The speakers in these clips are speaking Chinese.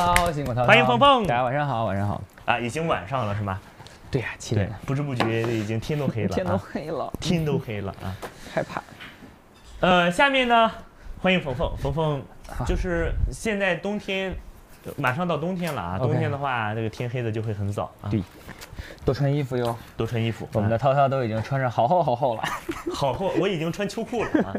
好，辛苦涛涛！欢迎凤凤，大家晚上好，晚上好啊，已经晚上了是吗？对呀，七点了，不知不觉已经天都黑了，天都黑了，天都黑了啊，害怕。呃，下面呢，欢迎冯凤，冯凤就是现在冬天，马上到冬天了啊，冬天的话，这个天黑的就会很早啊，对，多穿衣服哟，多穿衣服，我们的涛涛都已经穿上好厚好厚了，好厚，我已经穿秋裤了。啊。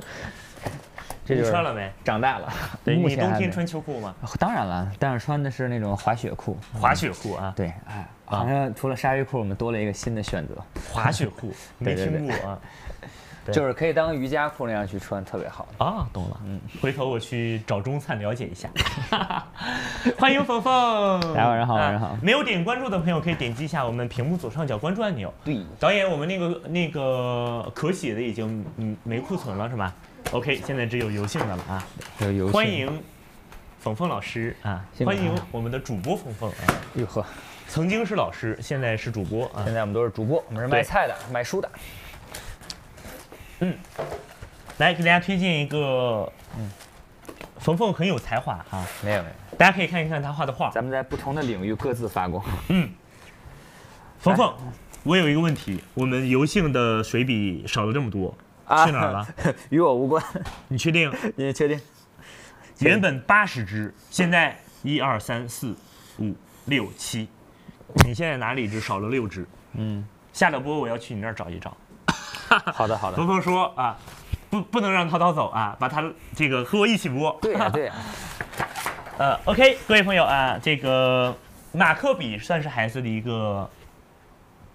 这就穿了没？长大了，对你冬天穿秋裤吗？当然了，但是穿的是那种滑雪裤。滑雪裤啊，对，哎，好像除了鲨鱼裤，我们多了一个新的选择——滑雪裤，没听过啊，就是可以当瑜伽裤那样去穿，特别好。啊，懂了，嗯，回头我去找钟灿了解一下。欢迎冯冯，晚上好，晚上好。没有点关注的朋友可以点击一下我们屏幕左上角关注按钮。对，导演，我们那个那个可写的已经嗯没库存了，是吧？OK，现在只有油性的了啊，有油性。欢迎冯凤老师啊，欢迎我们的主播冯凤。哟呵，曾经是老师，现在是主播啊。现在我们都是主播，我们是卖菜的，卖书的。嗯，来给大家推荐一个，嗯，冯凤很有才华啊，没有没有。大家可以看一看他画的画。咱们在不同的领域各自发光。嗯，冯凤，我有一个问题，我们油性的水笔少了这么多。去哪儿了？与我无关。你确定？你确定？原本八十只，现在一二三四五六七，你现在哪里只少了六只？嗯，下了播我要去你那儿找一找。好的好的。峰峰说啊，不不能让涛涛走啊，把他这个和我一起播。对对。呃，OK，各位朋友啊，这个马克笔算是孩子的一个。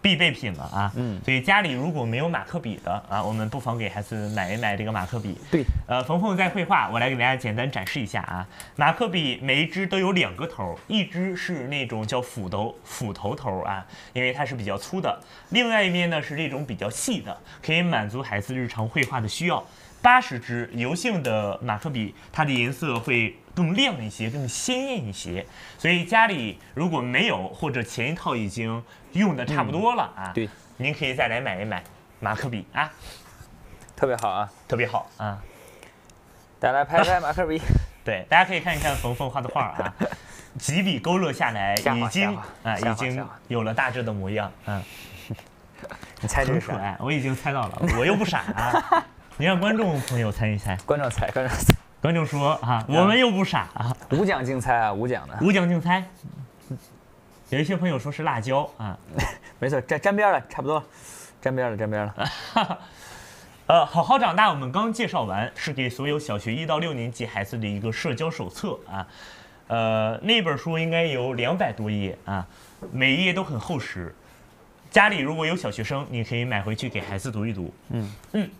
必备品了啊，嗯，所以家里如果没有马克笔的啊，我们不妨给孩子买一买这个马克笔。对，呃，冯冯在绘画，我来给大家简单展示一下啊。马克笔每一支都有两个头，一支是那种叫斧头斧头头啊，因为它是比较粗的；另外一面呢是这种比较细的，可以满足孩子日常绘画的需要。八十支油性的马克笔，它的颜色会更亮一些，更鲜艳一些。所以家里如果没有，或者前一套已经。用的差不多了啊，对，您可以再来买一买马克笔啊，特别好啊，特别好啊，再来拍一拍马克笔。对，大家可以看一看冯凤画的画啊，几笔勾勒下来，已经啊已经有了大致的模样。嗯，你猜可来？我已经猜到了，我又不傻啊。你让观众朋友猜一猜。观众猜，观众猜。观众说啊，我们又不傻啊，五奖竞猜啊，五奖的。五奖竞猜。有一些朋友说是辣椒啊，没错，沾沾边了，差不多，沾边了，沾边了。呃，好好长大，我们刚介绍完，是给所有小学一到六年级孩子的一个社交手册啊。呃，那本书应该有两百多页啊，每一页都很厚实。家里如果有小学生，你可以买回去给孩子读一读。嗯嗯。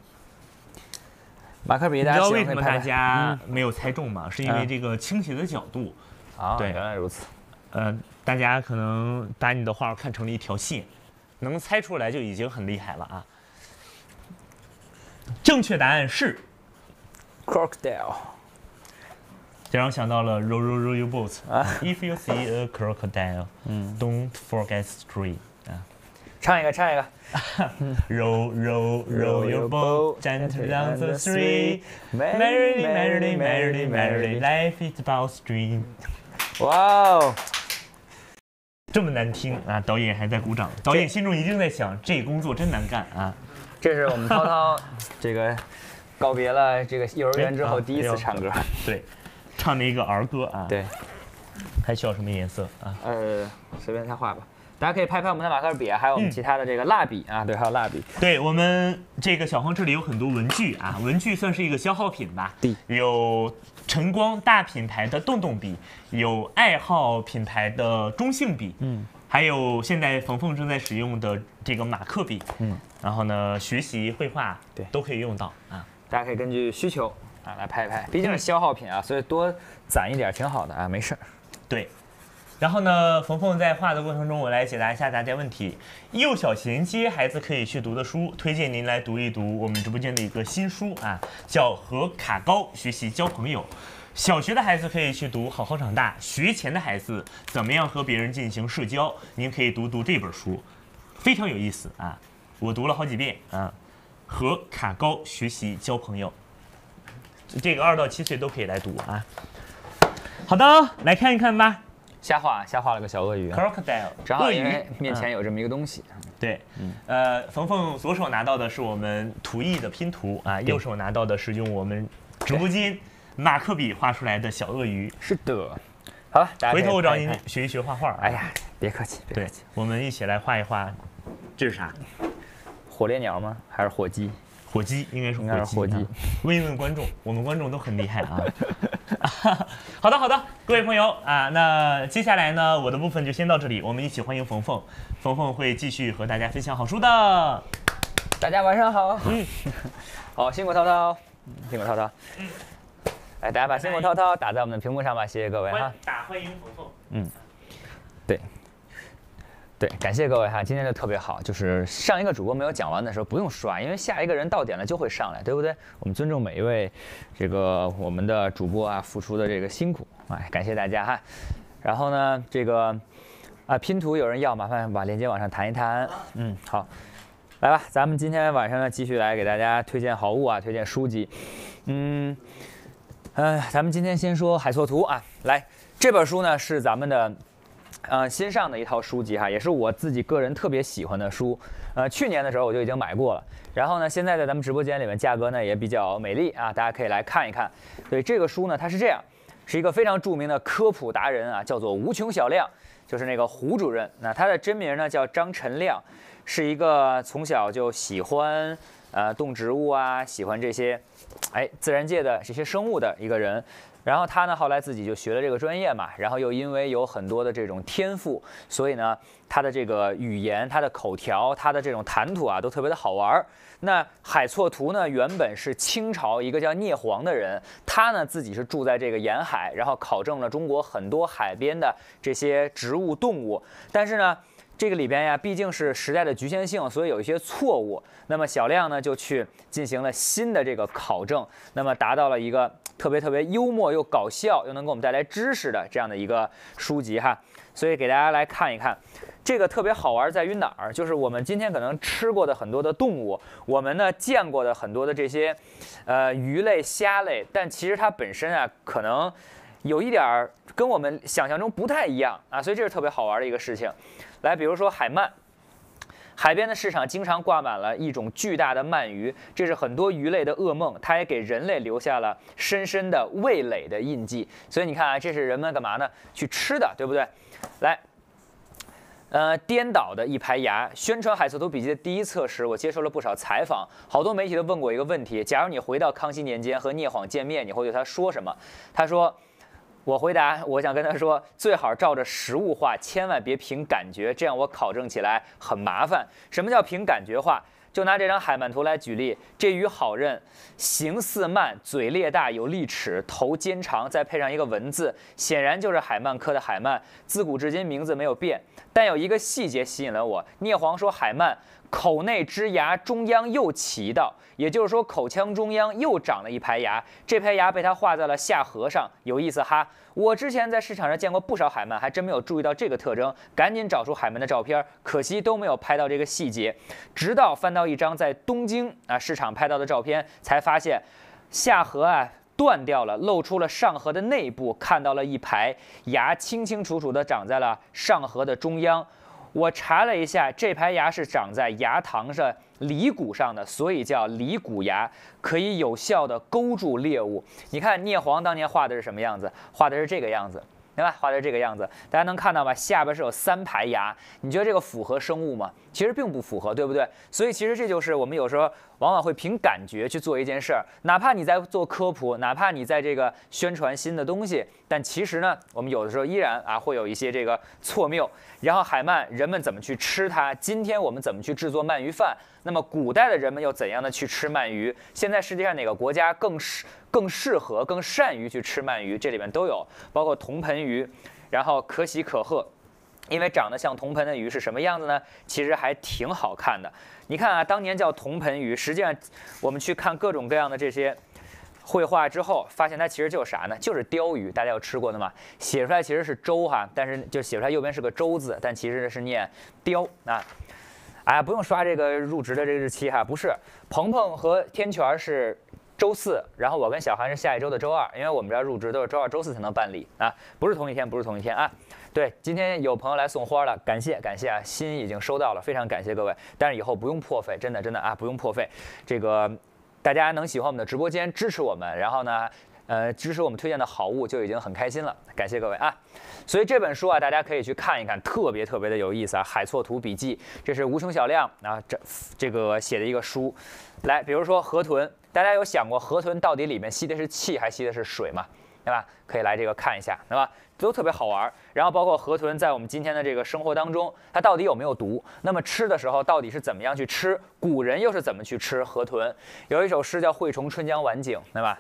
马克笔，大家为什么大家没有猜中嘛？是因为这个倾斜的角度。啊，对，原来如此。嗯。大家可能把你的画看成了一条线，能猜出来就已经很厉害了啊！正确答案是 crocodile，这让我想到了 row row row your boat。If you see a crocodile，don't forget stream。唱一个，唱一个。Row row row your boat，down the stream。Merrily, merrily, merrily, merrily, life is a but o s t r e a m 哇哦！这么难听啊！导演还在鼓掌。导演心中一定在想：这工作真难干啊！这是我们涛涛 这个告别了这个幼儿园之后第一次唱歌，对，唱的一个儿歌啊。对，还需要什么颜色啊？呃，随便他画吧。大家可以拍拍我们的马克笔，啊，还有我们其他的这个蜡笔啊，对，还有蜡笔。对我们这个小黄这里有很多文具啊，文具算是一个消耗品吧。对，有晨光大品牌的洞洞笔，有爱好品牌的中性笔，嗯，还有现在冯冯正在使用的这个马克笔，嗯，然后呢，学习绘画对都可以用到啊。大家可以根据需求啊来拍一拍，毕竟是消耗品啊，所以多攒一点挺好的啊，没事儿。对。然后呢，冯冯在画的过程中，我来解答一下大家问题。幼小衔接孩子可以去读的书，推荐您来读一读我们直播间的一个新书啊，叫《和卡高学习交朋友》。小学的孩子可以去读《好好长大》，学前的孩子怎么样和别人进行社交，您可以读读这本书，非常有意思啊。我读了好几遍啊，《和卡高学习交朋友》，这个二到七岁都可以来读啊。好的，来看一看吧。瞎画，瞎画了个小鳄鱼。Crocodile，因鱼面前有这么一个东西。对，呃，冯冯左手拿到的是我们图艺的拼图啊，右手拿到的是用我们直播间马克笔画出来的小鳄鱼。是的。好了，回头我找您学一学画画。哎呀，别客气，别客气。我们一起来画一画，这是啥？火烈鸟吗？还是火鸡？火鸡，应该是应该是火鸡。问一问观众，我们观众都很厉害啊。好的好的，各位朋友啊，那接下来呢，我的部分就先到这里，我们一起欢迎冯冯。冯冯会继续和大家分享好书的。大家晚上好。嗯。好，辛苦涛涛。辛苦涛涛。嗯。来，大家把“辛苦涛涛”打在我们的屏幕上吧，谢谢各位哈。打欢迎冯冯。嗯，对。对，感谢各位哈，今天就特别好，就是上一个主播没有讲完的时候不用刷，因为下一个人到点了就会上来，对不对？我们尊重每一位这个我们的主播啊付出的这个辛苦啊，感谢大家哈。然后呢，这个啊拼图有人要，麻烦把链接往上弹一弹。嗯，好，来吧，咱们今天晚上呢继续来给大家推荐好物啊，推荐书籍。嗯，哎，咱们今天先说海错图啊，来，这本书呢是咱们的。嗯，新上的一套书籍哈，也是我自己个人特别喜欢的书。呃，去年的时候我就已经买过了。然后呢，现在在咱们直播间里面，价格呢也比较美丽啊，大家可以来看一看。所以这个书呢，它是这样，是一个非常著名的科普达人啊，叫做无穷小亮，就是那个胡主任。那他的真名呢叫张晨亮，是一个从小就喜欢呃动植物啊，喜欢这些哎自然界的这些生物的一个人。然后他呢，后来自己就学了这个专业嘛，然后又因为有很多的这种天赋，所以呢，他的这个语言、他的口条、他的这种谈吐啊，都特别的好玩。那海错图呢，原本是清朝一个叫聂璜的人，他呢自己是住在这个沿海，然后考证了中国很多海边的这些植物、动物。但是呢，这个里边呀，毕竟是时代的局限性，所以有一些错误。那么小亮呢，就去进行了新的这个考证，那么达到了一个。特别特别幽默又搞笑又能给我们带来知识的这样的一个书籍哈，所以给大家来看一看，这个特别好玩在于哪儿？就是我们今天可能吃过的很多的动物，我们呢见过的很多的这些，呃鱼类虾类，但其实它本身啊可能有一点儿跟我们想象中不太一样啊，所以这是特别好玩的一个事情。来，比如说海鳗。海边的市场经常挂满了一种巨大的鳗鱼，这是很多鱼类的噩梦，它也给人类留下了深深的味蕾的印记。所以你看啊，这是人们干嘛呢？去吃的，对不对？来，呃，颠倒的一排牙。宣传《海色图笔记》的第一册时，我接受了不少采访，好多媒体都问过一个问题：假如你回到康熙年间和聂晃见面，你会对他说什么？他说。我回答，我想跟他说，最好照着实物画，千万别凭感觉，这样我考证起来很麻烦。什么叫凭感觉画？就拿这张海鳗图来举例，这鱼好认，形似鳗，嘴裂大有利齿，头尖长，再配上一个文字，显然就是海鳗科的海鳗。自古至今名字没有变，但有一个细节吸引了我。聂黄说海鳗。口内之牙中央又齐到，也就是说口腔中央又长了一排牙，这排牙被他画在了下颌上，有意思哈！我之前在市场上见过不少海鳗，还真没有注意到这个特征，赶紧找出海鳗的照片，可惜都没有拍到这个细节。直到翻到一张在东京啊市场拍到的照片，才发现下颌啊断掉了，露出了上颌的内部，看到了一排牙，清清楚楚地长在了上颌的中央。我查了一下，这排牙是长在牙膛上、犁骨上的，所以叫犁骨牙，可以有效的勾住猎物。你看聂璜当年画的是什么样子？画的是这个样子，对吧？画的是这个样子，大家能看到吧？下边是有三排牙，你觉得这个符合生物吗？其实并不符合，对不对？所以其实这就是我们有时候往往会凭感觉去做一件事儿，哪怕你在做科普，哪怕你在这个宣传新的东西。但其实呢，我们有的时候依然啊，会有一些这个错谬。然后海鳗，人们怎么去吃它？今天我们怎么去制作鳗鱼饭？那么古代的人们又怎样的去吃鳗鱼？现在世界上哪个国家更适、更适合、更善于去吃鳗鱼？这里面都有，包括铜盆鱼。然后可喜可贺，因为长得像铜盆的鱼是什么样子呢？其实还挺好看的。你看啊，当年叫铜盆鱼，实际上我们去看各种各样的这些。绘画之后发现它其实就是啥呢？就是“鲷鱼”，大家有吃过的吗？写出来其实是“周”哈，但是就写出来右边是个“周”字，但其实是念“雕”啊。哎，不用刷这个入职的这个日期哈，不是。鹏鹏和天全是周四，然后我跟小韩是下一周的周二，因为我们这入职都是周二、周四才能办理啊，不是同一天，不是同一天啊。对，今天有朋友来送花了，感谢感谢啊，心已经收到了，非常感谢各位。但是以后不用破费，真的真的啊，不用破费，这个。大家能喜欢我们的直播间，支持我们，然后呢，呃，支持我们推荐的好物就已经很开心了，感谢各位啊。所以这本书啊，大家可以去看一看，特别特别的有意思啊，《海错图笔记》，这是无穷小亮啊这这个写的一个书。来，比如说河豚，大家有想过河豚到底里面吸的是气还吸的是水吗？对吧？可以来这个看一下，对吧？都特别好玩。然后包括河豚在我们今天的这个生活当中，它到底有没有毒？那么吃的时候到底是怎么样去吃？古人又是怎么去吃河豚？有一首诗叫《惠崇春江晚景》，对吧？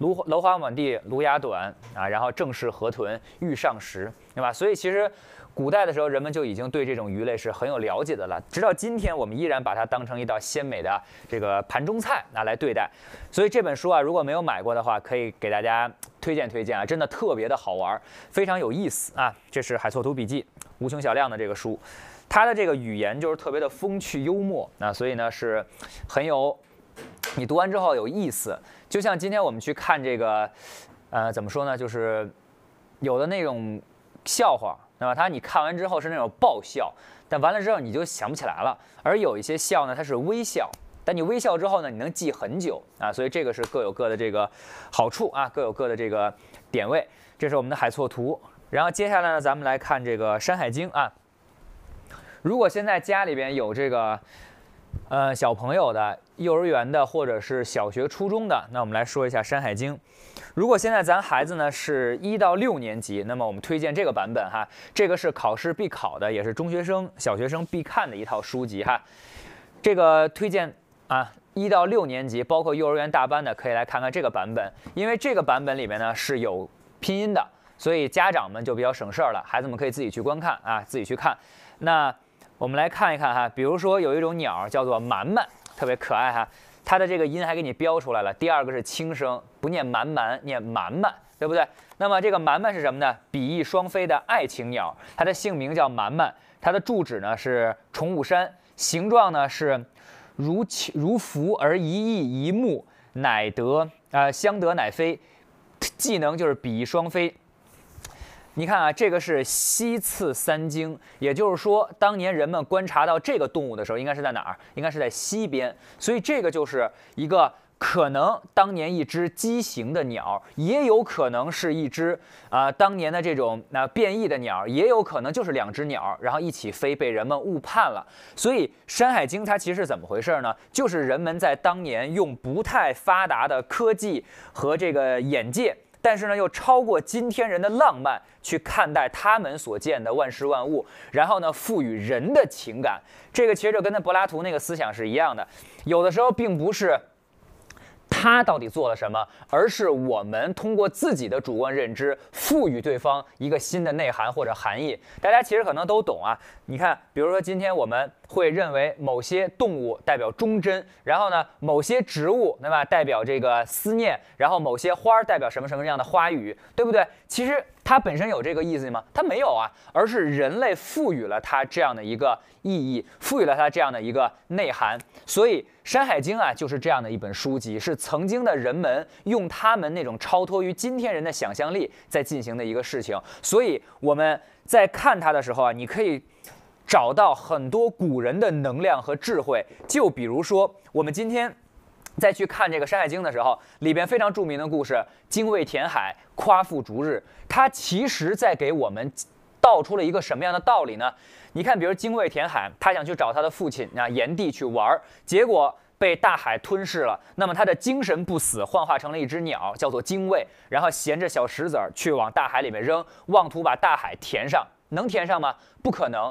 芦芦花满地，芦芽短啊，然后正是河豚欲上时，对吧？所以其实。古代的时候，人们就已经对这种鱼类是很有了解的了。直到今天，我们依然把它当成一道鲜美的这个盘中菜拿来对待。所以这本书啊，如果没有买过的话，可以给大家推荐推荐啊，真的特别的好玩，非常有意思啊。这是《海错图笔记》无穷小亮的这个书，他的这个语言就是特别的风趣幽默啊，所以呢是很有，你读完之后有意思。就像今天我们去看这个，呃，怎么说呢，就是有的那种笑话。那么它你看完之后是那种爆笑，但完了之后你就想不起来了。而有一些笑呢，它是微笑，但你微笑之后呢，你能记很久啊。所以这个是各有各的这个好处啊，各有各的这个点位。这是我们的海错图。然后接下来呢，咱们来看这个《山海经》啊。如果现在家里边有这个，呃，小朋友的、幼儿园的或者是小学初中的，那我们来说一下《山海经》。如果现在咱孩子呢是一到六年级，那么我们推荐这个版本哈，这个是考试必考的，也是中学生、小学生必看的一套书籍哈。这个推荐啊，一到六年级，包括幼儿园大班的，可以来看看这个版本，因为这个版本里面呢是有拼音的，所以家长们就比较省事儿了，孩子们可以自己去观看啊，自己去看。那我们来看一看哈，比如说有一种鸟叫做蛮蛮，特别可爱哈。它的这个音还给你标出来了。第二个是轻声，不念蛮蛮，念蛮蛮，对不对？那么这个蛮蛮是什么呢？比翼双飞的爱情鸟，它的姓名叫蛮蛮，它的住址呢是崇武山，形状呢是如如凫而一翼一目，乃得呃相得乃飞，技能就是比翼双飞。你看啊，这个是西次三经，也就是说，当年人们观察到这个动物的时候，应该是在哪儿？应该是在西边，所以这个就是一个可能当年一只畸形的鸟，也有可能是一只啊当年的这种那变异的鸟，也有可能就是两只鸟，然后一起飞被人们误判了。所以《山海经》它其实怎么回事呢？就是人们在当年用不太发达的科技和这个眼界。但是呢，又超过今天人的浪漫去看待他们所见的万事万物，然后呢，赋予人的情感。这个其实就跟柏拉图那个思想是一样的，有的时候并不是。他到底做了什么？而是我们通过自己的主观认知，赋予对方一个新的内涵或者含义。大家其实可能都懂啊。你看，比如说今天我们会认为某些动物代表忠贞，然后呢，某些植物对吧代表这个思念，然后某些花儿代表什么什么样的花语，对不对？其实。它本身有这个意思吗？它没有啊，而是人类赋予了它这样的一个意义，赋予了它这样的一个内涵。所以《山海经》啊就是这样的一本书籍，是曾经的人们用他们那种超脱于今天人的想象力在进行的一个事情。所以我们在看它的时候啊，你可以找到很多古人的能量和智慧。就比如说我们今天。再去看这个《山海经》的时候，里边非常著名的故事《精卫填海》《夸父逐日》，它其实在给我们道出了一个什么样的道理呢？你看，比如《精卫填海》，他想去找他的父亲啊炎帝去玩儿，结果被大海吞噬了。那么他的精神不死，幻化成了一只鸟，叫做精卫，然后衔着小石子儿去往大海里面扔，妄图把大海填上。能填上吗？不可能。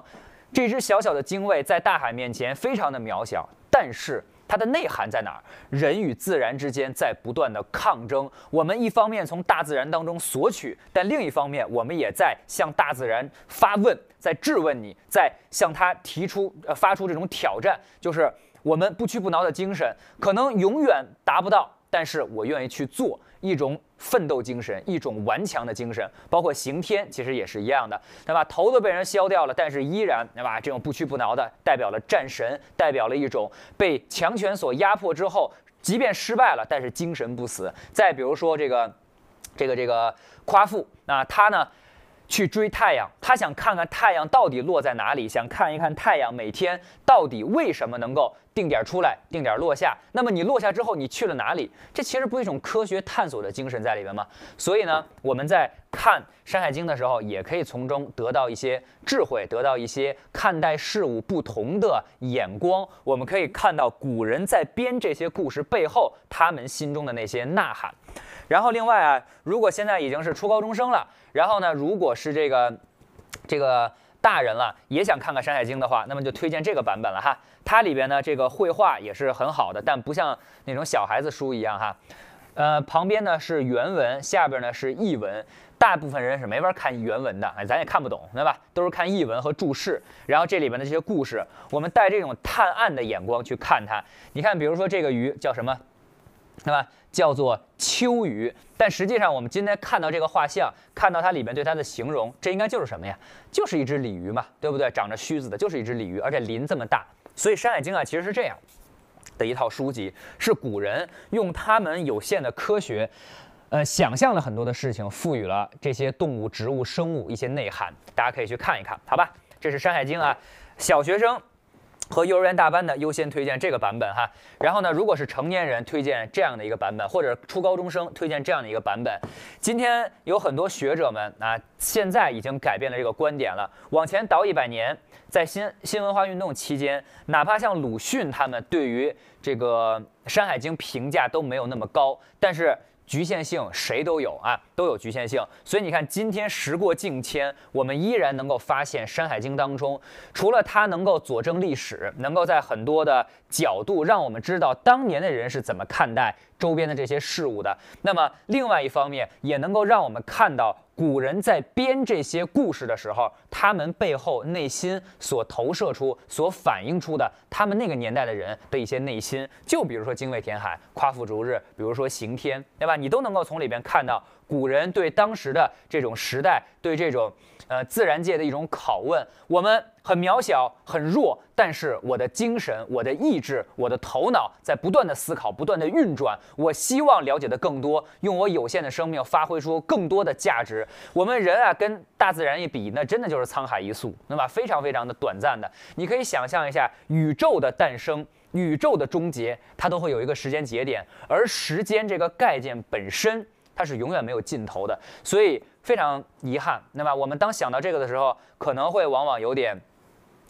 这只小小的精卫在大海面前非常的渺小，但是。它的内涵在哪儿？人与自然之间在不断的抗争。我们一方面从大自然当中索取，但另一方面，我们也在向大自然发问，在质问你，在向他提出、呃发出这种挑战。就是我们不屈不挠的精神，可能永远达不到，但是我愿意去做。一种奋斗精神，一种顽强的精神，包括刑天，其实也是一样的，对吧？头都被人削掉了，但是依然，对吧？这种不屈不挠的，代表了战神，代表了一种被强权所压迫之后，即便失败了，但是精神不死。再比如说这个，这个这个夸父，那他呢？去追太阳，他想看看太阳到底落在哪里，想看一看太阳每天到底为什么能够定点出来、定点落下。那么你落下之后，你去了哪里？这其实不是一种科学探索的精神在里边吗？所以呢，我们在看《山海经》的时候，也可以从中得到一些智慧，得到一些看待事物不同的眼光。我们可以看到古人在编这些故事背后，他们心中的那些呐喊。然后另外啊，如果现在已经是初高中生了，然后呢，如果是这个这个大人了，也想看看《山海经》的话，那么就推荐这个版本了哈。它里边呢，这个绘画也是很好的，但不像那种小孩子书一样哈。呃，旁边呢是原文，下边呢是译文。大部分人是没法看原文的，哎，咱也看不懂，对吧？都是看译文和注释。然后这里边的这些故事，我们带这种探案的眼光去看它。你看，比如说这个鱼叫什么？那么叫做秋鱼，但实际上我们今天看到这个画像，看到它里面对它的形容，这应该就是什么呀？就是一只鲤鱼嘛，对不对？长着须子的，就是一只鲤鱼，而且鳞这么大。所以《山海经》啊，其实是这样的一套书籍，是古人用他们有限的科学，呃，想象了很多的事情，赋予了这些动物、植物、生物一些内涵。大家可以去看一看，好吧？这是《山海经》啊，小学生。和幼儿园大班的优先推荐这个版本哈，然后呢，如果是成年人推荐这样的一个版本，或者初高中生推荐这样的一个版本。今天有很多学者们啊，现在已经改变了这个观点了。往前倒一百年，在新新文化运动期间，哪怕像鲁迅他们对于这个《山海经》评价都没有那么高，但是。局限性谁都有啊，都有局限性。所以你看，今天时过境迁，我们依然能够发现《山海经》当中，除了它能够佐证历史，能够在很多的角度让我们知道当年的人是怎么看待。周边的这些事物的，那么另外一方面也能够让我们看到，古人在编这些故事的时候，他们背后内心所投射出、所反映出的他们那个年代的人的一些内心。就比如说精卫填海、夸父逐日，比如说刑天，对吧？你都能够从里边看到。古人对当时的这种时代，对这种呃自然界的一种拷问。我们很渺小，很弱，但是我的精神、我的意志、我的头脑在不断的思考、不断的运转。我希望了解的更多，用我有限的生命发挥出更多的价值。我们人啊，跟大自然一比，那真的就是沧海一粟，对吧？非常非常的短暂的。你可以想象一下，宇宙的诞生、宇宙的终结，它都会有一个时间节点。而时间这个概念本身。它是永远没有尽头的，所以非常遗憾。那么，我们当想到这个的时候，可能会往往有点，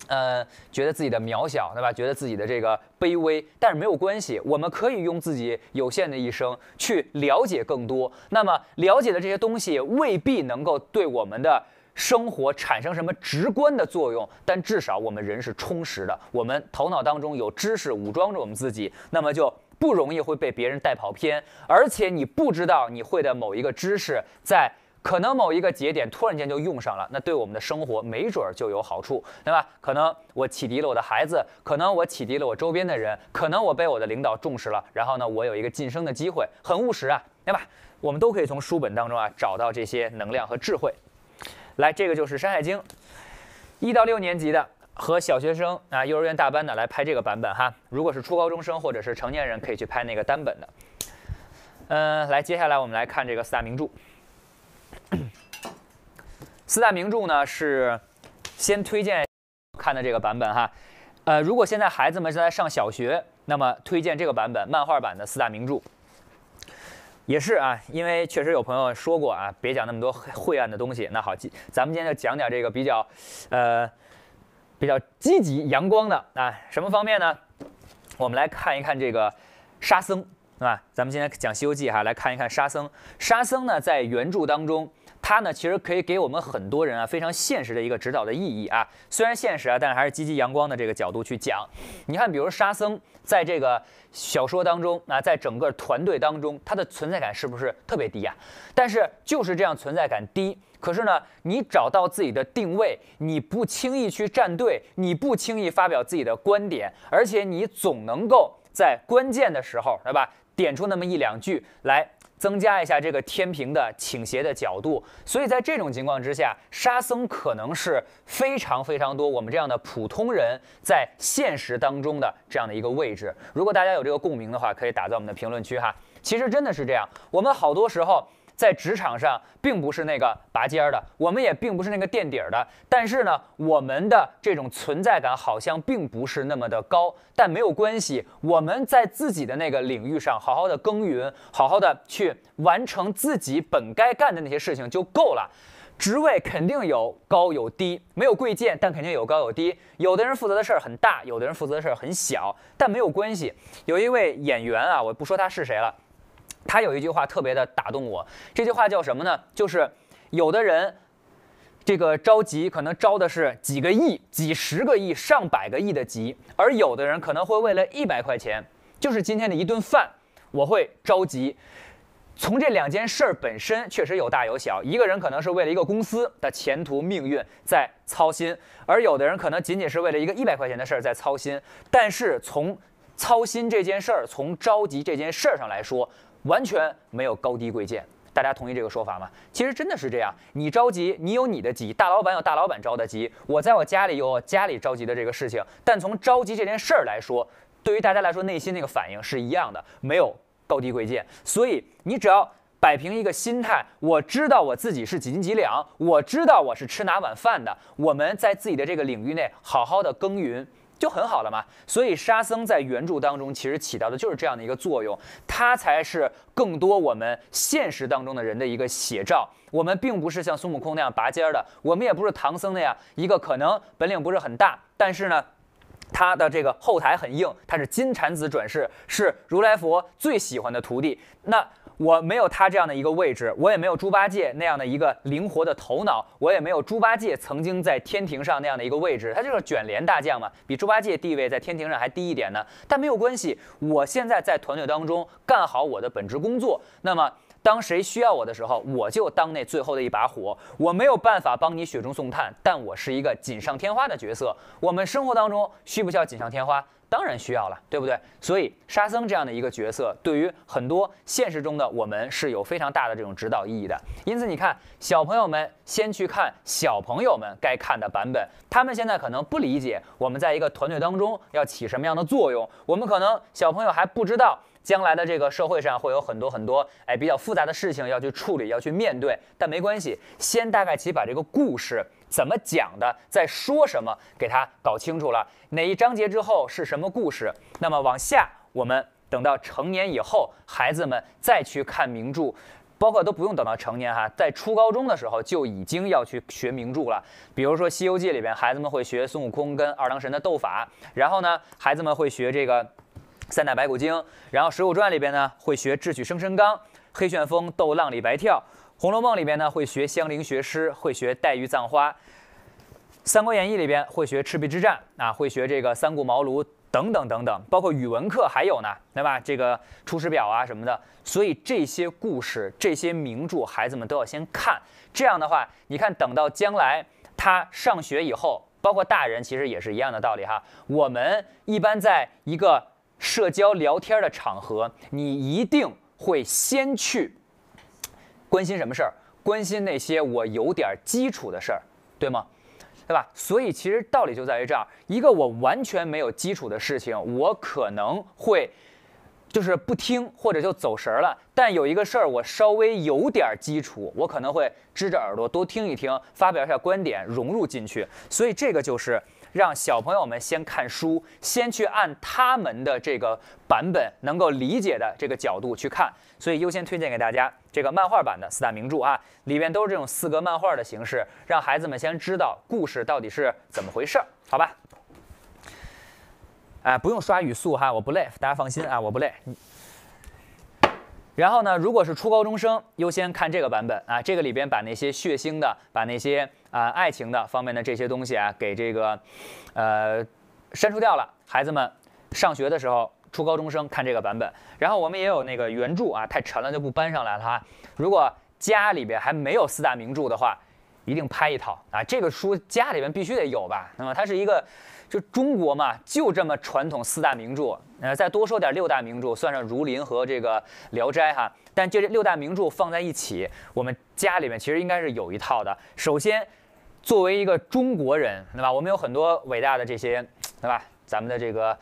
呃，觉得自己的渺小，对吧？觉得自己的这个卑微。但是没有关系，我们可以用自己有限的一生去了解更多。那么，了解的这些东西未必能够对我们的生活产生什么直观的作用，但至少我们人是充实的，我们头脑当中有知识武装着我们自己，那么就。不容易会被别人带跑偏，而且你不知道你会的某一个知识，在可能某一个节点突然间就用上了，那对我们的生活没准儿就有好处，对吧？可能我启迪了我的孩子，可能我启迪了我周边的人，可能我被我的领导重视了，然后呢，我有一个晋升的机会，很务实啊，对吧？我们都可以从书本当中啊找到这些能量和智慧。来，这个就是《山海经》，一到六年级的。和小学生啊，幼儿园大班的来拍这个版本哈。如果是初高中生或者是成年人，可以去拍那个单本的。嗯，来，接下来我们来看这个四大名著。四大名著呢是先推荐看的这个版本哈。呃，如果现在孩子们正在上小学，那么推荐这个版本漫画版的四大名著。也是啊，因为确实有朋友说过啊，别讲那么多晦暗的东西。那好，今咱们今天就讲点这个比较呃。比较积极阳光的啊，什么方面呢？我们来看一看这个沙僧啊。咱们今天讲《西游记》哈，来看一看沙僧。沙僧呢，在原著当中，他呢，其实可以给我们很多人啊非常现实的一个指导的意义啊。虽然现实啊，但是还是积极阳光的这个角度去讲。你看，比如沙僧在这个小说当中啊，在整个团队当中，他的存在感是不是特别低啊？但是就是这样存在感低。可是呢，你找到自己的定位，你不轻易去站队，你不轻易发表自己的观点，而且你总能够在关键的时候，对吧？点出那么一两句来，增加一下这个天平的倾斜的角度。所以在这种情况之下，沙僧可能是非常非常多我们这样的普通人在现实当中的这样的一个位置。如果大家有这个共鸣的话，可以打在我们的评论区哈。其实真的是这样，我们好多时候。在职场上，并不是那个拔尖儿的，我们也并不是那个垫底儿的，但是呢，我们的这种存在感好像并不是那么的高。但没有关系，我们在自己的那个领域上好好的耕耘，好好的去完成自己本该干的那些事情就够了。职位肯定有高有低，没有贵贱，但肯定有高有低。有的人负责的事儿很大，有的人负责的事儿很小，但没有关系。有一位演员啊，我不说他是谁了。他有一句话特别的打动我，这句话叫什么呢？就是有的人，这个着急可能招的是几个亿、几十个亿、上百个亿的急，而有的人可能会为了一百块钱，就是今天的一顿饭，我会着急。从这两件事儿本身确实有大有小，一个人可能是为了一个公司的前途命运在操心，而有的人可能仅仅是为了一个一百块钱的事儿在操心。但是从操心这件事儿，从着急这件事儿上来说。完全没有高低贵贱，大家同意这个说法吗？其实真的是这样，你着急，你有你的急；大老板有大老板着的急。我在我家里有我家里着急的这个事情，但从着急这件事儿来说，对于大家来说内心那个反应是一样的，没有高低贵贱。所以你只要摆平一个心态，我知道我自己是几斤几两，我知道我是吃哪碗饭的，我们在自己的这个领域内好好的耕耘。就很好了嘛，所以沙僧在原著当中其实起到的就是这样的一个作用，他才是更多我们现实当中的人的一个写照。我们并不是像孙悟空那样拔尖儿的，我们也不是唐僧那样一个可能本领不是很大，但是呢，他的这个后台很硬，他是金蝉子转世，是如来佛最喜欢的徒弟。那我没有他这样的一个位置，我也没有猪八戒那样的一个灵活的头脑，我也没有猪八戒曾经在天庭上那样的一个位置。他就是卷帘大将嘛，比猪八戒地位在天庭上还低一点呢。但没有关系，我现在在团队当中干好我的本职工作。那么当谁需要我的时候，我就当那最后的一把火。我没有办法帮你雪中送炭，但我是一个锦上添花的角色。我们生活当中需不需要锦上添花？当然需要了，对不对？所以沙僧这样的一个角色，对于很多现实中的我们是有非常大的这种指导意义的。因此，你看，小朋友们先去看小朋友们该看的版本，他们现在可能不理解我们在一个团队当中要起什么样的作用。我们可能小朋友还不知道，将来的这个社会上会有很多很多哎比较复杂的事情要去处理、要去面对。但没关系，先大概起把这个故事。怎么讲的，在说什么，给它搞清楚了哪一章节之后是什么故事。那么往下，我们等到成年以后，孩子们再去看名著，包括都不用等到成年哈，在初高中的时候就已经要去学名著了。比如说《西游记》里边，孩子们会学孙悟空跟二郎神的斗法，然后呢，孩子们会学这个三打白骨精，然后《水浒传》里边呢会学智取生辰纲、黑旋风斗浪里白跳。《红楼梦》里边呢会学香菱学诗，会学黛玉葬花，《三国演义》里边会学赤壁之战啊，会学这个三顾茅庐等等等等，包括语文课还有呢，对吧？这个《出师表》啊什么的。所以这些故事、这些名著，孩子们都要先看。这样的话，你看等到将来他上学以后，包括大人其实也是一样的道理哈。我们一般在一个社交聊天的场合，你一定会先去。关心什么事儿？关心那些我有点基础的事儿，对吗？对吧？所以其实道理就在于这儿：一个我完全没有基础的事情，我可能会就是不听或者就走神儿了；但有一个事儿，我稍微有点基础，我可能会支着耳朵多听一听，发表一下观点，融入进去。所以这个就是。让小朋友们先看书，先去按他们的这个版本能够理解的这个角度去看，所以优先推荐给大家这个漫画版的四大名著啊，里面都是这种四格漫画的形式，让孩子们先知道故事到底是怎么回事，好吧？哎，不用刷语速哈，我不累，大家放心啊，我不累。然后呢？如果是初高中生，优先看这个版本啊。这个里边把那些血腥的、把那些啊爱情的方面的这些东西啊，给这个，呃，删除掉了。孩子们上学的时候，初高中生看这个版本。然后我们也有那个原著啊，太沉了就不搬上来了。哈。如果家里边还没有四大名著的话，一定拍一套啊。这个书家里边必须得有吧？那么它是一个。就中国嘛，就这么传统四大名著，呃，再多说点六大名著，算上《儒林》和这个《聊斋》哈。但就这六大名著放在一起，我们家里面其实应该是有一套的。首先，作为一个中国人，对吧？我们有很多伟大的这些，对吧？咱们的这个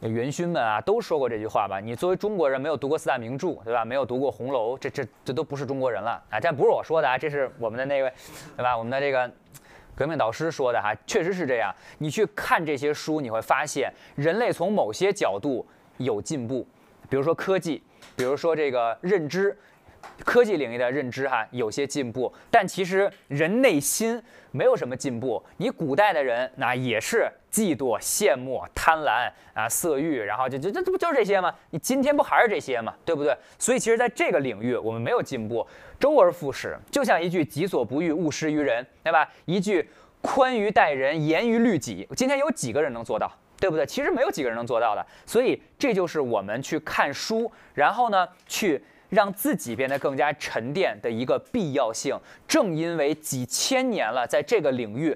元勋们啊，都说过这句话吧？你作为中国人，没有读过四大名著，对吧？没有读过《红楼》，这、这、这都不是中国人了啊！但不是我说的啊，这是我们的那位，对吧？我们的这个。革命导师说的哈，确实是这样。你去看这些书，你会发现人类从某些角度有进步，比如说科技，比如说这个认知，科技领域的认知哈有些进步。但其实人内心没有什么进步，你古代的人那也是。嫉妒、羡慕、贪婪啊，色欲，然后就就这这不就是这些吗？你今天不还是这些吗？对不对？所以其实在这个领域我们没有进步，周而复始，就像一句“己所不欲，勿施于人”，对吧？一句“宽于待人，严于律己”，今天有几个人能做到？对不对？其实没有几个人能做到的。所以这就是我们去看书，然后呢，去让自己变得更加沉淀的一个必要性。正因为几千年了，在这个领域。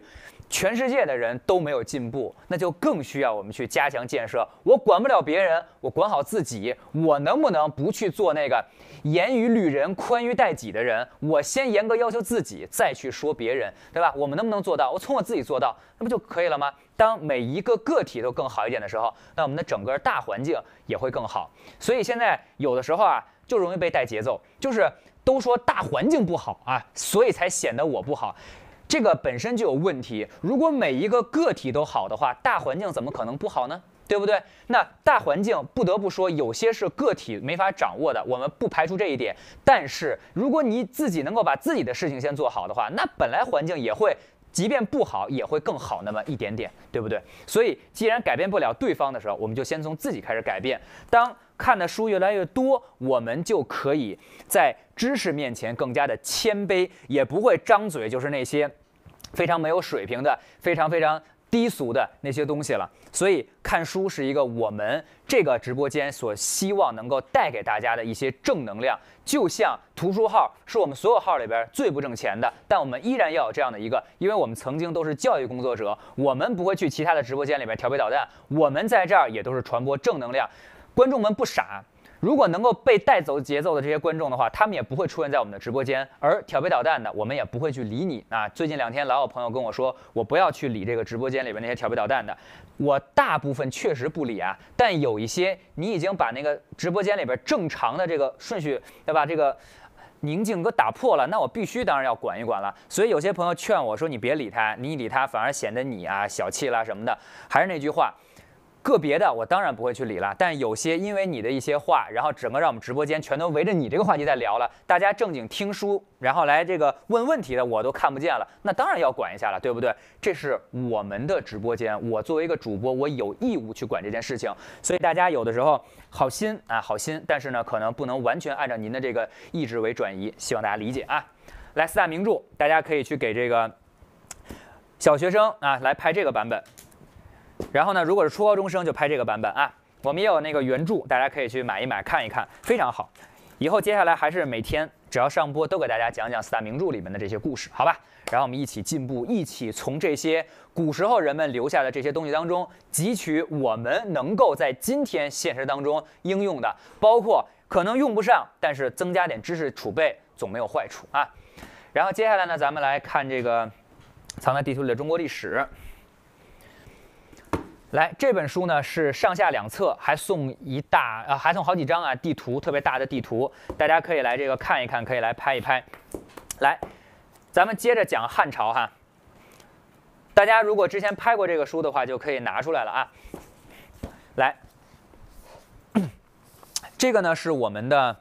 全世界的人都没有进步，那就更需要我们去加强建设。我管不了别人，我管好自己。我能不能不去做那个严于律人、宽于待己的人？我先严格要求自己，再去说别人，对吧？我们能不能做到？我从我自己做到，那不就可以了吗？当每一个个体都更好一点的时候，那我们的整个大环境也会更好。所以现在有的时候啊，就容易被带节奏，就是都说大环境不好啊，所以才显得我不好。这个本身就有问题。如果每一个个体都好的话，大环境怎么可能不好呢？对不对？那大环境不得不说，有些是个体没法掌握的，我们不排除这一点。但是，如果你自己能够把自己的事情先做好的话，那本来环境也会。即便不好，也会更好那么一点点，对不对？所以，既然改变不了对方的时候，我们就先从自己开始改变。当看的书越来越多，我们就可以在知识面前更加的谦卑，也不会张嘴就是那些非常没有水平的、非常非常。低俗的那些东西了，所以看书是一个我们这个直播间所希望能够带给大家的一些正能量。就像图书号是我们所有号里边最不挣钱的，但我们依然要有这样的一个，因为我们曾经都是教育工作者，我们不会去其他的直播间里边调皮捣蛋，我们在这儿也都是传播正能量。观众们不傻。如果能够被带走节奏的这些观众的话，他们也不会出现在我们的直播间。而调皮捣蛋的，我们也不会去理你。那最近两天，老有朋友跟我说，我不要去理这个直播间里边那些调皮捣蛋的。我大部分确实不理啊，但有一些你已经把那个直播间里边正常的这个顺序对吧，这个宁静给打破了，那我必须当然要管一管了。所以有些朋友劝我说，你别理他，你理他反而显得你啊小气啦什么的。还是那句话。个别的我当然不会去理了，但有些因为你的一些话，然后整个让我们直播间全都围着你这个话题在聊了，大家正经听书，然后来这个问问题的我都看不见了，那当然要管一下了，对不对？这是我们的直播间，我作为一个主播，我有义务去管这件事情。所以大家有的时候好心啊，好心，但是呢，可能不能完全按照您的这个意志为转移，希望大家理解啊。来四大名著，大家可以去给这个小学生啊来拍这个版本。然后呢，如果是初高中生就拍这个版本啊，我们也有那个原著，大家可以去买一买看一看，非常好。以后接下来还是每天只要上播都给大家讲讲四大名著里面的这些故事，好吧？然后我们一起进步，一起从这些古时候人们留下的这些东西当中汲取我们能够在今天现实当中应用的，包括可能用不上，但是增加点知识储备总没有坏处啊。然后接下来呢，咱们来看这个藏在地图里的中国历史。来，这本书呢是上下两册，还送一大，呃，还送好几张啊，地图，特别大的地图，大家可以来这个看一看，可以来拍一拍。来，咱们接着讲汉朝哈。大家如果之前拍过这个书的话，就可以拿出来了啊。来，这个呢是我们的，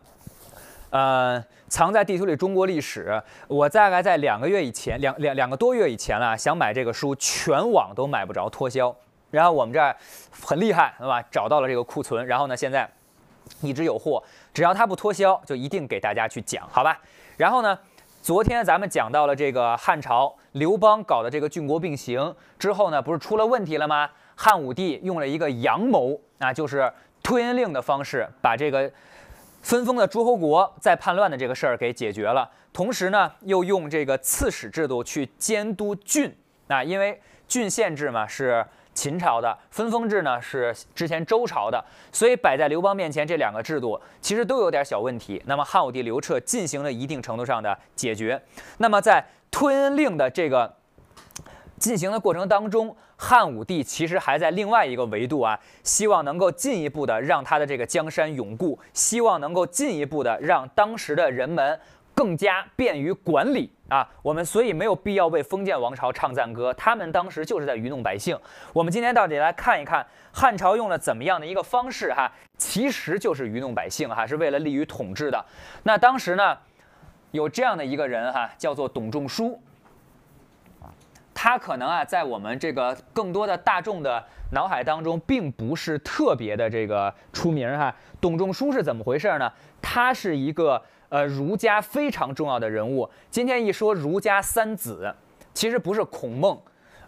呃，藏在地图里中国历史。我大概在两个月以前，两两两个多月以前了，想买这个书，全网都买不着，脱销。然后我们这儿很厉害，对吧？找到了这个库存，然后呢，现在一直有货，只要它不脱销，就一定给大家去讲，好吧？然后呢，昨天咱们讲到了这个汉朝刘邦搞的这个郡国并行之后呢，不是出了问题了吗？汉武帝用了一个阳谋啊，就是推恩令的方式，把这个分封的诸侯国在叛乱的这个事儿给解决了，同时呢，又用这个刺史制度去监督郡，那因为郡县制嘛是。秦朝的分封制呢是之前周朝的，所以摆在刘邦面前这两个制度其实都有点小问题。那么汉武帝刘彻进行了一定程度上的解决。那么在吞恩令的这个进行的过程当中，汉武帝其实还在另外一个维度啊，希望能够进一步的让他的这个江山永固，希望能够进一步的让当时的人们。更加便于管理啊，我们所以没有必要为封建王朝唱赞歌，他们当时就是在愚弄百姓。我们今天到底来看一看汉朝用了怎么样的一个方式哈，其实就是愚弄百姓哈，是为了利于统治的。那当时呢，有这样的一个人哈，叫做董仲舒，他可能啊，在我们这个更多的大众的脑海当中，并不是特别的这个出名哈。董仲舒是怎么回事呢？他是一个。呃，儒家非常重要的人物。今天一说儒家三子，其实不是孔孟，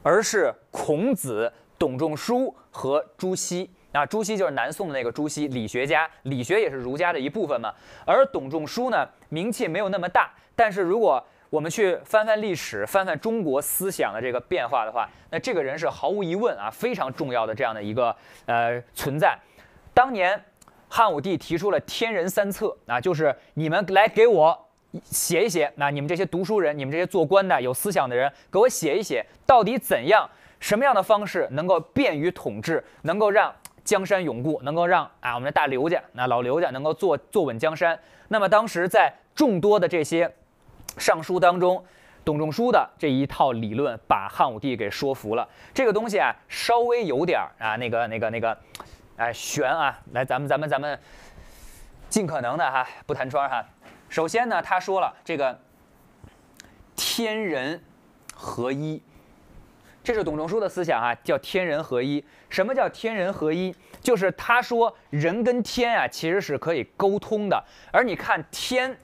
而是孔子、董仲舒和朱熹。啊，朱熹就是南宋的那个朱熹，理学家，理学也是儒家的一部分嘛。而董仲舒呢，名气没有那么大，但是如果我们去翻翻历史，翻翻中国思想的这个变化的话，那这个人是毫无疑问啊，非常重要的这样的一个呃存在。当年。汉武帝提出了天人三策啊，就是你们来给我写一写。那你们这些读书人，你们这些做官的、有思想的人，给我写一写，到底怎样、什么样的方式能够便于统治，能够让江山永固，能够让啊我们的大刘家、那老刘家能够坐坐稳江山。那么当时在众多的这些上书当中，董仲舒的这一套理论把汉武帝给说服了。这个东西啊，稍微有点儿啊，那个、那个、那个。哎，悬啊！来，咱们咱们咱们，尽可能的哈，不弹窗哈。首先呢，他说了这个天人合一，这是董仲舒的思想啊，叫天人合一。什么叫天人合一？就是他说人跟天啊，其实是可以沟通的。而你看天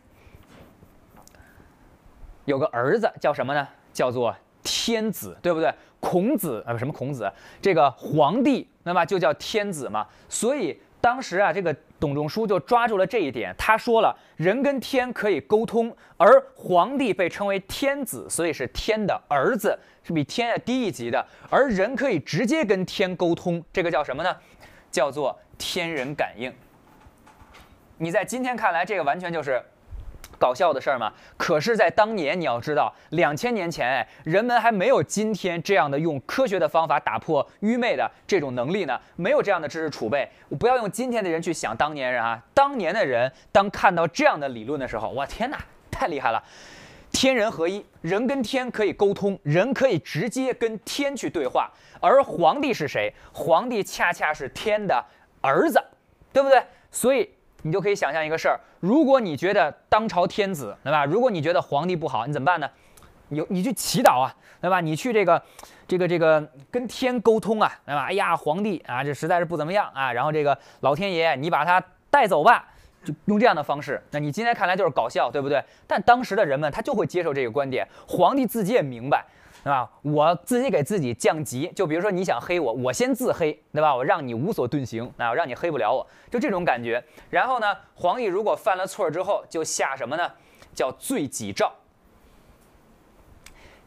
有个儿子叫什么呢？叫做天子，对不对？孔子啊，不什么孔子，这个皇帝那么就叫天子嘛，所以当时啊，这个董仲舒就抓住了这一点，他说了，人跟天可以沟通，而皇帝被称为天子，所以是天的儿子，是比天低一级的，而人可以直接跟天沟通，这个叫什么呢？叫做天人感应。你在今天看来，这个完全就是。搞笑的事儿嘛，可是，在当年，你要知道，两千年前，哎，人们还没有今天这样的用科学的方法打破愚昧的这种能力呢，没有这样的知识储备。我不要用今天的人去想当年人啊，当年的人当看到这样的理论的时候，我天哪，太厉害了！天人合一，人跟天可以沟通，人可以直接跟天去对话。而皇帝是谁？皇帝恰恰是天的儿子，对不对？所以。你就可以想象一个事儿，如果你觉得当朝天子，对吧？如果你觉得皇帝不好，你怎么办呢？你你去祈祷啊，对吧？你去这个、这个、这个跟天沟通啊，对吧？哎呀，皇帝啊，这实在是不怎么样啊。然后这个老天爷，你把他带走吧，就用这样的方式。那你今天看来就是搞笑，对不对？但当时的人们他就会接受这个观点，皇帝自己也明白。对吧？我自己给自己降级，就比如说你想黑我，我先自黑，对吧？我让你无所遁形，啊，让你黑不了我，就这种感觉。然后呢，皇帝如果犯了错之后，就下什么呢？叫罪己诏，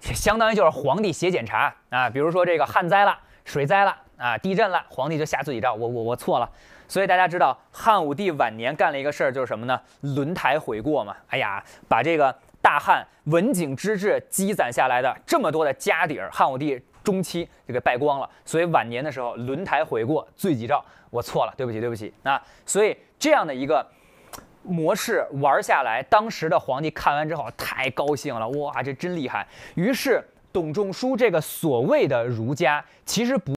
相当于就是皇帝写检查啊。比如说这个旱灾了、水灾了啊、地震了，皇帝就下罪己诏，我我我错了。所以大家知道汉武帝晚年干了一个事儿，就是什么呢？轮台悔过嘛。哎呀，把这个。大汉文景之治积攒下来的这么多的家底儿，汉武帝中期就给败光了，所以晚年的时候轮台悔过，罪己诏，我错了，对不起，对不起。那所以这样的一个模式玩下来，当时的皇帝看完之后太高兴了，哇，这真厉害。于是董仲舒这个所谓的儒家，其实不，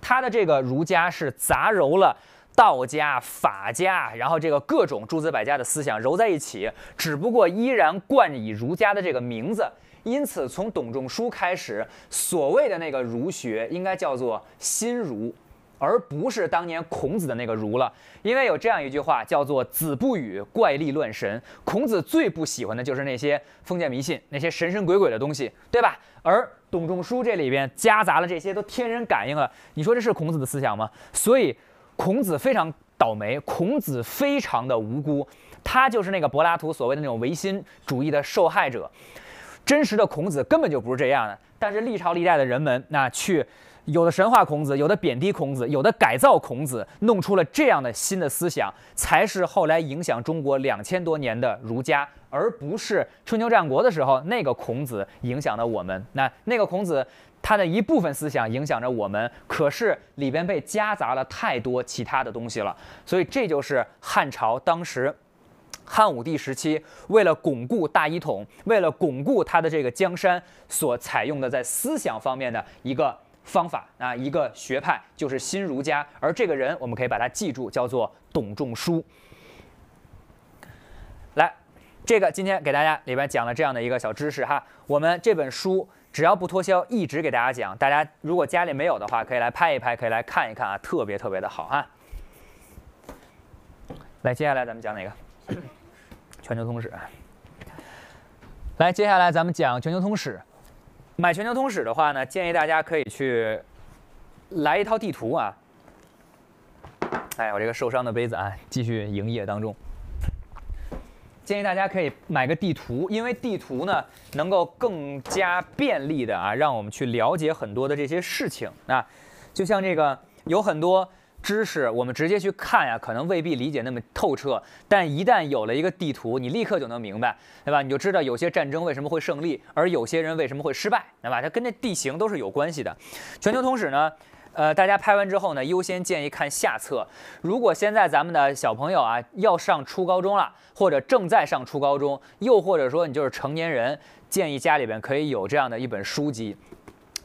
他的这个儒家是杂糅了。道家、法家，然后这个各种诸子百家的思想揉在一起，只不过依然冠以儒家的这个名字。因此，从董仲舒开始，所谓的那个儒学应该叫做新儒，而不是当年孔子的那个儒了。因为有这样一句话叫做“子不语怪力乱神”，孔子最不喜欢的就是那些封建迷信、那些神神鬼鬼的东西，对吧？而董仲舒这里边夹杂了这些都天人感应了，你说这是孔子的思想吗？所以。孔子非常倒霉，孔子非常的无辜，他就是那个柏拉图所谓的那种唯心主义的受害者。真实的孔子根本就不是这样的，但是历朝历代的人们，那去有的神话孔子，有的贬低孔子，有的改造孔子，弄出了这样的新的思想，才是后来影响中国两千多年的儒家，而不是春秋战国的时候那个孔子影响的我们。那那个孔子。它的一部分思想影响着我们，可是里边被夹杂了太多其他的东西了，所以这就是汉朝当时，汉武帝时期为了巩固大一统，为了巩固他的这个江山所采用的在思想方面的一个方法啊，一个学派就是新儒家，而这个人我们可以把它记住，叫做董仲舒。来，这个今天给大家里边讲了这样的一个小知识哈，我们这本书。只要不脱销，一直给大家讲。大家如果家里没有的话，可以来拍一拍，可以来看一看啊，特别特别的好啊。来，接下来咱们讲哪个？全球通史。来，接下来咱们讲全球通史。买全球通史的话呢，建议大家可以去来一套地图啊。哎，我这个受伤的杯子啊，继续营业当中。建议大家可以买个地图，因为地图呢能够更加便利的啊，让我们去了解很多的这些事情。那就像这个有很多知识，我们直接去看呀，可能未必理解那么透彻。但一旦有了一个地图，你立刻就能明白，对吧？你就知道有些战争为什么会胜利，而有些人为什么会失败，对吧？它跟这地形都是有关系的。全球通史呢？呃，大家拍完之后呢，优先建议看下册。如果现在咱们的小朋友啊要上初高中了，或者正在上初高中，又或者说你就是成年人，建议家里边可以有这样的一本书籍。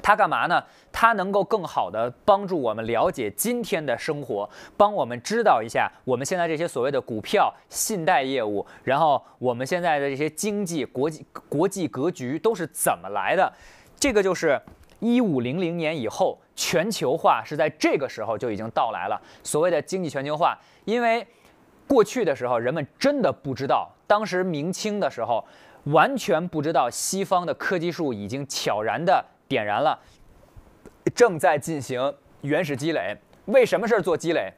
它干嘛呢？它能够更好的帮助我们了解今天的生活，帮我们知道一下我们现在这些所谓的股票、信贷业务，然后我们现在的这些经济、国际国际格局都是怎么来的。这个就是。一五零零年以后，全球化是在这个时候就已经到来了。所谓的经济全球化，因为过去的时候人们真的不知道，当时明清的时候完全不知道西方的科技树已经悄然的点燃了，正在进行原始积累。为什么事儿做积累？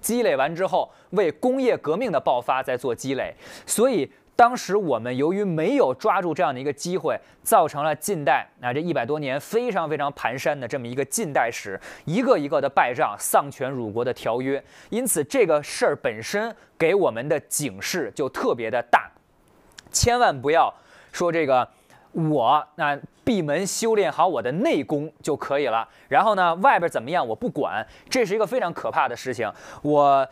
积累完之后，为工业革命的爆发在做积累。所以。当时我们由于没有抓住这样的一个机会，造成了近代啊这一百多年非常非常蹒跚的这么一个近代史，一个一个的败仗，丧权辱国的条约。因此，这个事儿本身给我们的警示就特别的大，千万不要说这个我那闭门修炼好我的内功就可以了。然后呢，外边怎么样我不管，这是一个非常可怕的事情。我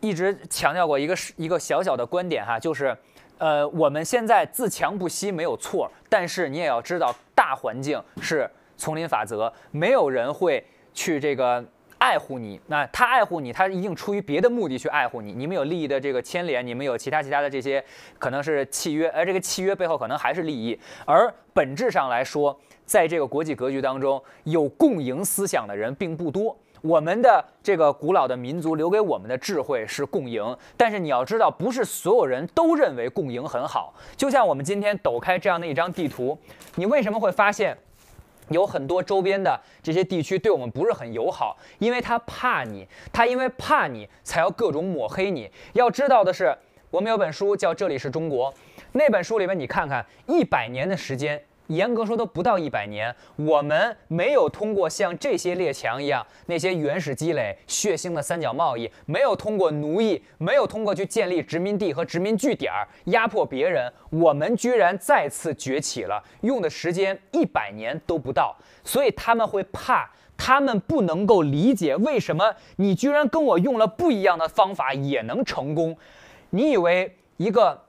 一直强调过一个一个小小的观点哈，就是。呃，我们现在自强不息没有错，但是你也要知道，大环境是丛林法则，没有人会去这个爱护你。那他爱护你，他一定出于别的目的去爱护你。你们有利益的这个牵连，你们有其他其他的这些，可能是契约，而这个契约背后可能还是利益。而本质上来说，在这个国际格局当中，有共赢思想的人并不多。我们的这个古老的民族留给我们的智慧是共赢，但是你要知道，不是所有人都认为共赢很好。就像我们今天抖开这样的一张地图，你为什么会发现有很多周边的这些地区对我们不是很友好？因为他怕你，他因为怕你才要各种抹黑你。要知道的是，我们有本书叫《这里是中国》，那本书里面你看看，一百年的时间。严格说都不到一百年，我们没有通过像这些列强一样那些原始积累、血腥的三角贸易，没有通过奴役，没有通过去建立殖民地和殖民据点儿压迫别人，我们居然再次崛起了，用的时间一百年都不到。所以他们会怕，他们不能够理解为什么你居然跟我用了不一样的方法也能成功。你以为一个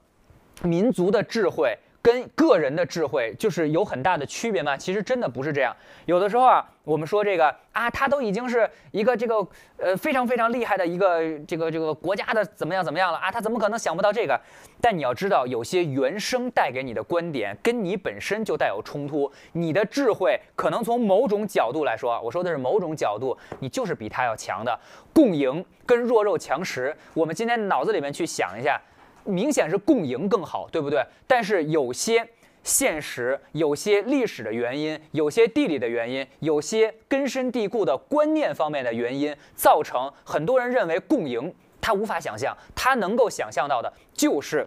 民族的智慧？跟个人的智慧就是有很大的区别吗？其实真的不是这样。有的时候啊，我们说这个啊，他都已经是一个这个呃非常非常厉害的一个这个这个国家的怎么样怎么样了啊，他怎么可能想不到这个？但你要知道，有些原生带给你的观点跟你本身就带有冲突。你的智慧可能从某种角度来说，我说的是某种角度，你就是比他要强的。共赢跟弱肉强食，我们今天脑子里面去想一下。明显是共赢更好，对不对？但是有些现实、有些历史的原因，有些地理的原因，有些根深蒂固的观念方面的原因，造成很多人认为共赢，他无法想象，他能够想象到的就是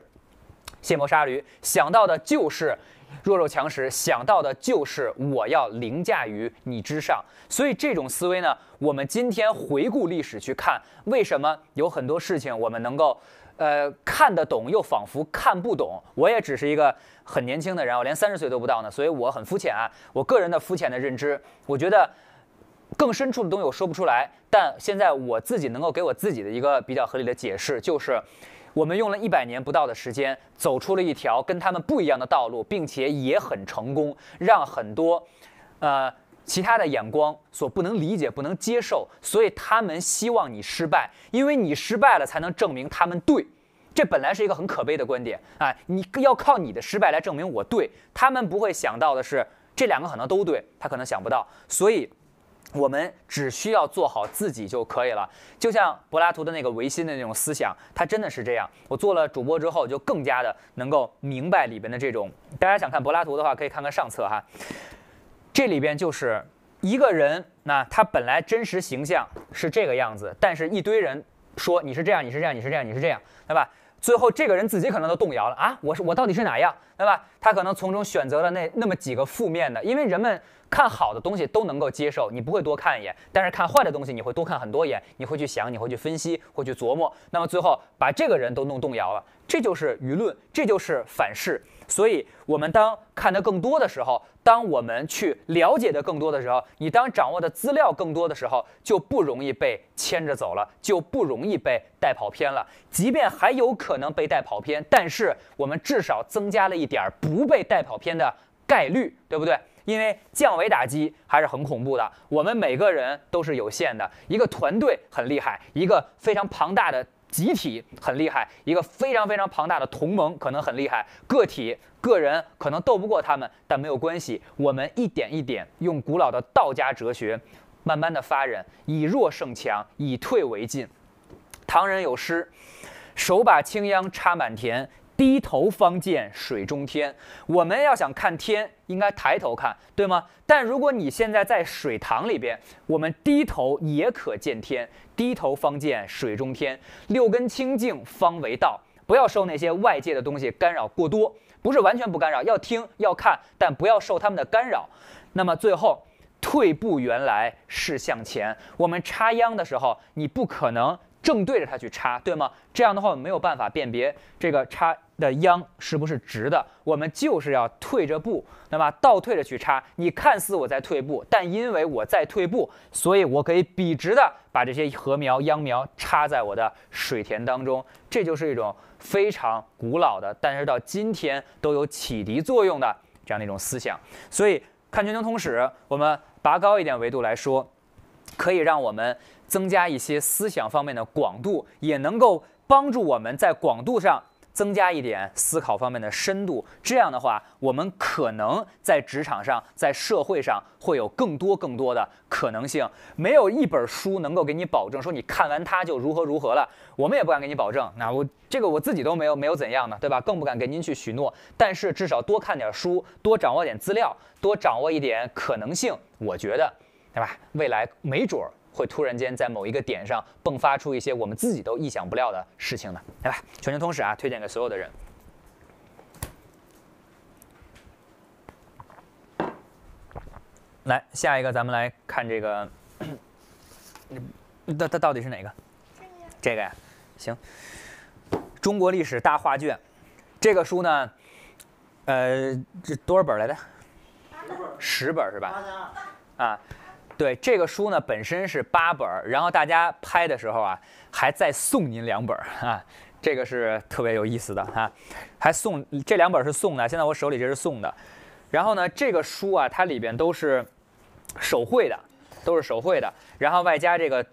卸磨杀驴，想到的就是弱肉强食，想到的就是我要凌驾于你之上。所以这种思维呢，我们今天回顾历史去看，为什么有很多事情我们能够。呃，看得懂又仿佛看不懂。我也只是一个很年轻的人，我连三十岁都不到呢，所以我很肤浅。啊。我个人的肤浅的认知，我觉得更深处的东西我说不出来。但现在我自己能够给我自己的一个比较合理的解释，就是我们用了一百年不到的时间，走出了一条跟他们不一样的道路，并且也很成功，让很多，呃。其他的眼光所不能理解、不能接受，所以他们希望你失败，因为你失败了才能证明他们对。这本来是一个很可悲的观点，啊！你要靠你的失败来证明我对。他们不会想到的是，这两个可能都对，他可能想不到。所以，我们只需要做好自己就可以了。就像柏拉图的那个唯心的那种思想，他真的是这样。我做了主播之后，就更加的能够明白里边的这种。大家想看柏拉图的话，可以看看上册哈。这里边就是一个人，那他本来真实形象是这个样子，但是一堆人说你是这样，你是这样，你是这样，你是这样，对吧？最后这个人自己可能都动摇了啊！我是我到底是哪样，对吧？他可能从中选择了那那么几个负面的，因为人们看好的东西都能够接受，你不会多看一眼；但是看坏的东西，你会多看很多眼，你会去想，你会去分析，会去琢磨。那么最后把这个人都弄动摇了，这就是舆论，这就是反噬。所以，我们当看得更多的时候，当我们去了解的更多的时候，你当掌握的资料更多的时候，就不容易被牵着走了，就不容易被带跑偏了。即便还有可能被带跑偏，但是我们至少增加了一点儿不被带跑偏的概率，对不对？因为降维打击还是很恐怖的。我们每个人都是有限的，一个团队很厉害，一个非常庞大的。集体很厉害，一个非常非常庞大的同盟可能很厉害。个体、个人可能斗不过他们，但没有关系。我们一点一点用古老的道家哲学，慢慢的发展，以弱胜强，以退为进。唐人有诗：“手把青秧插满田，低头方见水中天。”我们要想看天，应该抬头看，对吗？但如果你现在在水塘里边，我们低头也可见天。低头方见水中天，六根清净方为道。不要受那些外界的东西干扰过多，不是完全不干扰，要听要看，但不要受他们的干扰。那么最后，退步原来是向前。我们插秧的时候，你不可能正对着它去插，对吗？这样的话，我们没有办法辨别这个插。的秧是不是直的？我们就是要退着步，那么倒退着去插。你看似我在退步，但因为我在退步，所以我可以笔直的把这些禾苗、秧苗插在我的水田当中。这就是一种非常古老的，但是到今天都有启迪作用的这样的一种思想。所以看《全球通史》，我们拔高一点维度来说，可以让我们增加一些思想方面的广度，也能够帮助我们在广度上。增加一点思考方面的深度，这样的话，我们可能在职场上、在社会上会有更多更多的可能性。没有一本书能够给你保证说你看完它就如何如何了，我们也不敢给你保证。那我这个我自己都没有没有怎样呢，对吧？更不敢给您去许诺。但是至少多看点书，多掌握点资料，多掌握一点可能性，我觉得，对吧？未来没准儿。会突然间在某一个点上迸发出一些我们自己都意想不到的事情呢？对吧？全球通史啊，推荐给所有的人。来，下一个，咱们来看这个，到到到底是哪个？这个呀，行，《中国历史大画卷》这个书呢，呃，这多少本来的？十本是吧？啊。对这个书呢，本身是八本儿，然后大家拍的时候啊，还再送您两本儿啊，这个是特别有意思的啊，还送这两本儿是送的，现在我手里这是送的，然后呢，这个书啊，它里边都是手绘的，都是手绘的，然后外加这个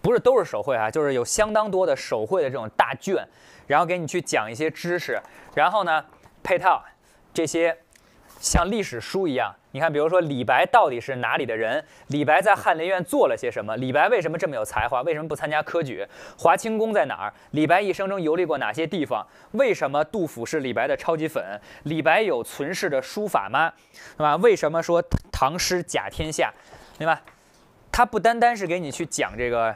不是都是手绘啊，就是有相当多的手绘的这种大卷，然后给你去讲一些知识，然后呢，配套这些。像历史书一样，你看，比如说李白到底是哪里的人？李白在翰林院做了些什么？李白为什么这么有才华？为什么不参加科举？华清宫在哪儿？李白一生中游历过哪些地方？为什么杜甫是李白的超级粉？李白有存世的书法吗？对吧？为什么说唐诗甲天下？对吧？他不单单是给你去讲这个，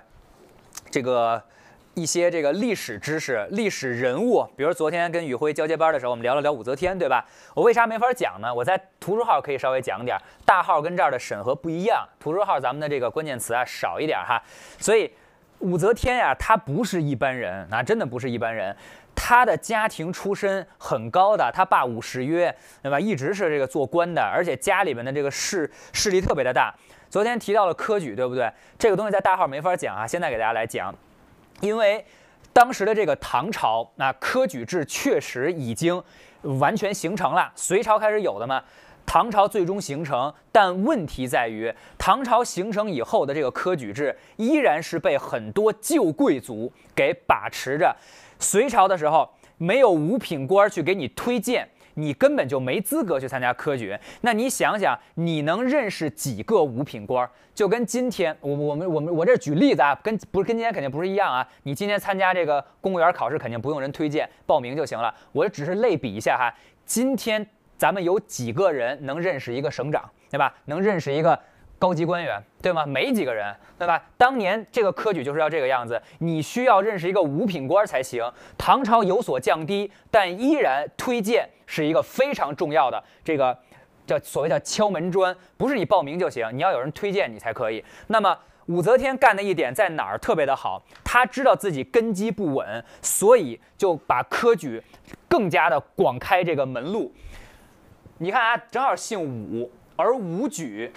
这个。一些这个历史知识、历史人物，比如昨天跟宇辉交接班的时候，我们聊了聊武则天，对吧？我为啥没法讲呢？我在图书号可以稍微讲点，大号跟这儿的审核不一样。图书号咱们的这个关键词啊少一点哈，所以武则天呀，她不是一般人，啊，真的不是一般人。她的家庭出身很高的，她爸武士约，对吧？一直是这个做官的，而且家里面的这个势势力特别的大。昨天提到了科举，对不对？这个东西在大号没法讲啊，现在给大家来讲。因为当时的这个唐朝，那科举制确实已经完全形成了。隋朝开始有的嘛，唐朝最终形成。但问题在于，唐朝形成以后的这个科举制，依然是被很多旧贵族给把持着。隋朝的时候，没有五品官去给你推荐。你根本就没资格去参加科举，那你想想，你能认识几个五品官儿？就跟今天，我我们我们我这举例子啊，跟不是跟今天肯定不是一样啊。你今天参加这个公务员考试，肯定不用人推荐，报名就行了。我只是类比一下哈。今天咱们有几个人能认识一个省长，对吧？能认识一个。高级官员对吗？没几个人对吧？当年这个科举就是要这个样子，你需要认识一个五品官才行。唐朝有所降低，但依然推荐是一个非常重要的，这个叫所谓的敲门砖，不是你报名就行，你要有人推荐你才可以。那么武则天干的一点在哪儿特别的好？她知道自己根基不稳，所以就把科举更加的广开这个门路。你看啊，正好姓武，而武举。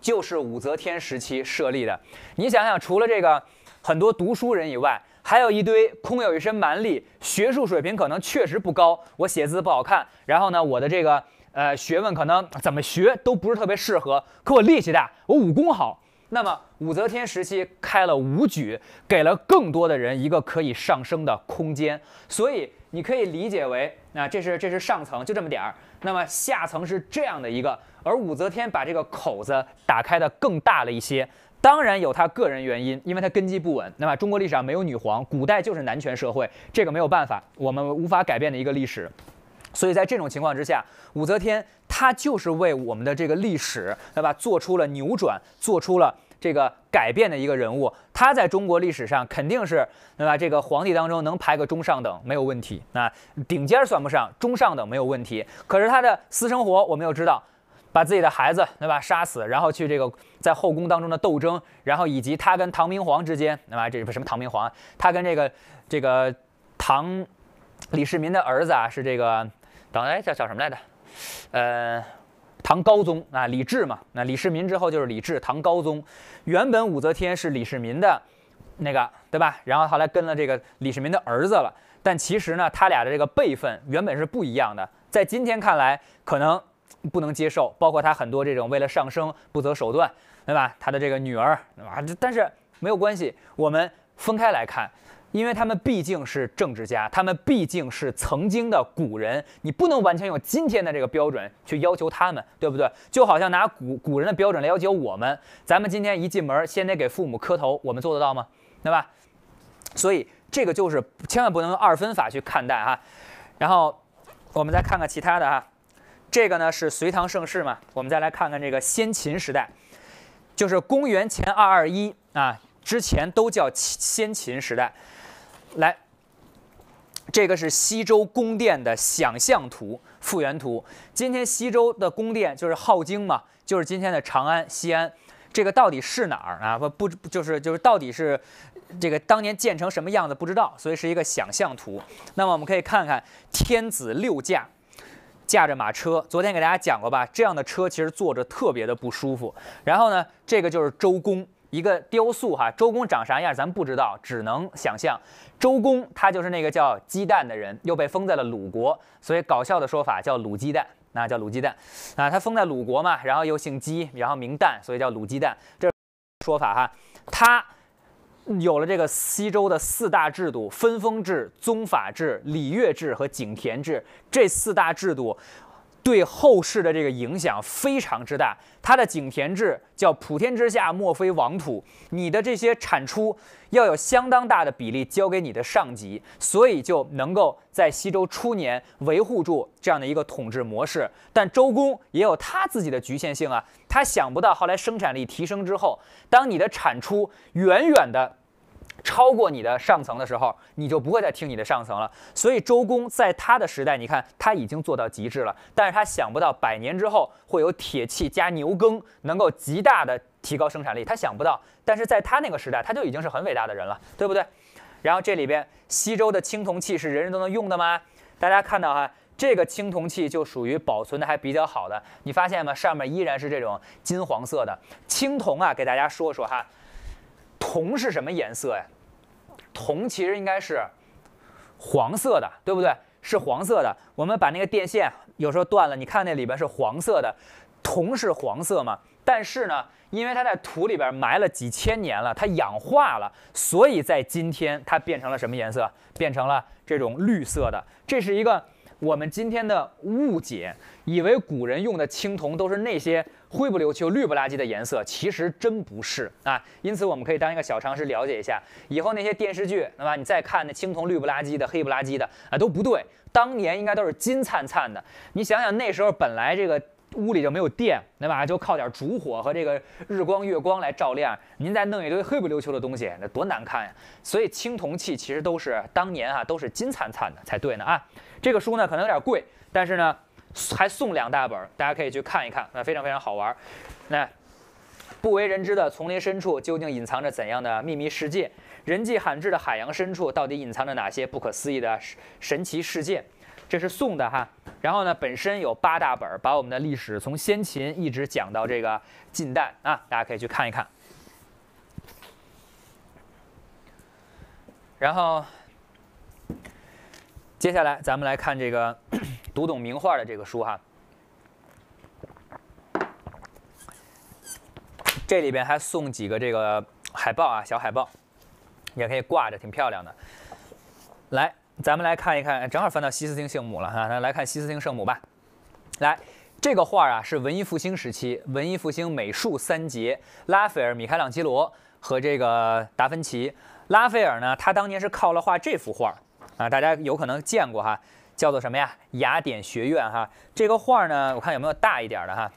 就是武则天时期设立的。你想想，除了这个很多读书人以外，还有一堆空有一身蛮力，学术水平可能确实不高，我写字不好看。然后呢，我的这个呃学问可能怎么学都不是特别适合。可我力气大，我武功好。那么武则天时期开了武举，给了更多的人一个可以上升的空间。所以你可以理解为，那这是这是上层，就这么点儿。那么下层是这样的一个。而武则天把这个口子打开的更大了一些，当然有她个人原因，因为她根基不稳。那么中国历史上没有女皇，古代就是男权社会，这个没有办法，我们无法改变的一个历史。所以在这种情况之下，武则天她就是为我们的这个历史，对吧，做出了扭转、做出了这个改变的一个人物。她在中国历史上肯定是，对吧，这个皇帝当中能排个中上等没有问题，那顶尖儿算不上，中上等没有问题。可是她的私生活，我们又知道。把自己的孩子对吧杀死，然后去这个在后宫当中的斗争，然后以及他跟唐明皇之间，对吧？这是什么唐明皇他跟这个这个唐李世民的儿子啊，是这个等哎叫叫什么来着？呃，唐高宗啊，李治嘛。那李世民之后就是李治，唐高宗。原本武则天是李世民的那个对吧？然后后来跟了这个李世民的儿子了，但其实呢，他俩的这个辈分原本是不一样的。在今天看来，可能。不能接受，包括他很多这种为了上升不择手段，对吧？他的这个女儿，对吧？但是没有关系，我们分开来看，因为他们毕竟是政治家，他们毕竟是曾经的古人，你不能完全用今天的这个标准去要求他们，对不对？就好像拿古古人的标准来要求我们，咱们今天一进门先得给父母磕头，我们做得到吗？对吧？所以这个就是千万不能用二分法去看待哈。然后我们再看看其他的哈。这个呢是隋唐盛世嘛？我们再来看看这个先秦时代，就是公元前二二一啊之前都叫先秦时代。来，这个是西周宫殿的想象图、复原图。今天西周的宫殿就是镐京嘛，就是今天的长安、西安。这个到底是哪儿啊？不不，就是就是到底是这个当年建成什么样子不知道，所以是一个想象图。那么我们可以看看天子六驾。驾着马车，昨天给大家讲过吧？这样的车其实坐着特别的不舒服。然后呢，这个就是周公，一个雕塑哈。周公长啥样咱不知道，只能想象。周公他就是那个叫鸡蛋的人，又被封在了鲁国，所以搞笑的说法叫鲁鸡蛋。那叫鲁鸡蛋啊，他封在鲁国嘛，然后又姓姬，然后名旦，所以叫鲁鸡蛋。这说法哈，他。有了这个西周的四大制度：分封制、宗法制、礼乐制和井田制。这四大制度。对后世的这个影响非常之大，他的井田制叫普天之下莫非王土，你的这些产出要有相当大的比例交给你的上级，所以就能够在西周初年维护住这样的一个统治模式。但周公也有他自己的局限性啊，他想不到后来生产力提升之后，当你的产出远远的。超过你的上层的时候，你就不会再听你的上层了。所以周公在他的时代，你看他已经做到极致了，但是他想不到百年之后会有铁器加牛耕能够极大的提高生产力。他想不到，但是在他那个时代，他就已经是很伟大的人了，对不对？然后这里边西周的青铜器是人人都能用的吗？大家看到哈，这个青铜器就属于保存的还比较好的，你发现吗？上面依然是这种金黄色的青铜啊。给大家说说哈，铜是什么颜色呀？铜其实应该是黄色的，对不对？是黄色的。我们把那个电线有时候断了，你看那里边是黄色的，铜是黄色嘛？但是呢，因为它在土里边埋了几千年了，它氧化了，所以在今天它变成了什么颜色？变成了这种绿色的。这是一个我们今天的误解，以为古人用的青铜都是那些。灰不溜秋、绿不拉几的颜色，其实真不是啊。因此，我们可以当一个小常识了解一下。以后那些电视剧，那么你再看那青铜绿不拉几的、黑不拉几的啊，都不对。当年应该都是金灿灿的。你想想，那时候本来这个屋里就没有电，对吧？就靠点烛火和这个日光、月光来照亮。您再弄一堆黑不溜秋的东西，那多难看呀！所以青铜器其实都是当年啊，都是金灿灿的才对呢啊。这个书呢可能有点贵，但是呢。还送两大本，大家可以去看一看，那非常非常好玩。那不为人知的丛林深处究竟隐藏着怎样的秘密世界？人迹罕至的海洋深处到底隐藏着哪些不可思议的神奇世界？这是送的哈。然后呢，本身有八大本，把我们的历史从先秦一直讲到这个近代啊，大家可以去看一看。然后，接下来咱们来看这个。读懂名画的这个书哈，这里边还送几个这个海报啊，小海报也可以挂着，挺漂亮的。来，咱们来看一看，正好翻到西斯汀圣母了哈，那来看西斯汀圣母吧。来，这个画啊是文艺复兴时期，文艺复兴美术三杰——拉斐尔、米开朗基罗和这个达芬奇。拉斐尔呢，他当年是靠了画这幅画啊，大家有可能见过哈。叫做什么呀？雅典学院哈，这个画呢，我看有没有大一点的哈？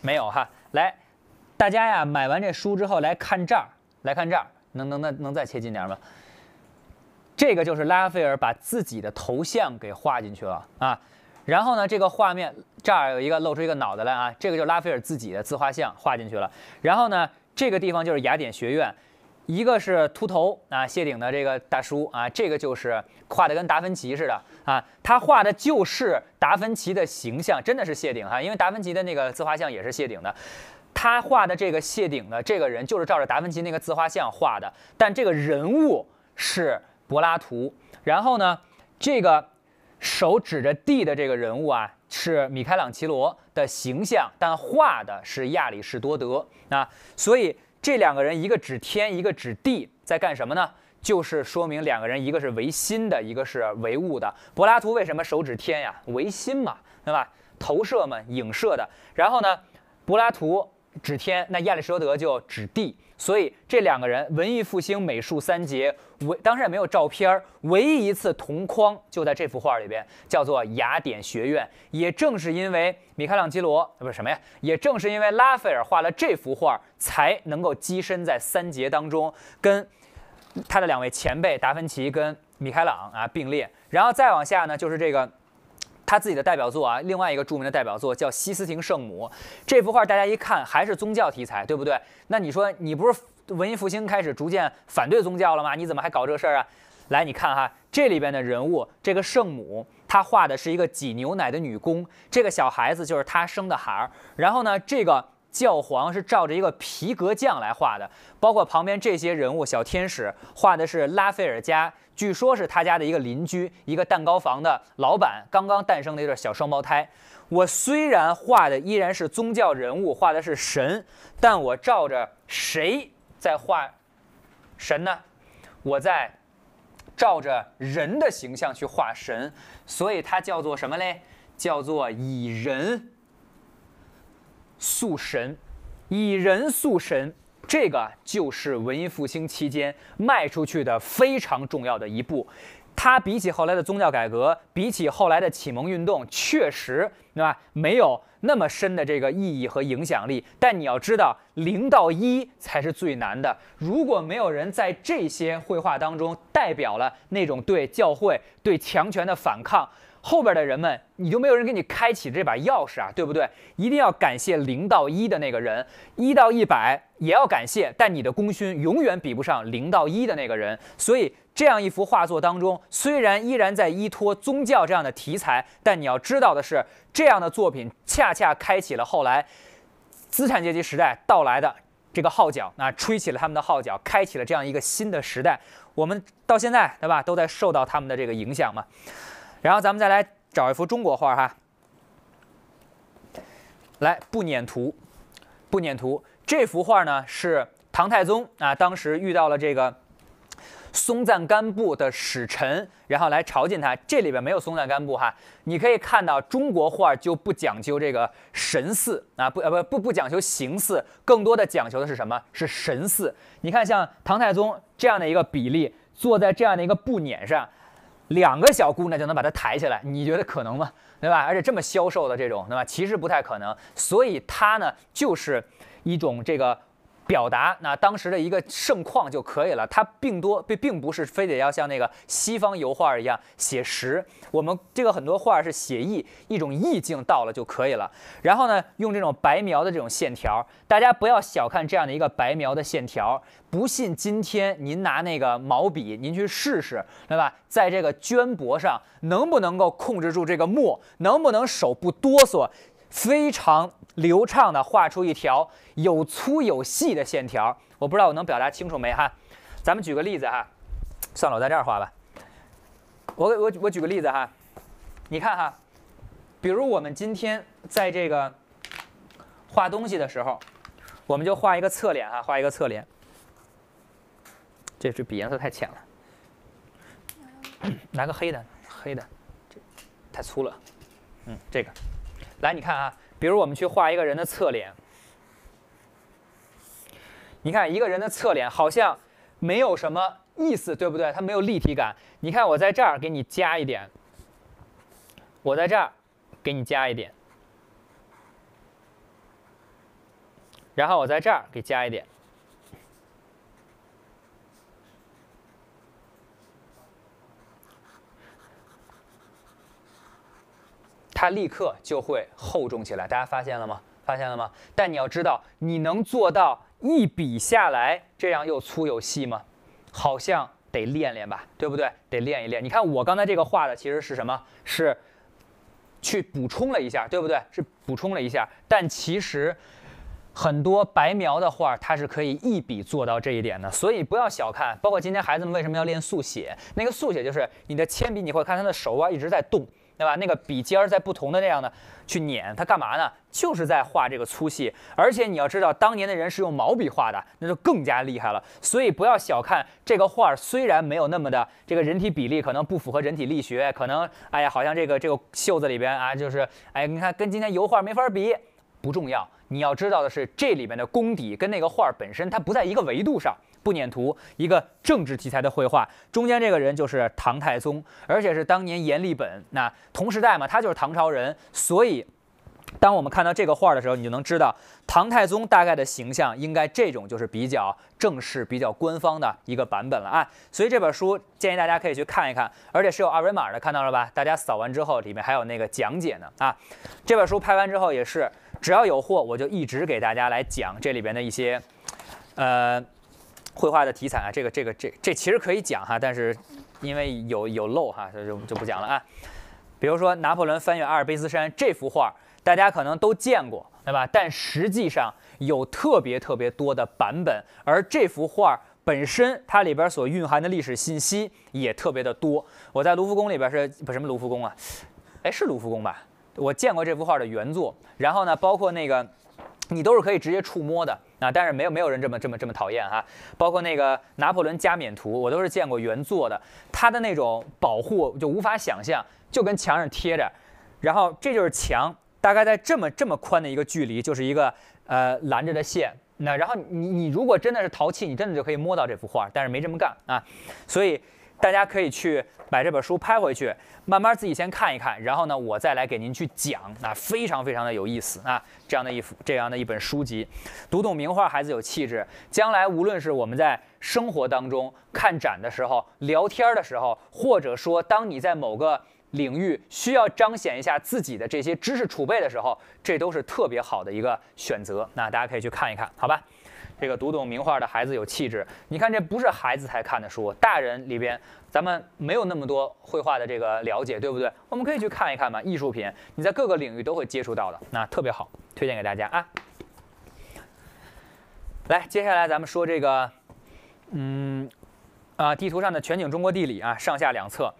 没有哈，来，大家呀，买完这书之后来看这儿，来看这儿，能能能能再切近点吗？这个就是拉斐尔把自己的头像给画进去了啊，然后呢，这个画面这儿有一个露出一个脑袋来啊，这个就是拉斐尔自己的自画像画进去了，然后呢，这个地方就是雅典学院。一个是秃头啊，谢顶的这个大叔啊，这个就是画的跟达芬奇似的啊，他画的就是达芬奇的形象，真的是谢顶哈，因为达芬奇的那个自画像也是谢顶的，他画的这个谢顶的这个人就是照着达芬奇那个自画像画的，但这个人物是柏拉图，然后呢，这个手指着地的这个人物啊是米开朗琪罗的形象，但画的是亚里士多德啊，所以。这两个人，一个指天，一个指地，在干什么呢？就是说明两个人，一个是唯心的，一个是唯物的。柏拉图为什么手指天呀？唯心嘛，对吧？投射嘛，影射的。然后呢，柏拉图指天，那亚里士多德就指地。所以这两个人，文艺复兴美术三杰。唯当时也没有照片唯一一次同框就在这幅画里边，叫做《雅典学院》。也正是因为米开朗基罗啊，不是什么呀，也正是因为拉斐尔画了这幅画，才能够跻身在三杰当中，跟他的两位前辈达芬奇跟米开朗啊并列。然后再往下呢，就是这个他自己的代表作啊，另外一个著名的代表作叫《西斯廷圣母》。这幅画大家一看还是宗教题材，对不对？那你说你不是？文艺复兴开始逐渐反对宗教了吗？你怎么还搞这事儿啊？来，你看哈，这里边的人物，这个圣母，她画的是一个挤牛奶的女工，这个小孩子就是她生的孩儿。然后呢，这个教皇是照着一个皮革匠来画的，包括旁边这些人物，小天使画的是拉斐尔家，据说是他家的一个邻居，一个蛋糕房的老板刚刚诞生的一对小双胞胎。我虽然画的依然是宗教人物，画的是神，但我照着谁？在画神呢，我在照着人的形象去画神，所以它叫做什么嘞？叫做以人塑神，以人塑神，这个就是文艺复兴期间迈出去的非常重要的一步。它比起后来的宗教改革，比起后来的启蒙运动，确实对吧？没有那么深的这个意义和影响力。但你要知道，零到一才是最难的。如果没有人在这些绘画当中代表了那种对教会、对强权的反抗。后边的人们，你就没有人给你开启这把钥匙啊，对不对？一定要感谢零到一的那个人，一到一百也要感谢，但你的功勋永远比不上零到一的那个人。所以，这样一幅画作当中，虽然依然在依托宗教这样的题材，但你要知道的是，这样的作品恰恰开启了后来资产阶级时代到来的这个号角，那吹起了他们的号角，开启了这样一个新的时代。我们到现在，对吧，都在受到他们的这个影响嘛。然后咱们再来找一幅中国画哈，来《步辇图》。《步辇图》这幅画呢是唐太宗啊，当时遇到了这个松赞干布的使臣，然后来朝见他。这里边没有松赞干布哈，你可以看到中国画就不讲究这个神似啊，不呃不不不讲究形似，更多的讲究的是什么？是神似。你看像唐太宗这样的一个比例，坐在这样的一个布辇上。两个小姑娘就能把它抬起来，你觉得可能吗？对吧？而且这么消瘦的这种，对吧？其实不太可能。所以它呢，就是一种这个。表达那当时的一个盛况就可以了，它并多并并不是非得要像那个西方油画一样写实，我们这个很多画是写意，一种意境到了就可以了。然后呢，用这种白描的这种线条，大家不要小看这样的一个白描的线条，不信今天您拿那个毛笔您去试试，对吧？在这个绢帛上能不能够控制住这个墨，能不能手不哆嗦，非常。流畅的画出一条有粗有细的线条，我不知道我能表达清楚没哈？咱们举个例子哈，算了，我在这儿画吧。我给我我举个例子哈，你看哈，比如我们今天在这个画东西的时候，我们就画一个侧脸哈，画一个侧脸。这是笔颜色太浅了，拿个黑的黑的，这太粗了，嗯，这个，来你看啊。比如我们去画一个人的侧脸，你看一个人的侧脸好像没有什么意思，对不对？它没有立体感。你看我在这儿给你加一点，我在这儿给你加一点，然后我在这儿给加一点。它立刻就会厚重起来，大家发现了吗？发现了吗？但你要知道，你能做到一笔下来这样又粗又细吗？好像得练练吧，对不对？得练一练。你看我刚才这个画的，其实是什么？是去补充了一下，对不对？是补充了一下。但其实很多白描的画，它是可以一笔做到这一点的。所以不要小看，包括今天孩子们为什么要练速写？那个速写就是你的铅笔，你会看他的手腕一直在动。对吧？那个笔尖在不同的那样的去碾，它干嘛呢？就是在画这个粗细。而且你要知道，当年的人是用毛笔画的，那就更加厉害了。所以不要小看这个画，虽然没有那么的这个人体比例可能不符合人体力学，可能哎呀，好像这个这个袖子里边啊，就是哎，你看跟今天油画没法比，不重要。你要知道的是，这里面的功底跟那个画本身它不在一个维度上。不辇图，一个政治题材的绘画，中间这个人就是唐太宗，而且是当年阎立本那同时代嘛，他就是唐朝人，所以当我们看到这个画的时候，你就能知道唐太宗大概的形象，应该这种就是比较正式、比较官方的一个版本了啊。所以这本书建议大家可以去看一看，而且是有二维码的，看到了吧？大家扫完之后，里面还有那个讲解呢啊。这本书拍完之后也是，只要有货，我就一直给大家来讲这里边的一些呃。绘画的题材啊，这个这个这这其实可以讲哈，但是因为有有漏哈，就就就不讲了啊。比如说拿破仑翻越阿尔卑斯山这幅画，大家可能都见过，对吧？但实际上有特别特别多的版本，而这幅画本身它里边所蕴含的历史信息也特别的多。我在卢浮宫里边是不什么卢浮宫啊？哎，是卢浮宫吧？我见过这幅画的原作，然后呢，包括那个你都是可以直接触摸的。啊，但是没有没有人这么这么这么讨厌哈，包括那个拿破仑加冕图，我都是见过原作的，它的那种保护就无法想象，就跟墙上贴着，然后这就是墙，大概在这么这么宽的一个距离，就是一个呃拦着的线，那然后你你如果真的是淘气，你真的就可以摸到这幅画，但是没这么干啊，所以。大家可以去买这本书拍回去，慢慢自己先看一看，然后呢，我再来给您去讲，啊，非常非常的有意思啊！这样的一幅，这样的一本书籍，读懂名画，孩子有气质。将来无论是我们在生活当中看展的时候、聊天的时候，或者说当你在某个领域需要彰显一下自己的这些知识储备的时候，这都是特别好的一个选择。那大家可以去看一看，好吧？这个读懂名画的孩子有气质。你看，这不是孩子才看的书，大人里边咱们没有那么多绘画的这个了解，对不对？我们可以去看一看嘛，艺术品，你在各个领域都会接触到的，那特别好，推荐给大家啊。来，接下来咱们说这个，嗯，啊，地图上的全景中国地理啊，上下两册，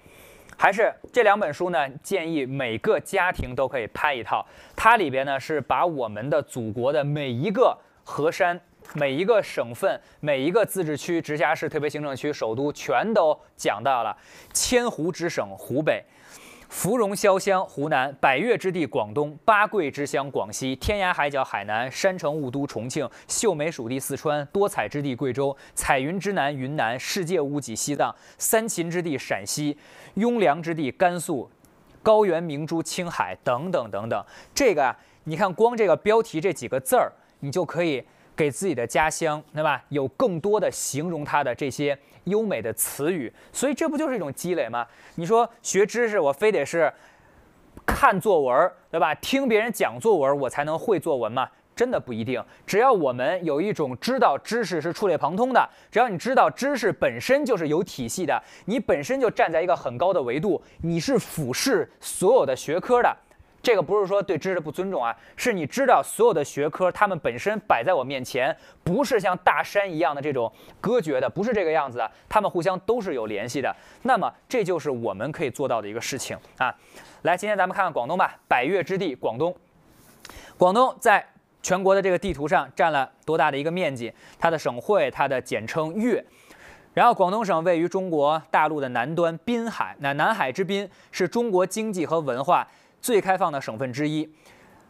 还是这两本书呢？建议每个家庭都可以拍一套，它里边呢是把我们的祖国的每一个河山。每一个省份、每一个自治区、直辖市、特别行政区首都，全都讲到了。千湖之省湖北，芙蓉潇湘湖南，百越之地广东，八桂之乡广西，天涯海角海南，山城雾都重庆，秀美蜀地四川，多彩之地贵州，彩云之南云南，世界屋脊西藏，三秦之地陕西，雍凉之地甘肃，高原明珠青海，等等等等。这个啊，你看光这个标题这几个字儿，你就可以。给自己的家乡，对吧？有更多的形容它的这些优美的词语，所以这不就是一种积累吗？你说学知识，我非得是看作文，对吧？听别人讲作文，我才能会作文吗？真的不一定。只要我们有一种知道知识是触类旁通的，只要你知道知识本身就是有体系的，你本身就站在一个很高的维度，你是俯视所有的学科的。这个不是说对知识不尊重啊，是你知道所有的学科，它们本身摆在我面前，不是像大山一样的这种隔绝的，不是这个样子的，它们互相都是有联系的。那么，这就是我们可以做到的一个事情啊。来，今天咱们看看广东吧，百越之地，广东，广东在全国的这个地图上占了多大的一个面积？它的省会，它的简称粤。然后，广东省位于中国大陆的南端，滨海，那南海之滨，是中国经济和文化。最开放的省份之一，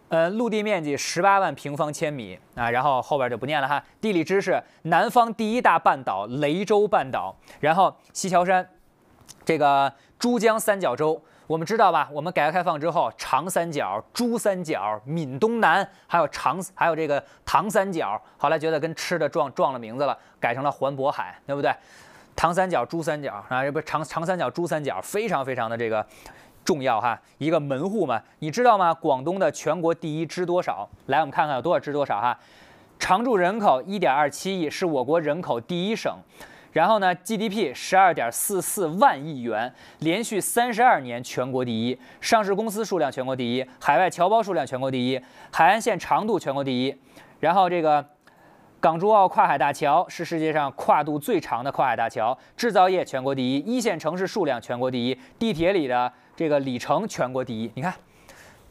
呃，陆地面积十八万平方千米啊，然后后边就不念了哈。地理知识，南方第一大半岛雷州半岛，然后西樵山，这个珠江三角洲，我们知道吧？我们改革开放之后，长三角、珠三角、闽东南，还有长还有这个唐三角，后来觉得跟吃的撞撞了名字了，改成了环渤海，对不对？唐三角、珠三角啊，这不长长三角、珠三角，非常非常的这个。重要哈，一个门户嘛，你知道吗？广东的全国第一知多少？来，我们看看有多少知多少哈。常住人口一点二七亿，是我国人口第一省。然后呢，GDP 十二点四四万亿元，连续三十二年全国第一。上市公司数量全国第一，海外侨胞数量全国第一，海岸线长度全国第一。然后这个港珠澳跨海大桥是世界上跨度最长的跨海大桥。制造业全国第一，一线城市数量全国第一，地铁里的。这个里程全国第一，你看，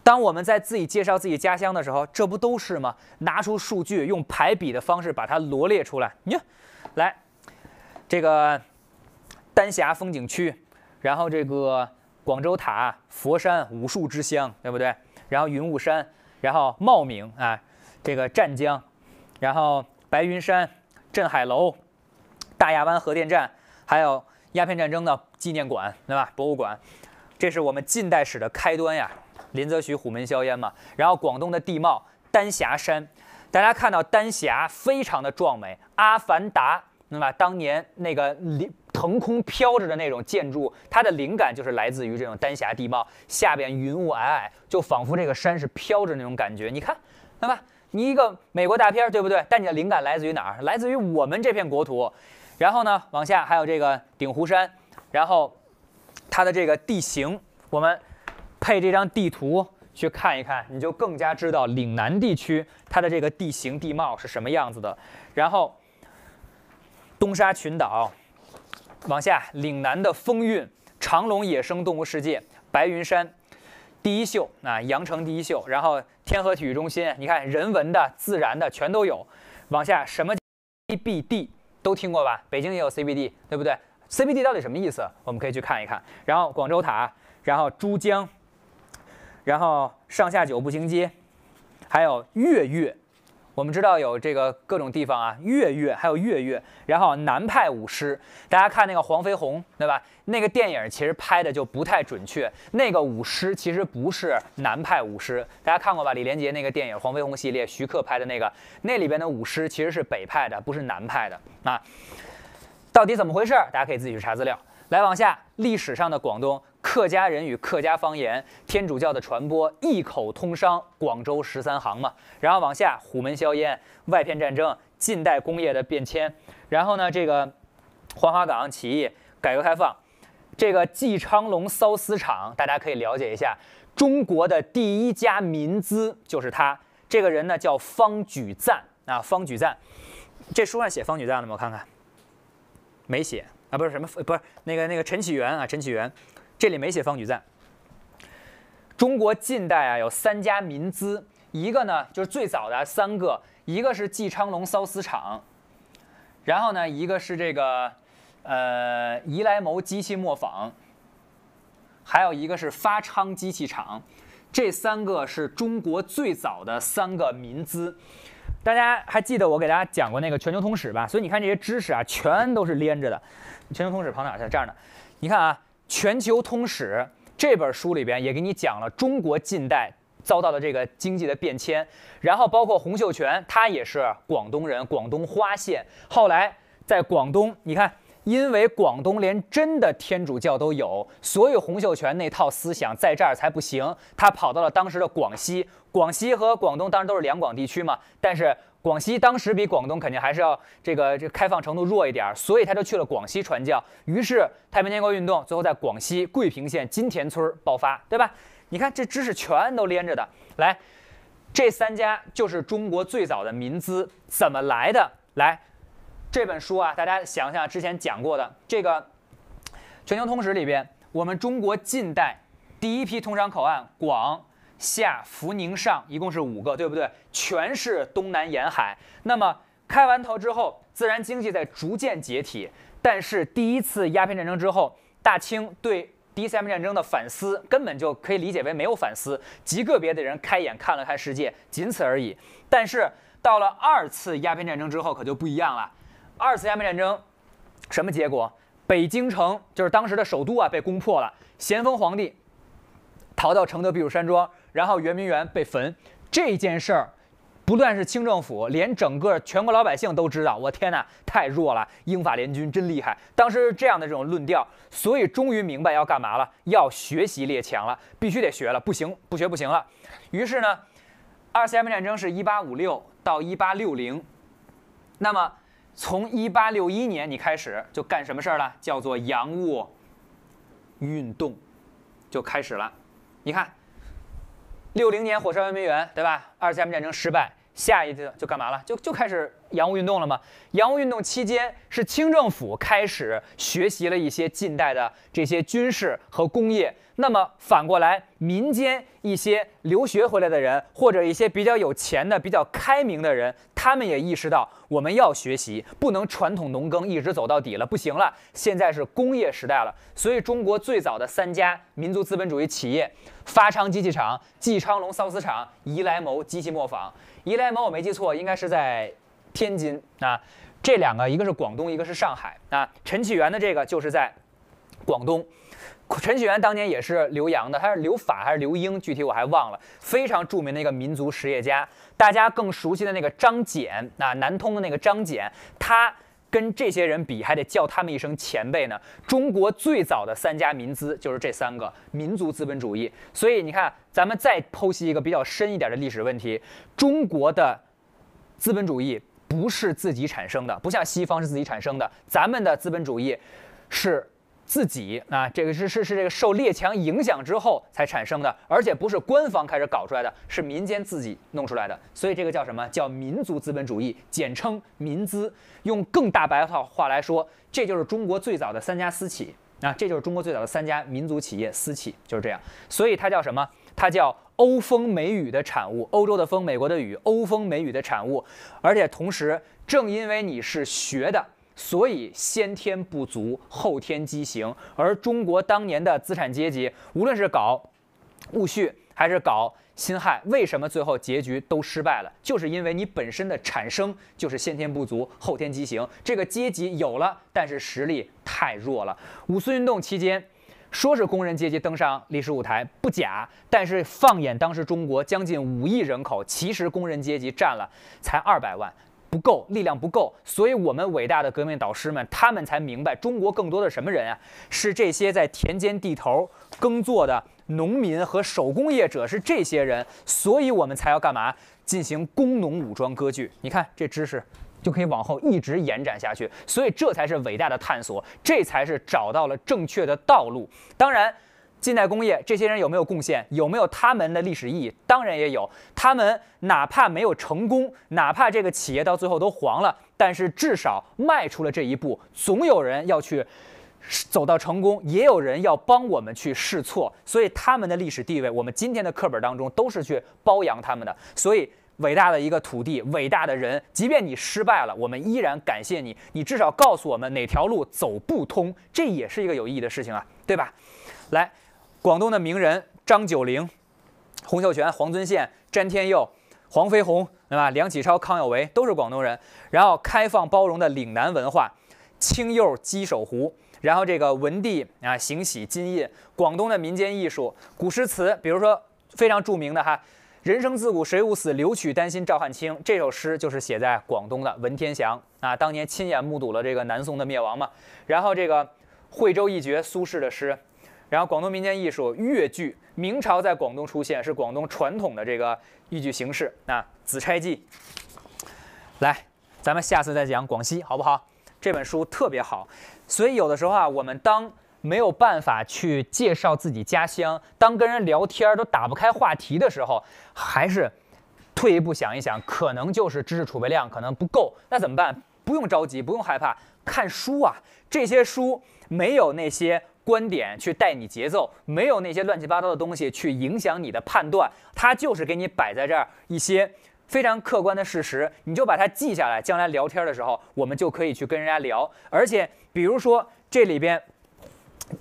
当我们在自己介绍自己家乡的时候，这不都是吗？拿出数据，用排比的方式把它罗列出来。你看，来，这个丹霞风景区，然后这个广州塔、佛山武术之乡，对不对？然后云雾山，然后茂名啊，这个湛江，然后白云山、镇海楼、大亚湾核电站，还有鸦片战争的纪念馆，对吧？博物馆。这是我们近代史的开端呀，林则徐虎门销烟嘛。然后广东的地貌，丹霞山，大家看到丹霞非常的壮美。阿凡达，那么当年那个腾空飘着的那种建筑，它的灵感就是来自于这种丹霞地貌。下边云雾霭霭，就仿佛这个山是飘着那种感觉。你看，那么你一个美国大片，对不对？但你的灵感来自于哪儿？来自于我们这片国土。然后呢，往下还有这个鼎湖山，然后。它的这个地形，我们配这张地图去看一看，你就更加知道岭南地区它的这个地形地貌是什么样子的。然后，东沙群岛，往下，岭南的风韵，长隆野生动物世界，白云山，第一秀啊，羊城第一秀。然后，天河体育中心，你看人文的、自然的全都有。往下，什么 CBD 都听过吧？北京也有 CBD，对不对？CBD 到底什么意思？我们可以去看一看。然后广州塔，然后珠江，然后上下九步行街，还有粤粤。我们知道有这个各种地方啊，粤粤还有粤粤。然后南派舞狮，大家看那个黄飞鸿，对吧？那个电影其实拍的就不太准确，那个舞狮其实不是南派舞狮，大家看过吧？李连杰那个电影《黄飞鸿》系列，徐克拍的那个，那里边的舞狮其实是北派的，不是南派的啊。到底怎么回事？大家可以自己去查资料。来，往下，历史上的广东客家人与客家方言，天主教的传播，一口通商，广州十三行嘛。然后往下，虎门销烟，外片战争，近代工业的变迁。然后呢，这个黄花岗起义，改革开放，这个纪昌龙缫丝厂，大家可以了解一下。中国的第一家民资就是他，这个人呢叫方举赞啊，方举赞。这书上写方举赞了吗？看看。没写啊，不是什么，不是那个那个陈启源啊，陈启源，这里没写方举赞。中国近代啊，有三家民资，一个呢就是最早的三个，一个是纪昌隆缫丝厂，然后呢一个是这个呃怡来谋机器磨坊，还有一个是发昌机器厂，这三个是中国最早的三个民资。大家还记得我给大家讲过那个全球通史吧？所以你看这些知识啊，全都是连着的。全球通史跑哪去了？这样的，你看啊，全球通史这本书里边也给你讲了中国近代遭到的这个经济的变迁，然后包括洪秀全，他也是广东人，广东花县，后来在广东，你看。因为广东连真的天主教都有，所以洪秀全那套思想在这儿才不行。他跑到了当时的广西，广西和广东当然都是两广地区嘛，但是广西当时比广东肯定还是要这个这开放程度弱一点，所以他就去了广西传教。于是太平天国运动最后在广西桂平县金田村爆发，对吧？你看这知识全都连着的。来，这三家就是中国最早的民资怎么来的？来。这本书啊，大家想想之前讲过的这个 《全球通史》里边，我们中国近代第一批通商口岸广厦福宁上一共是五个，对不对？全是东南沿海。那么开完头之后，自然经济在逐渐解体。但是第一次鸦片战争之后，大清对第一次鸦片战争的反思根本就可以理解为没有反思，极个别的人开眼看了看世界，仅此而已。但是到了二次鸦片战争之后，可就不一样了。二次鸦片战争，什么结果？北京城就是当时的首都啊，被攻破了。咸丰皇帝逃到承德避暑山庄，然后圆明园被焚。这件事儿，不但是清政府，连整个全国老百姓都知道。我天哪，太弱了！英法联军真厉害。当时这样的这种论调，所以终于明白要干嘛了，要学习列强了，必须得学了，不行不学不行了。于是呢，二次鸦片战争是一八五六到一八六零，那么。从一八六一年，你开始就干什么事儿了？叫做洋务运动，就开始了。你看，六零年火烧圆明园，对吧？二次鸦片战争失败，下一次就干嘛了？就就开始。洋务运动了吗？洋务运动期间是清政府开始学习了一些近代的这些军事和工业。那么反过来，民间一些留学回来的人，或者一些比较有钱的、比较开明的人，他们也意识到我们要学习，不能传统农耕一直走到底了，不行了，现在是工业时代了。所以中国最早的三家民族资本主义企业：发昌机器厂、继昌隆缫丝厂、怡来谋机器磨坊。怡来谋，我没记错，应该是在。天津啊，这两个一个是广东，一个是上海啊。陈启源的这个就是在广东，陈启源当年也是留洋的，他是留法还是留英？具体我还忘了。非常著名的一个民族实业家，大家更熟悉的那个张謇啊，南通的那个张謇，他跟这些人比，还得叫他们一声前辈呢。中国最早的三家民资就是这三个民族资本主义。所以你看，咱们再剖析一个比较深一点的历史问题：中国的资本主义。不是自己产生的，不像西方是自己产生的。咱们的资本主义，是自己啊，这个是是是这个受列强影响之后才产生的，而且不是官方开始搞出来的，是民间自己弄出来的。所以这个叫什么？叫民族资本主义，简称民资。用更大白话话来说，这就是中国最早的三家私企啊，这就是中国最早的三家民族企业私企，就是这样。所以它叫什么？它叫。欧风美雨的产物，欧洲的风，美国的雨，欧风美雨的产物，而且同时，正因为你是学的，所以先天不足，后天畸形。而中国当年的资产阶级，无论是搞戊戌还是搞辛亥，为什么最后结局都失败了？就是因为你本身的产生就是先天不足，后天畸形。这个阶级有了，但是实力太弱了。五四运动期间。说是工人阶级登上历史舞台不假，但是放眼当时中国将近五亿人口，其实工人阶级占了才二百万，不够力量不够，所以我们伟大的革命导师们他们才明白中国更多的什么人啊？是这些在田间地头耕作的农民和手工业者，是这些人，所以我们才要干嘛？进行工农武装割据。你看这知识。就可以往后一直延展下去，所以这才是伟大的探索，这才是找到了正确的道路。当然，近代工业这些人有没有贡献，有没有他们的历史意义？当然也有。他们哪怕没有成功，哪怕这个企业到最后都黄了，但是至少迈出了这一步。总有人要去走到成功，也有人要帮我们去试错。所以他们的历史地位，我们今天的课本当中都是去褒扬他们的。所以。伟大的一个土地，伟大的人，即便你失败了，我们依然感谢你。你至少告诉我们哪条路走不通，这也是一个有意义的事情啊，对吧？来，广东的名人张九龄、洪秀全、黄遵宪、詹天佑、黄飞鸿，对吧？梁启超、康有为都是广东人。然后开放包容的岭南文化，青釉鸡首壶。然后这个文帝啊，行喜金印。广东的民间艺术、古诗词，比如说非常著名的哈。人生自古谁无死，留取丹心照汗青。这首诗就是写在广东的文天祥啊，当年亲眼目睹了这个南宋的灭亡嘛。然后这个惠州一绝苏轼的诗，然后广东民间艺术粤剧，明朝在广东出现是广东传统的这个豫剧形式。那《紫钗记》，来，咱们下次再讲广西好不好？这本书特别好，所以有的时候啊，我们当。没有办法去介绍自己家乡，当跟人聊天都打不开话题的时候，还是退一步想一想，可能就是知识储备量可能不够，那怎么办？不用着急，不用害怕，看书啊！这些书没有那些观点去带你节奏，没有那些乱七八糟的东西去影响你的判断，它就是给你摆在这儿一些非常客观的事实，你就把它记下来，将来聊天的时候我们就可以去跟人家聊。而且比如说这里边。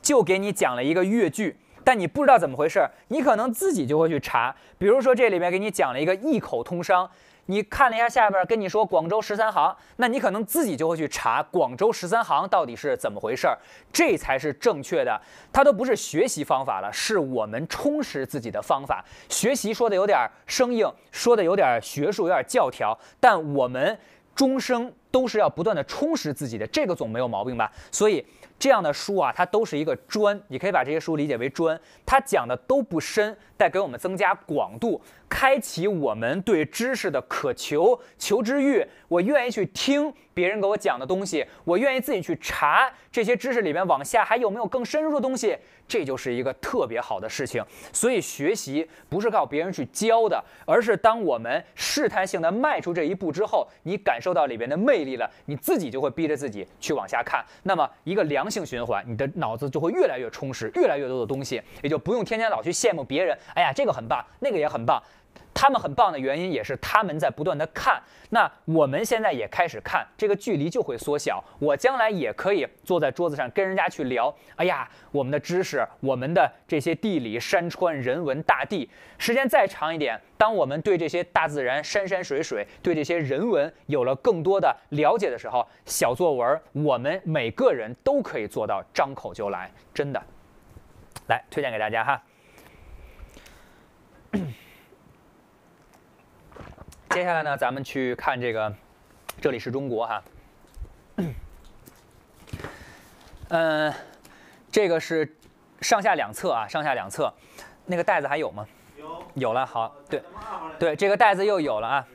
就给你讲了一个粤剧，但你不知道怎么回事，你可能自己就会去查。比如说这里面给你讲了一个一口通商，你看了一下下边跟你说广州十三行，那你可能自己就会去查广州十三行到底是怎么回事儿，这才是正确的。它都不是学习方法了，是我们充实自己的方法。学习说的有点生硬，说的有点学术，有点教条，但我们终生都是要不断的充实自己的，这个总没有毛病吧？所以。这样的书啊，它都是一个砖，你可以把这些书理解为砖，它讲的都不深，但给我们增加广度，开启我们对知识的渴求、求知欲。我愿意去听别人给我讲的东西，我愿意自己去查这些知识里面往下还有没有更深入的东西，这就是一个特别好的事情。所以学习不是靠别人去教的，而是当我们试探性的迈出这一步之后，你感受到里边的魅力了，你自己就会逼着自己去往下看。那么一个良。性循环，你的脑子就会越来越充实，越来越多的东西，也就不用天天老去羡慕别人。哎呀，这个很棒，那个也很棒。他们很棒的原因也是他们在不断的看，那我们现在也开始看，这个距离就会缩小。我将来也可以坐在桌子上跟人家去聊。哎呀，我们的知识，我们的这些地理、山川、人文、大地，时间再长一点，当我们对这些大自然、山山水水，对这些人文有了更多的了解的时候，小作文，我们每个人都可以做到张口就来，真的，来推荐给大家哈。接下来呢，咱们去看这个，这里是中国哈。嗯，这个是上下两侧啊，上下两侧，那个袋子还有吗？有，有了。好，对，对，这个袋子又有了啊，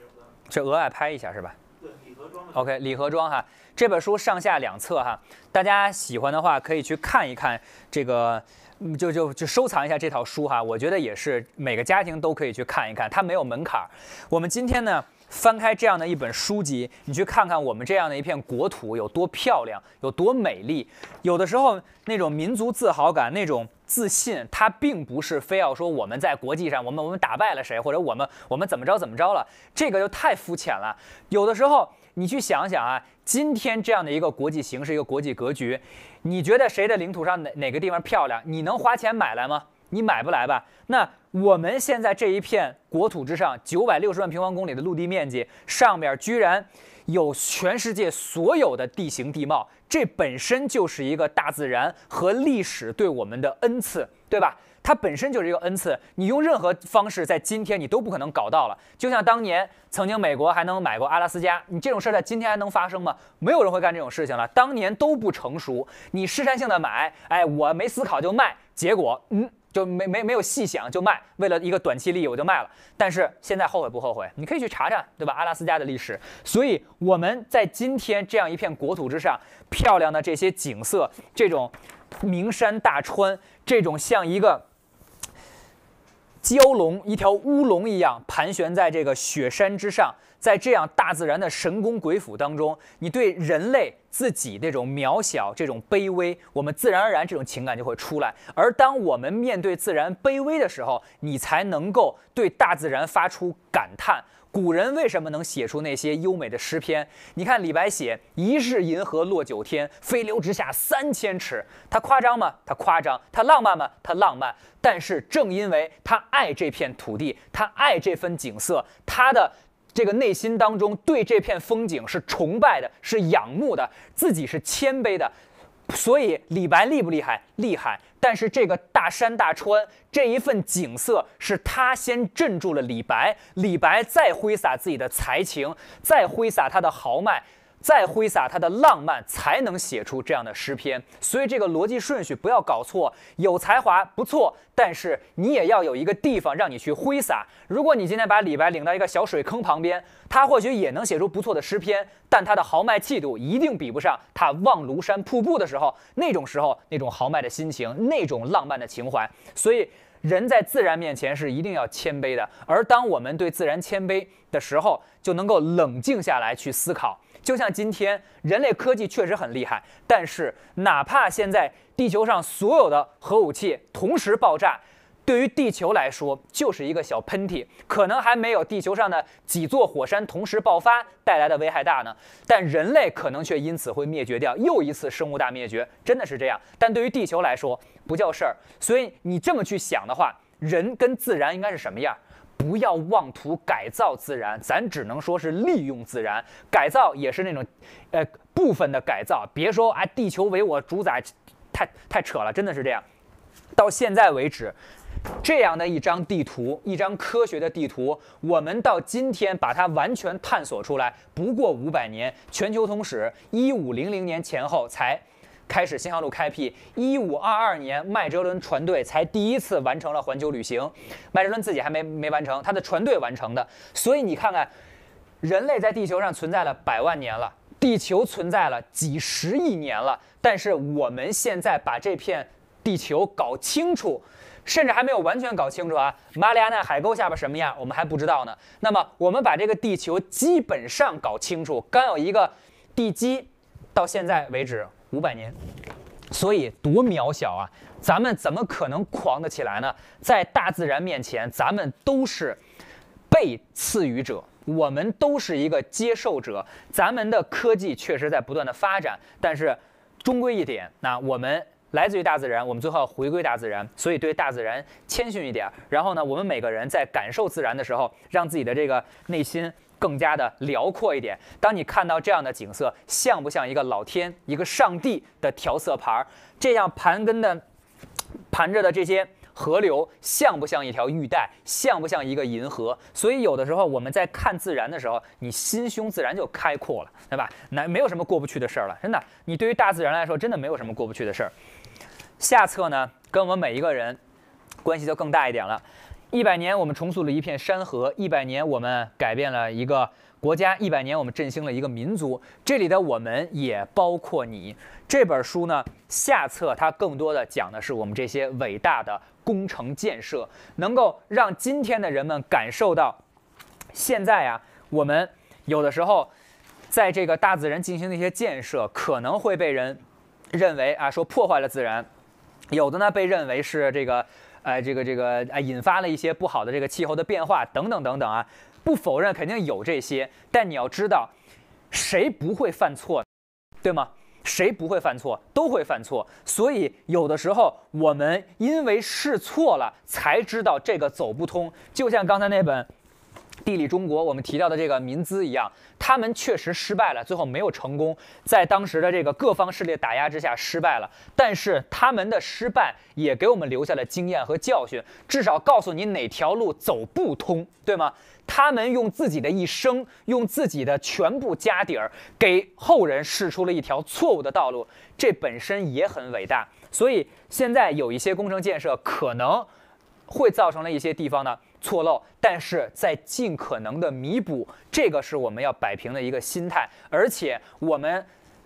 这额外拍一下是吧？对，礼盒装。OK，礼盒装哈，这本书上下两侧哈，大家喜欢的话可以去看一看这个。嗯，就就就收藏一下这套书哈，我觉得也是每个家庭都可以去看一看，它没有门槛。我们今天呢，翻开这样的一本书籍，你去看看我们这样的一片国土有多漂亮，有多美丽。有的时候那种民族自豪感，那种自信，它并不是非要说我们在国际上，我们我们打败了谁，或者我们我们怎么着怎么着了，这个就太肤浅了。有的时候你去想想啊。今天这样的一个国际形势，一个国际格局，你觉得谁的领土上哪哪个地方漂亮？你能花钱买来吗？你买不来吧？那我们现在这一片国土之上，九百六十万平方公里的陆地面积上面，居然有全世界所有的地形地貌，这本身就是一个大自然和历史对我们的恩赐，对吧？它本身就是一个恩赐，你用任何方式在今天你都不可能搞到了。就像当年曾经美国还能买过阿拉斯加，你这种事儿在今天还能发生吗？没有人会干这种事情了。当年都不成熟，你试探性的买，哎，我没思考就卖，结果嗯就没没没有细想就卖，为了一个短期利益我就卖了。但是现在后悔不后悔？你可以去查查，对吧？阿拉斯加的历史。所以我们在今天这样一片国土之上，漂亮的这些景色，这种名山大川，这种像一个。蛟龙，一条乌龙一样盘旋在这个雪山之上，在这样大自然的神工鬼斧当中，你对人类自己那种渺小、这种卑微，我们自然而然这种情感就会出来。而当我们面对自然卑微的时候，你才能够对大自然发出感叹。古人为什么能写出那些优美的诗篇？你看李白写“疑是银河落九天，飞流直下三千尺”，他夸张吗？他夸张，他浪漫吗？他浪漫。但是正因为他爱这片土地，他爱这份景色，他的这个内心当中对这片风景是崇拜的，是仰慕的，自己是谦卑的。所以李白厉不厉害？厉害。但是这个大山大川这一份景色，是他先镇住了李白，李白再挥洒自己的才情，再挥洒他的豪迈。再挥洒他的浪漫，才能写出这样的诗篇。所以这个逻辑顺序不要搞错。有才华不错，但是你也要有一个地方让你去挥洒。如果你今天把李白领到一个小水坑旁边，他或许也能写出不错的诗篇，但他的豪迈气度一定比不上他望庐山瀑布的时候那种时候那种豪迈的心情，那种浪漫的情怀。所以人在自然面前是一定要谦卑的，而当我们对自然谦卑的时候，就能够冷静下来去思考。就像今天，人类科技确实很厉害，但是哪怕现在地球上所有的核武器同时爆炸，对于地球来说就是一个小喷嚏，可能还没有地球上的几座火山同时爆发带来的危害大呢。但人类可能却因此会灭绝掉，又一次生物大灭绝，真的是这样。但对于地球来说不叫事儿。所以你这么去想的话，人跟自然应该是什么样？不要妄图改造自然，咱只能说是利用自然。改造也是那种，呃，部分的改造。别说啊，地球为我主宰，太太扯了，真的是这样。到现在为止，这样的一张地图，一张科学的地图，我们到今天把它完全探索出来，不过五百年。全球通史，一五零零年前后才。开始新航路开辟，一五二二年麦哲伦船队才第一次完成了环球旅行，麦哲伦自己还没没完成，他的船队完成的。所以你看看，人类在地球上存在了百万年了，地球存在了几十亿年了，但是我们现在把这片地球搞清楚，甚至还没有完全搞清楚啊。马里亚纳海沟下边什么样，我们还不知道呢。那么我们把这个地球基本上搞清楚，刚有一个地基，到现在为止。五百年，所以多渺小啊！咱们怎么可能狂得起来呢？在大自然面前，咱们都是被赐予者，我们都是一个接受者。咱们的科技确实在不断的发展，但是终归一点，那我们来自于大自然，我们最后要回归大自然，所以对大自然谦逊一点。然后呢，我们每个人在感受自然的时候，让自己的这个内心。更加的辽阔一点。当你看到这样的景色，像不像一个老天、一个上帝的调色盘？这样盘根的、盘着的这些河流，像不像一条玉带？像不像一个银河？所以有的时候我们在看自然的时候，你心胸自然就开阔了，对吧？那没有什么过不去的事儿了，真的。你对于大自然来说，真的没有什么过不去的事儿。下册呢，跟我们每一个人关系就更大一点了。一百年，我们重塑了一片山河；一百年，我们改变了一个国家；一百年，我们振兴了一个民族。这里的我们也包括你。这本书呢，下册它更多的讲的是我们这些伟大的工程建设，能够让今天的人们感受到，现在啊，我们有的时候在这个大自然进行的一些建设，可能会被人认为啊，说破坏了自然；有的呢，被认为是这个。哎，这个这个哎，引发了一些不好的这个气候的变化等等等等啊，不否认肯定有这些，但你要知道，谁不会犯错，对吗？谁不会犯错都会犯错，所以有的时候我们因为试错了才知道这个走不通，就像刚才那本。地理中国，我们提到的这个民资一样，他们确实失败了，最后没有成功，在当时的这个各方势力打压之下失败了。但是他们的失败也给我们留下了经验和教训，至少告诉你哪条路走不通，对吗？他们用自己的一生，用自己的全部家底儿，给后人试出了一条错误的道路，这本身也很伟大。所以现在有一些工程建设，可能会造成了一些地方呢。错漏，但是在尽可能的弥补，这个是我们要摆平的一个心态。而且我们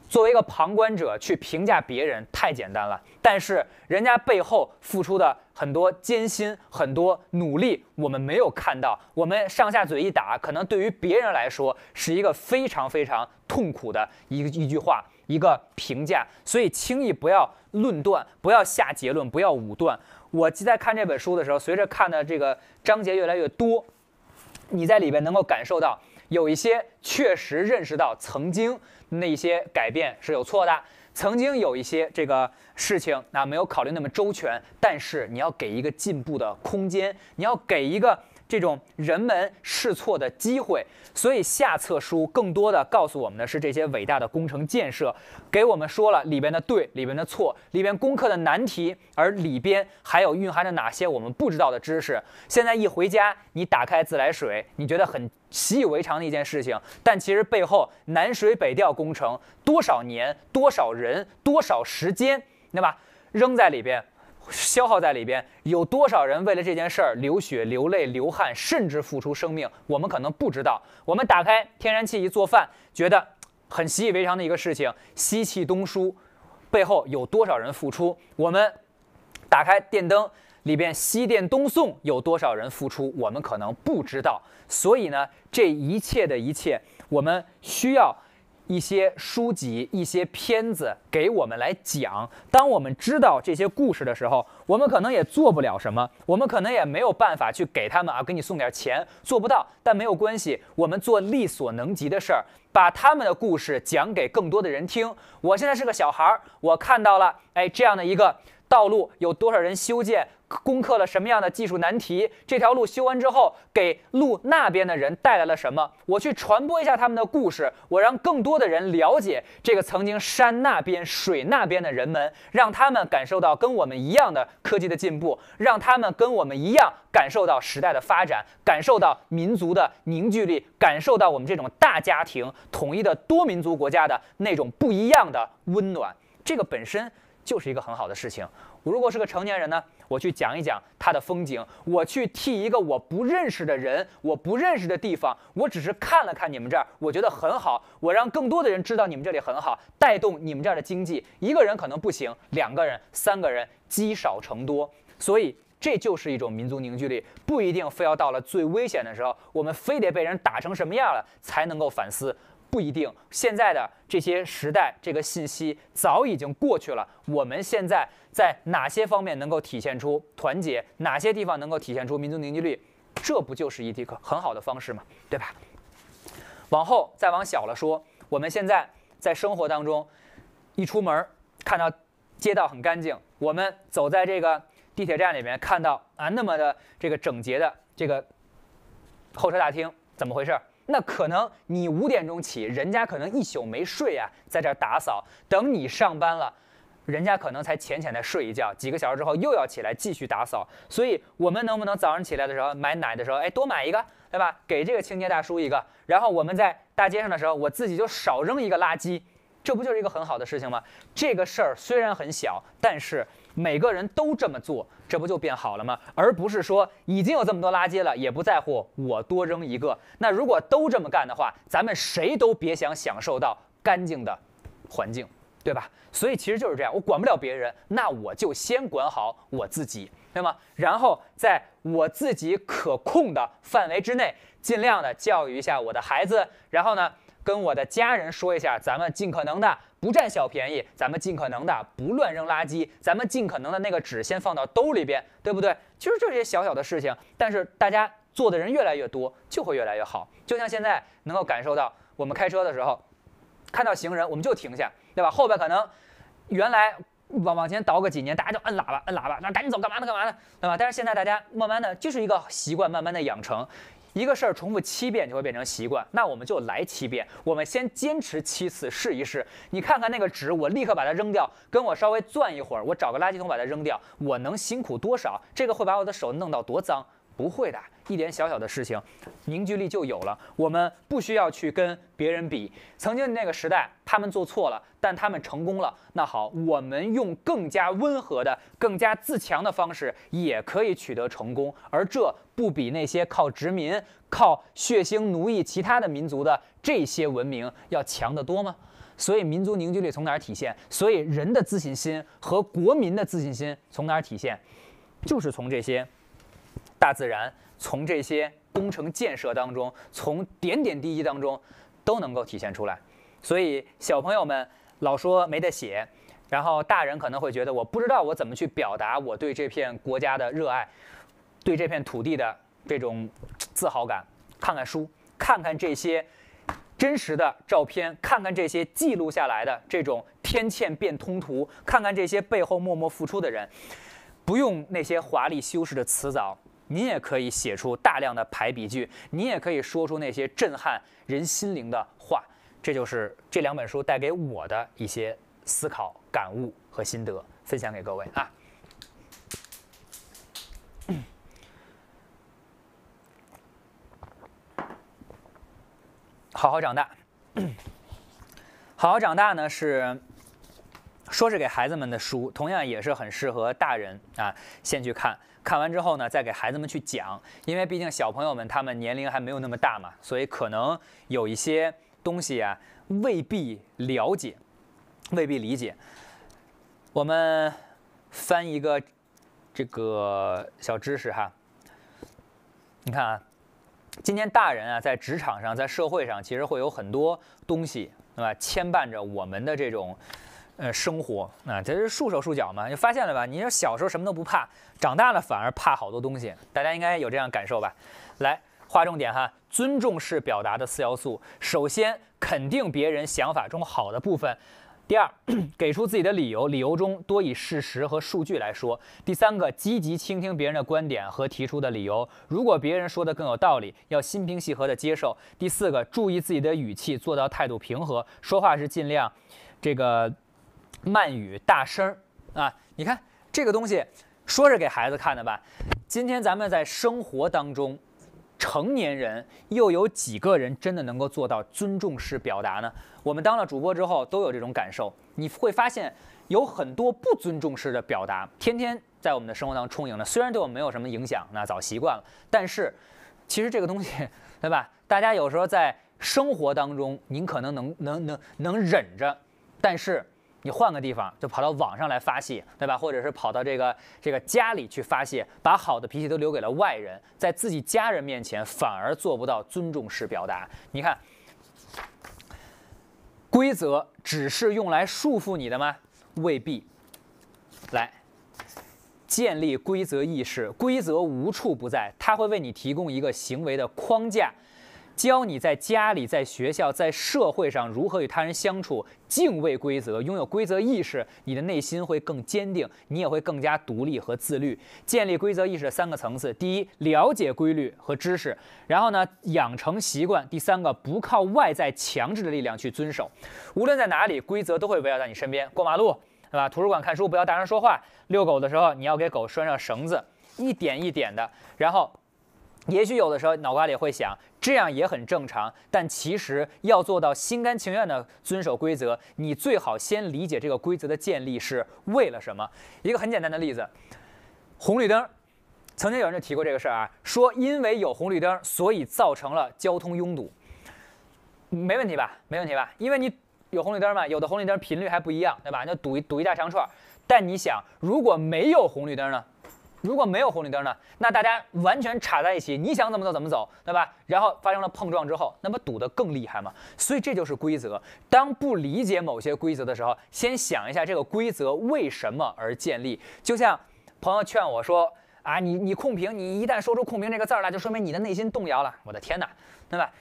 作为一个旁观者去评价别人太简单了，但是人家背后付出的很多艰辛、很多努力，我们没有看到。我们上下嘴一打，可能对于别人来说是一个非常非常痛苦的一一句话、一个评价。所以，轻易不要论断，不要下结论，不要武断。我在看这本书的时候，随着看的这个章节越来越多，你在里边能够感受到，有一些确实认识到曾经那些改变是有错的，曾经有一些这个事情啊没有考虑那么周全，但是你要给一个进步的空间，你要给一个。这种人们试错的机会，所以下册书更多的告诉我们的是这些伟大的工程建设，给我们说了里边的对，里边的错，里边攻克的难题，而里边还有蕴含着哪些我们不知道的知识。现在一回家，你打开自来水，你觉得很习以为常的一件事情，但其实背后南水北调工程多少年、多少人、多少时间，对吧？扔在里边。消耗在里边有多少人为了这件事儿流血流泪流汗，甚至付出生命，我们可能不知道。我们打开天然气一做饭，觉得很习以为常的一个事情，西气东输背后有多少人付出？我们打开电灯，里边西电东送有多少人付出？我们可能不知道。所以呢，这一切的一切，我们需要。一些书籍、一些片子给我们来讲。当我们知道这些故事的时候，我们可能也做不了什么，我们可能也没有办法去给他们啊，给你送点钱，做不到。但没有关系，我们做力所能及的事儿，把他们的故事讲给更多的人听。我现在是个小孩儿，我看到了，哎，这样的一个。道路有多少人修建，攻克了什么样的技术难题？这条路修完之后，给路那边的人带来了什么？我去传播一下他们的故事，我让更多的人了解这个曾经山那边、水那边的人们，让他们感受到跟我们一样的科技的进步，让他们跟我们一样感受到时代的发展，感受到民族的凝聚力，感受到我们这种大家庭、统一的多民族国家的那种不一样的温暖。这个本身。就是一个很好的事情。如果是个成年人呢？我去讲一讲它的风景，我去替一个我不认识的人，我不认识的地方，我只是看了看你们这儿，我觉得很好。我让更多的人知道你们这里很好，带动你们这儿的经济。一个人可能不行，两个人、三个人，积少成多。所以这就是一种民族凝聚力。不一定非要到了最危险的时候，我们非得被人打成什么样了，才能够反思。不一定，现在的这些时代，这个信息早已经过去了。我们现在在哪些方面能够体现出团结？哪些地方能够体现出民族凝聚力？这不就是一节可很好的方式吗？对吧？往后再往小了说，我们现在在生活当中，一出门看到街道很干净，我们走在这个地铁站里面看到啊那么的这个整洁的这个候车大厅，怎么回事？那可能你五点钟起，人家可能一宿没睡啊，在这打扫。等你上班了，人家可能才浅浅的睡一觉，几个小时之后又要起来继续打扫。所以，我们能不能早上起来的时候买奶的时候，哎，多买一个，对吧？给这个清洁大叔一个。然后我们在大街上的时候，我自己就少扔一个垃圾，这不就是一个很好的事情吗？这个事儿虽然很小，但是。每个人都这么做，这不就变好了吗？而不是说已经有这么多垃圾了，也不在乎我多扔一个。那如果都这么干的话，咱们谁都别想享受到干净的环境，对吧？所以其实就是这样，我管不了别人，那我就先管好我自己，对吗？然后在我自己可控的范围之内，尽量的教育一下我的孩子，然后呢，跟我的家人说一下，咱们尽可能的。不占小便宜，咱们尽可能的不乱扔垃圾，咱们尽可能的那个纸先放到兜里边，对不对？就是这些小小的事情，但是大家做的人越来越多，就会越来越好。就像现在能够感受到，我们开车的时候，看到行人我们就停下，对吧？后边可能原来往往前倒个几年，大家就摁喇叭，摁喇叭，那赶紧走，干嘛呢？干嘛呢？对吧？但是现在大家慢慢的就是一个习惯，慢慢的养成。一个事儿重复七遍就会变成习惯，那我们就来七遍。我们先坚持七次试一试，你看看那个纸，我立刻把它扔掉，跟我稍微攥一会儿，我找个垃圾桶把它扔掉。我能辛苦多少？这个会把我的手弄到多脏？不会的，一点小小的事情，凝聚力就有了。我们不需要去跟别人比。曾经那个时代，他们做错了，但他们成功了。那好，我们用更加温和的、更加自强的方式，也可以取得成功。而这不比那些靠殖民、靠血腥奴役其他的民族的这些文明要强得多吗？所以，民族凝聚力从哪儿体现？所以，人的自信心和国民的自信心从哪儿体现？就是从这些。大自然从这些工程建设当中，从点点滴滴当中都能够体现出来。所以小朋友们老说没得写，然后大人可能会觉得我不知道我怎么去表达我对这片国家的热爱，对这片土地的这种自豪感。看看书，看看这些真实的照片，看看这些记录下来的这种天堑变通途，看看这些背后默默付出的人，不用那些华丽修饰的辞藻。你也可以写出大量的排比句，你也可以说出那些震撼人心灵的话。这就是这两本书带给我的一些思考、感悟和心得，分享给各位啊。好好长大，好好长大呢是说是给孩子们的书，同样也是很适合大人啊先去看。看完之后呢，再给孩子们去讲，因为毕竟小朋友们他们年龄还没有那么大嘛，所以可能有一些东西啊未必了解，未必理解。我们翻一个这个小知识哈，你看啊，今天大人啊在职场上，在社会上，其实会有很多东西对吧，牵绊着我们的这种。呃，生活啊，这是束手束脚嘛，你发现了吧？你说小时候什么都不怕，长大了反而怕好多东西，大家应该有这样感受吧？来，划重点哈，尊重式表达的四要素：首先，肯定别人想法中好的部分；第二，给出自己的理由，理由中多以事实和数据来说；第三个，积极倾听别人的观点和提出的理由，如果别人说的更有道理，要心平气和的接受；第四个，注意自己的语气，做到态度平和，说话是尽量这个。慢语大声啊！你看这个东西，说是给孩子看的吧。今天咱们在生活当中，成年人又有几个人真的能够做到尊重式表达呢？我们当了主播之后都有这种感受，你会发现有很多不尊重式的表达，天天在我们的生活当中充盈着。虽然对我们没有什么影响，那早习惯了。但是其实这个东西，对吧？大家有时候在生活当中，您可能能能能能忍着，但是。你换个地方就跑到网上来发泄，对吧？或者是跑到这个这个家里去发泄，把好的脾气都留给了外人，在自己家人面前反而做不到尊重式表达。你看，规则只是用来束缚你的吗？未必。来，建立规则意识，规则无处不在，它会为你提供一个行为的框架。教你在家里、在学校、在社会上如何与他人相处，敬畏规则，拥有规则意识，你的内心会更坚定，你也会更加独立和自律。建立规则意识的三个层次：第一，了解规律和知识；然后呢，养成习惯；第三个，不靠外在强制的力量去遵守。无论在哪里，规则都会围绕在你身边。过马路，对吧？图书馆看书，不要大声说话。遛狗的时候，你要给狗拴上绳子，一点一点的，然后。也许有的时候脑瓜里会想，这样也很正常。但其实要做到心甘情愿的遵守规则，你最好先理解这个规则的建立是为了什么。一个很简单的例子，红绿灯，曾经有人就提过这个事儿啊，说因为有红绿灯，所以造成了交通拥堵。没问题吧？没问题吧？因为你有红绿灯嘛。有的红绿灯频率还不一样，对吧？那堵一堵一大长串。但你想，如果没有红绿灯呢？如果没有红绿灯呢？那大家完全插在一起，你想怎么走怎么走，对吧？然后发生了碰撞之后，那不堵得更厉害吗？所以这就是规则。当不理解某些规则的时候，先想一下这个规则为什么而建立。就像朋友劝我说：“啊，你你控评，你一旦说出控评这个字儿了，就说明你的内心动摇了。”我的天哪！对吧？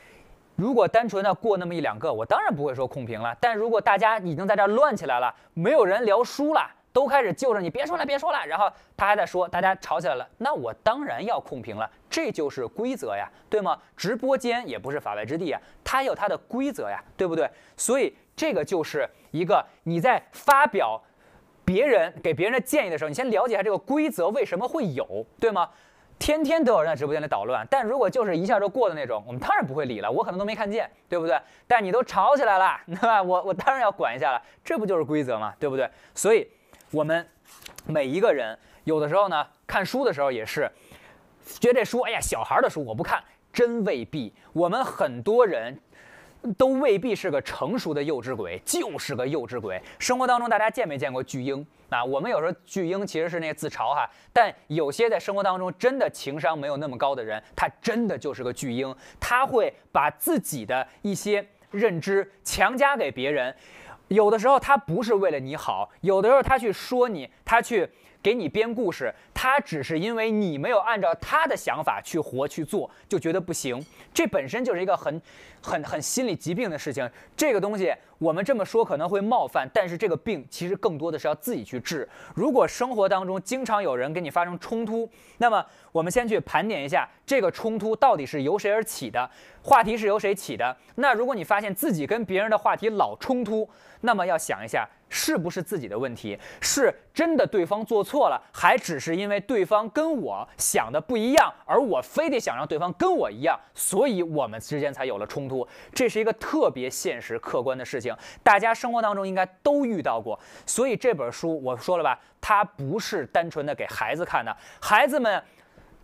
如果单纯的过那么一两个，我当然不会说控评了。但如果大家已经在这儿乱起来了，没有人聊书了。都开始就着你，别说了，别说了。然后他还在说，大家吵起来了。那我当然要控评了，这就是规则呀，对吗？直播间也不是法外之地呀，它有它的规则呀，对不对？所以这个就是一个你在发表别人给别人的建议的时候，你先了解一下这个规则为什么会有，对吗？天天都有人在直播间里捣乱，但如果就是一下就过的那种，我们当然不会理了，我可能都没看见，对不对？但你都吵起来了，对 吧？我我当然要管一下了，这不就是规则吗？对不对？所以。我们每一个人，有的时候呢，看书的时候也是，觉得这书，哎呀，小孩的书我不看，真未必。我们很多人都未必是个成熟的幼稚鬼，就是个幼稚鬼。生活当中，大家见没见过巨婴啊？我们有时候巨婴其实是那个自嘲哈，但有些在生活当中真的情商没有那么高的人，他真的就是个巨婴，他会把自己的一些认知强加给别人。有的时候他不是为了你好，有的时候他去说你，他去给你编故事，他只是因为你没有按照他的想法去活去做，就觉得不行。这本身就是一个很。很很心理疾病的事情，这个东西我们这么说可能会冒犯，但是这个病其实更多的是要自己去治。如果生活当中经常有人跟你发生冲突，那么我们先去盘点一下这个冲突到底是由谁而起的，话题是由谁起的。那如果你发现自己跟别人的话题老冲突，那么要想一下是不是自己的问题，是真的对方做错了，还只是因为对方跟我想的不一样，而我非得想让对方跟我一样，所以我们之间才有了冲。这是一个特别现实、客观的事情，大家生活当中应该都遇到过。所以这本书我说了吧，它不是单纯的给孩子看的。孩子们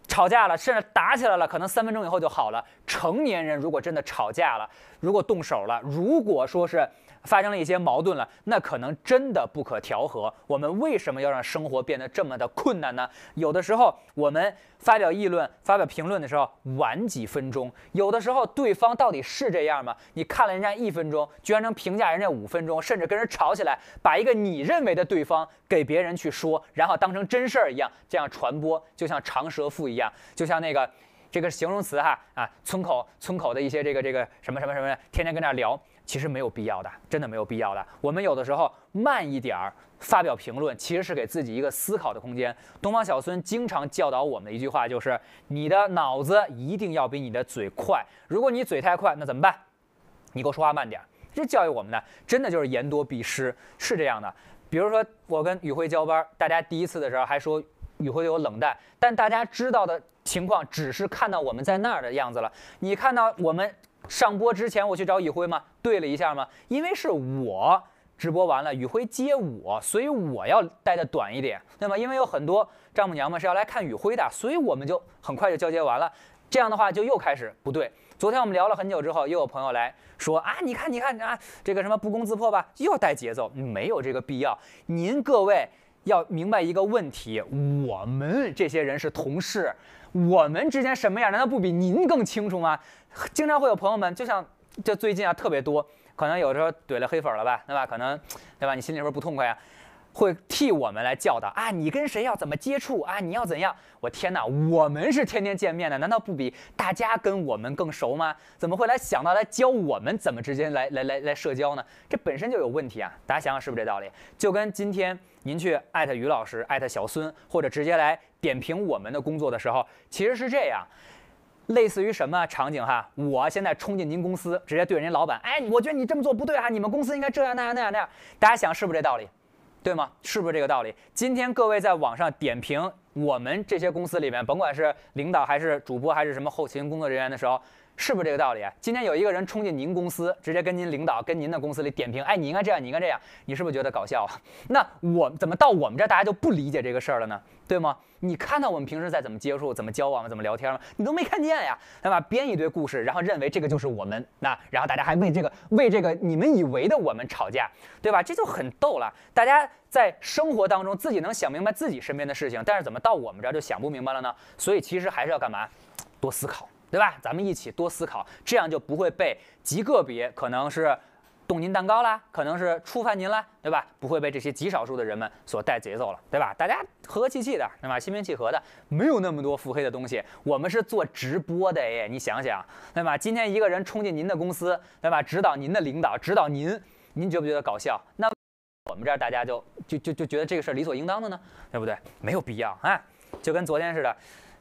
吵架了，甚至打起来了，可能三分钟以后就好了。成年人如果真的吵架了，如果动手了，如果说是……发生了一些矛盾了，那可能真的不可调和。我们为什么要让生活变得这么的困难呢？有的时候我们发表议论、发表评论的时候晚几分钟，有的时候对方到底是这样吗？你看了人家一分钟，居然能评价人家五分钟，甚至跟人吵起来，把一个你认为的对方给别人去说，然后当成真事儿一样这样传播，就像长舌妇一样，就像那个这个形容词哈啊，村口村口的一些这个这个什么什么什么，天天跟那聊。其实没有必要的，真的没有必要的。我们有的时候慢一点儿发表评论，其实是给自己一个思考的空间。东方小孙经常教导我们的一句话就是：你的脑子一定要比你的嘴快。如果你嘴太快，那怎么办？你给我说话慢点儿。这教育我们的，真的就是言多必失，是这样的。比如说，我跟宇辉交班，大家第一次的时候还说宇辉对我冷淡，但大家知道的情况只是看到我们在那儿的样子了。你看到我们。上播之前我去找宇辉吗？对了一下吗？因为是我直播完了，宇辉接我，所以我要待的短一点，那么因为有很多丈母娘们是要来看宇辉的，所以我们就很快就交接完了。这样的话就又开始不对。昨天我们聊了很久之后，又有朋友来说啊，你看你看啊，这个什么不攻自破吧，又要带节奏，没有这个必要。您各位。要明白一个问题，我们这些人是同事，我们之间什么样，难道不比您更清楚吗？经常会有朋友们，就像就最近啊特别多，可能有的时候怼了黑粉了吧，对吧？可能，对吧？你心里边不不痛快呀？会替我们来教导啊？你跟谁要怎么接触啊？你要怎样？我天哪！我们是天天见面的，难道不比大家跟我们更熟吗？怎么会来想到来教我们怎么直接来来来来社交呢？这本身就有问题啊！大家想想是不是这道理？就跟今天您去艾特于老师、艾特小孙，或者直接来点评我们的工作的时候，其实是这样，类似于什么场景哈？我现在冲进您公司，直接对人家老板，哎，我觉得你这么做不对啊！你们公司应该这样那样那样那样。大家想是不是这道理？对吗？是不是这个道理？今天各位在网上点评我们这些公司里面，甭管是领导还是主播还是什么后勤工作人员的时候。是不是这个道理？今天有一个人冲进您公司，直接跟您领导、跟您的公司里点评：“哎，你应该这样，你应该这样。”你是不是觉得搞笑啊？那我怎么到我们这儿大家就不理解这个事儿了呢？对吗？你看到我们平时在怎么接触、怎么交往、怎么聊天吗？你都没看见呀？对吧？编一堆故事，然后认为这个就是我们，那然后大家还为这个、为这个你们以为的我们吵架，对吧？这就很逗了。大家在生活当中自己能想明白自己身边的事情，但是怎么到我们这儿就想不明白了呢？所以其实还是要干嘛？多思考。对吧？咱们一起多思考，这样就不会被极个别可能是动您蛋糕啦，可能是触犯您啦，对吧？不会被这些极少数的人们所带节奏了，对吧？大家和和气气的，对吧？心平气和的，没有那么多腹黑的东西。我们是做直播的，哎，你想想，对吧？今天一个人冲进您的公司，对吧？指导您的领导，指导您，您觉不觉得搞笑？那我们这儿大家就就就就觉得这个事儿理所应当的呢，对不对？没有必要啊，就跟昨天似的。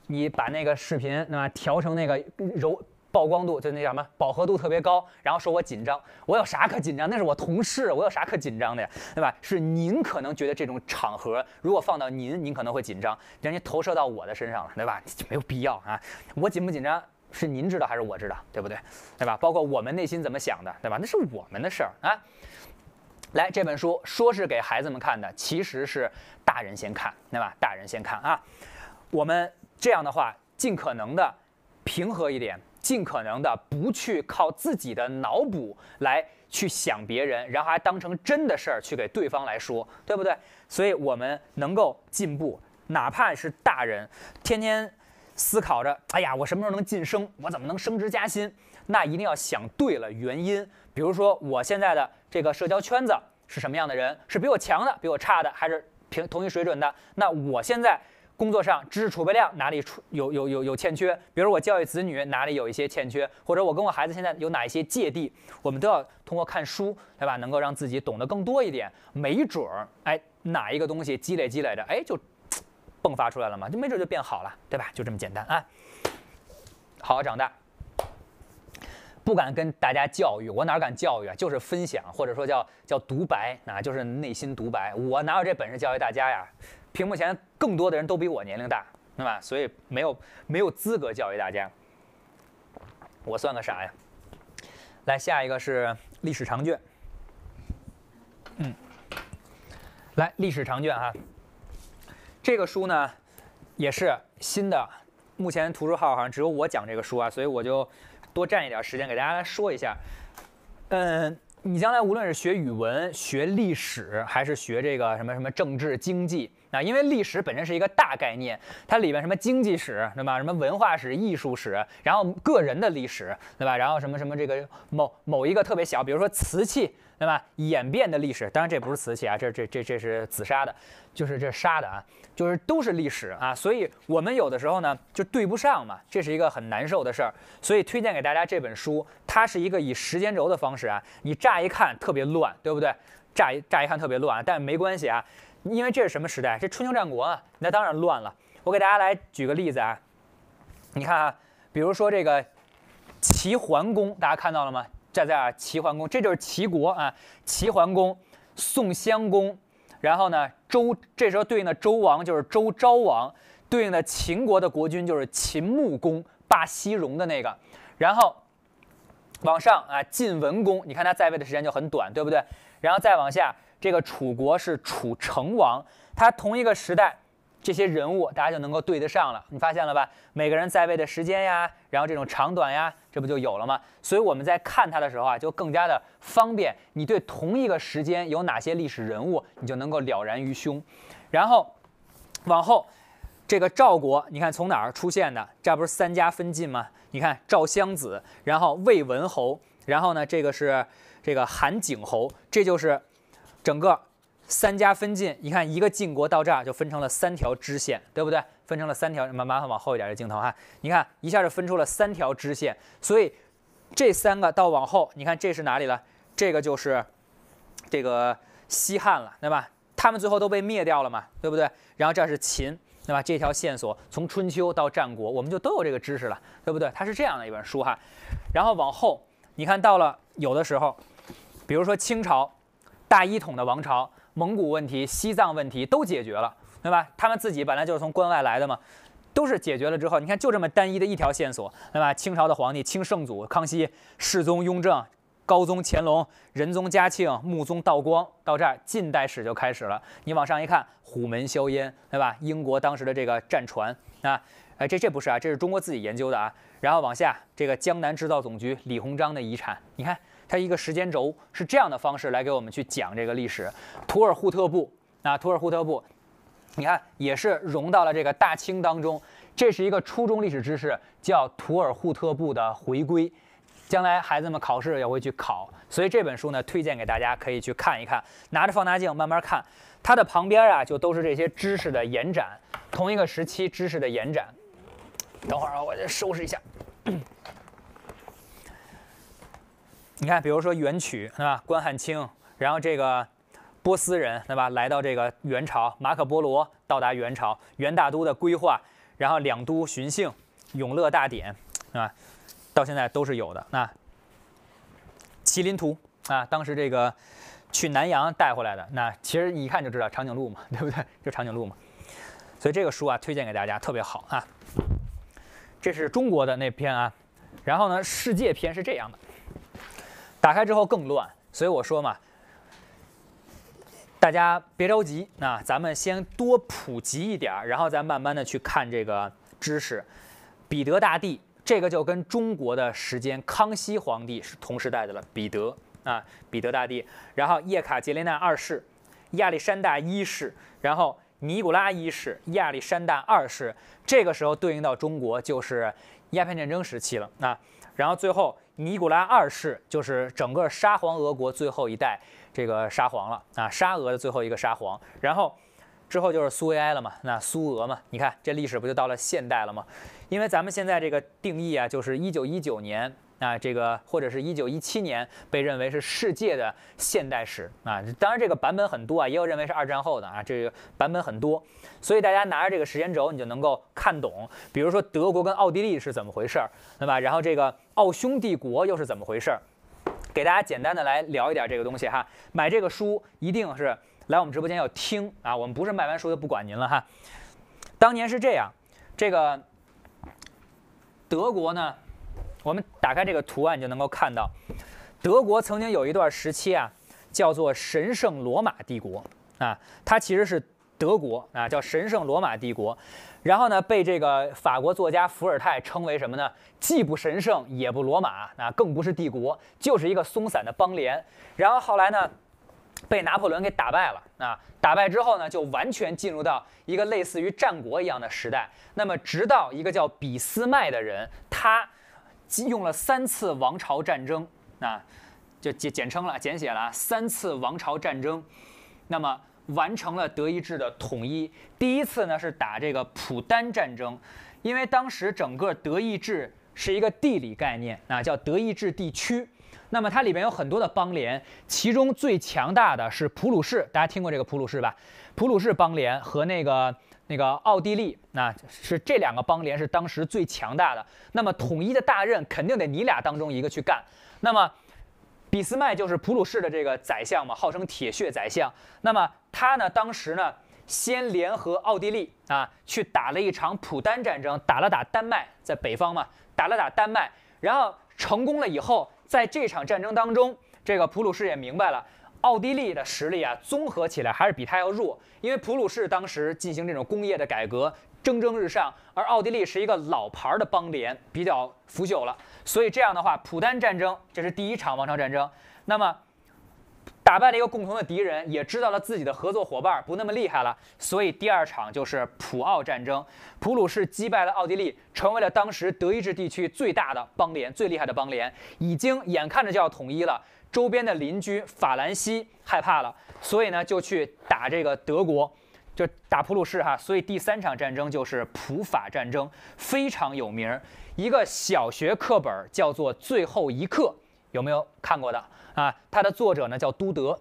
你把那个视频，对吧？调成那个柔曝光度，就那什么饱和度特别高，然后说我紧张，我有啥可紧张？那是我同事，我有啥可紧张的呀，对吧？是您可能觉得这种场合，如果放到您，您可能会紧张，让人投射到我的身上了，对吧？就没有必要啊。我紧不紧张是您知道还是我知道，对不对？对吧？包括我们内心怎么想的，对吧？那是我们的事儿啊。来，这本书说是给孩子们看的，其实是大人先看，对吧？大人先看啊，我们。这样的话，尽可能的平和一点，尽可能的不去靠自己的脑补来去想别人，然后还当成真的事儿去给对方来说，对不对？所以，我们能够进步，哪怕是大人，天天思考着，哎呀，我什么时候能晋升？我怎么能升职加薪？那一定要想对了原因。比如说，我现在的这个社交圈子是什么样的人？是比我强的，比我差的，还是平同一水准的？那我现在。工作上知识储备量哪里出有有有有欠缺？比如我教育子女哪里有一些欠缺，或者我跟我孩子现在有哪一些芥蒂，我们都要通过看书，对吧？能够让自己懂得更多一点，没准儿哎哪一个东西积累积累着哎就 迸发出来了嘛，就没准就变好了，对吧？就这么简单啊。好好长大，不敢跟大家教育，我哪敢教育啊？就是分享，或者说叫叫独白，那就是内心独白，我哪有这本事教育大家呀？屏幕前更多的人都比我年龄大，对吧？所以没有没有资格教育大家。我算个啥呀？来，下一个是历史长卷。嗯，来历史长卷啊。这个书呢也是新的，目前图书号好像只有我讲这个书啊，所以我就多占一点时间给大家来说一下。嗯，你将来无论是学语文学历史，还是学这个什么什么政治经济。啊，因为历史本身是一个大概念，它里面什么经济史，对吧？什么文化史、艺术史，然后个人的历史，对吧？然后什么什么这个某某一个特别小，比如说瓷器，对吧？演变的历史，当然这不是瓷器啊，这这这这是紫砂的，就是这砂的啊，就是都是历史啊，所以我们有的时候呢就对不上嘛，这是一个很难受的事儿，所以推荐给大家这本书，它是一个以时间轴的方式啊，你乍一看特别乱，对不对？乍一乍一看特别乱，但是没关系啊。因为这是什么时代？这春秋战国啊，那当然乱了。我给大家来举个例子啊，你看啊，比如说这个齐桓公，大家看到了吗？站在啊，齐桓公，这就是齐国啊。齐桓公、宋襄公，然后呢，周这时候对应的周王就是周昭王，对应的秦国的国君就是秦穆公，霸西戎的那个。然后往上啊，晋文公，你看他在位的时间就很短，对不对？然后再往下。这个楚国是楚成王，他同一个时代，这些人物大家就能够对得上了。你发现了吧？每个人在位的时间呀，然后这种长短呀，这不就有了吗？所以我们在看他的时候啊，就更加的方便。你对同一个时间有哪些历史人物，你就能够了然于胸。然后往后，这个赵国，你看从哪儿出现的？这不是三家分晋吗？你看赵襄子，然后魏文侯，然后呢，这个是这个韩景侯，这就是。整个三家分晋，你看一个晋国到这儿就分成了三条支线，对不对？分成了三条，麻麻烦往后一点的镜头哈，你看一下就分出了三条支线。所以这三个到往后，你看这是哪里了？这个就是这个西汉了，对吧？他们最后都被灭掉了嘛，对不对？然后这是秦，对吧？这条线索从春秋到战国，我们就都有这个知识了，对不对？它是这样的一本书哈。然后往后你看到了，有的时候，比如说清朝。大一统的王朝，蒙古问题、西藏问题都解决了，对吧？他们自己本来就是从关外来的嘛，都是解决了之后，你看就这么单一的一条线索，对吧？清朝的皇帝，清圣祖康熙、世宗雍正、高宗乾隆、仁宗嘉庆、穆宗道光，到这儿近代史就开始了。你往上一看，虎门销烟，对吧？英国当时的这个战船啊，哎，这这不是啊，这是中国自己研究的啊。然后往下，这个江南制造总局、李鸿章的遗产，你看。它一个时间轴是这样的方式来给我们去讲这个历史，土尔扈特部啊，土尔扈特部，你看也是融到了这个大清当中，这是一个初中历史知识，叫土尔扈特部的回归，将来孩子们考试也会去考，所以这本书呢推荐给大家可以去看一看，拿着放大镜慢慢看，它的旁边啊就都是这些知识的延展，同一个时期知识的延展，等会儿啊，我再收拾一下。你看，比如说元曲，是吧？关汉卿，然后这个波斯人，对吧？来到这个元朝，马可波罗到达元朝，元大都的规划，然后两都巡幸，永乐大典，啊，吧？到现在都是有的。那麒麟图啊，当时这个去南洋带回来的，那其实一看就知道长颈鹿嘛，对不对？就长颈鹿嘛。所以这个书啊，推荐给大家，特别好啊。这是中国的那篇啊，然后呢，世界篇是这样的。打开之后更乱，所以我说嘛，大家别着急，那咱们先多普及一点儿，然后再慢慢的去看这个知识。彼得大帝，这个就跟中国的时间，康熙皇帝是同时代的了。彼得啊，彼得大帝，然后叶卡捷琳娜二世，亚历山大一世，然后尼古拉一世，亚历山大二世，这个时候对应到中国就是鸦片战争时期了。那然后最后。尼古拉二世就是整个沙皇俄国最后一代这个沙皇了啊，沙俄的最后一个沙皇。然后之后就是苏维埃了嘛，那苏俄嘛，你看这历史不就到了现代了吗？因为咱们现在这个定义啊，就是一九一九年。啊，这个或者是一九一七年被认为是世界的现代史啊，当然这个版本很多啊，也有认为是二战后的啊，这个版本很多，所以大家拿着这个时间轴，你就能够看懂，比如说德国跟奥地利是怎么回事儿，对吧？然后这个奥匈帝国又是怎么回事儿？给大家简单的来聊一点这个东西哈。买这个书一定是来我们直播间要听啊，我们不是卖完书就不管您了哈。当年是这样，这个德国呢？我们打开这个图案就能够看到，德国曾经有一段时期啊，叫做神圣罗马帝国啊，它其实是德国啊，叫神圣罗马帝国。然后呢，被这个法国作家伏尔泰称为什么呢？既不神圣，也不罗马，啊，更不是帝国，就是一个松散的邦联。然后后来呢，被拿破仑给打败了啊。打败之后呢，就完全进入到一个类似于战国一样的时代。那么，直到一个叫俾斯麦的人，他。用了三次王朝战争，那就简简称了，简写了三次王朝战争，那么完成了德意志的统一。第一次呢是打这个普丹战争，因为当时整个德意志是一个地理概念，啊叫德意志地区，那么它里边有很多的邦联，其中最强大的是普鲁士，大家听过这个普鲁士吧？普鲁士邦联和那个。那个奥地利，那是这两个邦联是当时最强大的。那么统一的大任肯定得你俩当中一个去干。那么，俾斯麦就是普鲁士的这个宰相嘛，号称铁血宰相。那么他呢，当时呢，先联合奥地利啊，去打了一场普丹战争，打了打丹麦在北方嘛，打了打丹麦，然后成功了以后，在这场战争当中，这个普鲁士也明白了。奥地利的实力啊，综合起来还是比他要弱，因为普鲁士当时进行这种工业的改革蒸蒸日上，而奥地利是一个老牌的邦联，比较腐朽了。所以这样的话，普丹战争这是第一场王朝战争，那么打败了一个共同的敌人，也知道了自己的合作伙伴不那么厉害了。所以第二场就是普奥战争，普鲁士击败了奥地利，成为了当时德意志地区最大的邦联，最厉害的邦联，已经眼看着就要统一了。周边的邻居法兰西害怕了，所以呢就去打这个德国，就打普鲁士哈。所以第三场战争就是普法战争，非常有名儿。一个小学课本叫做《最后一课》，有没有看过的啊？它的作者呢叫都德，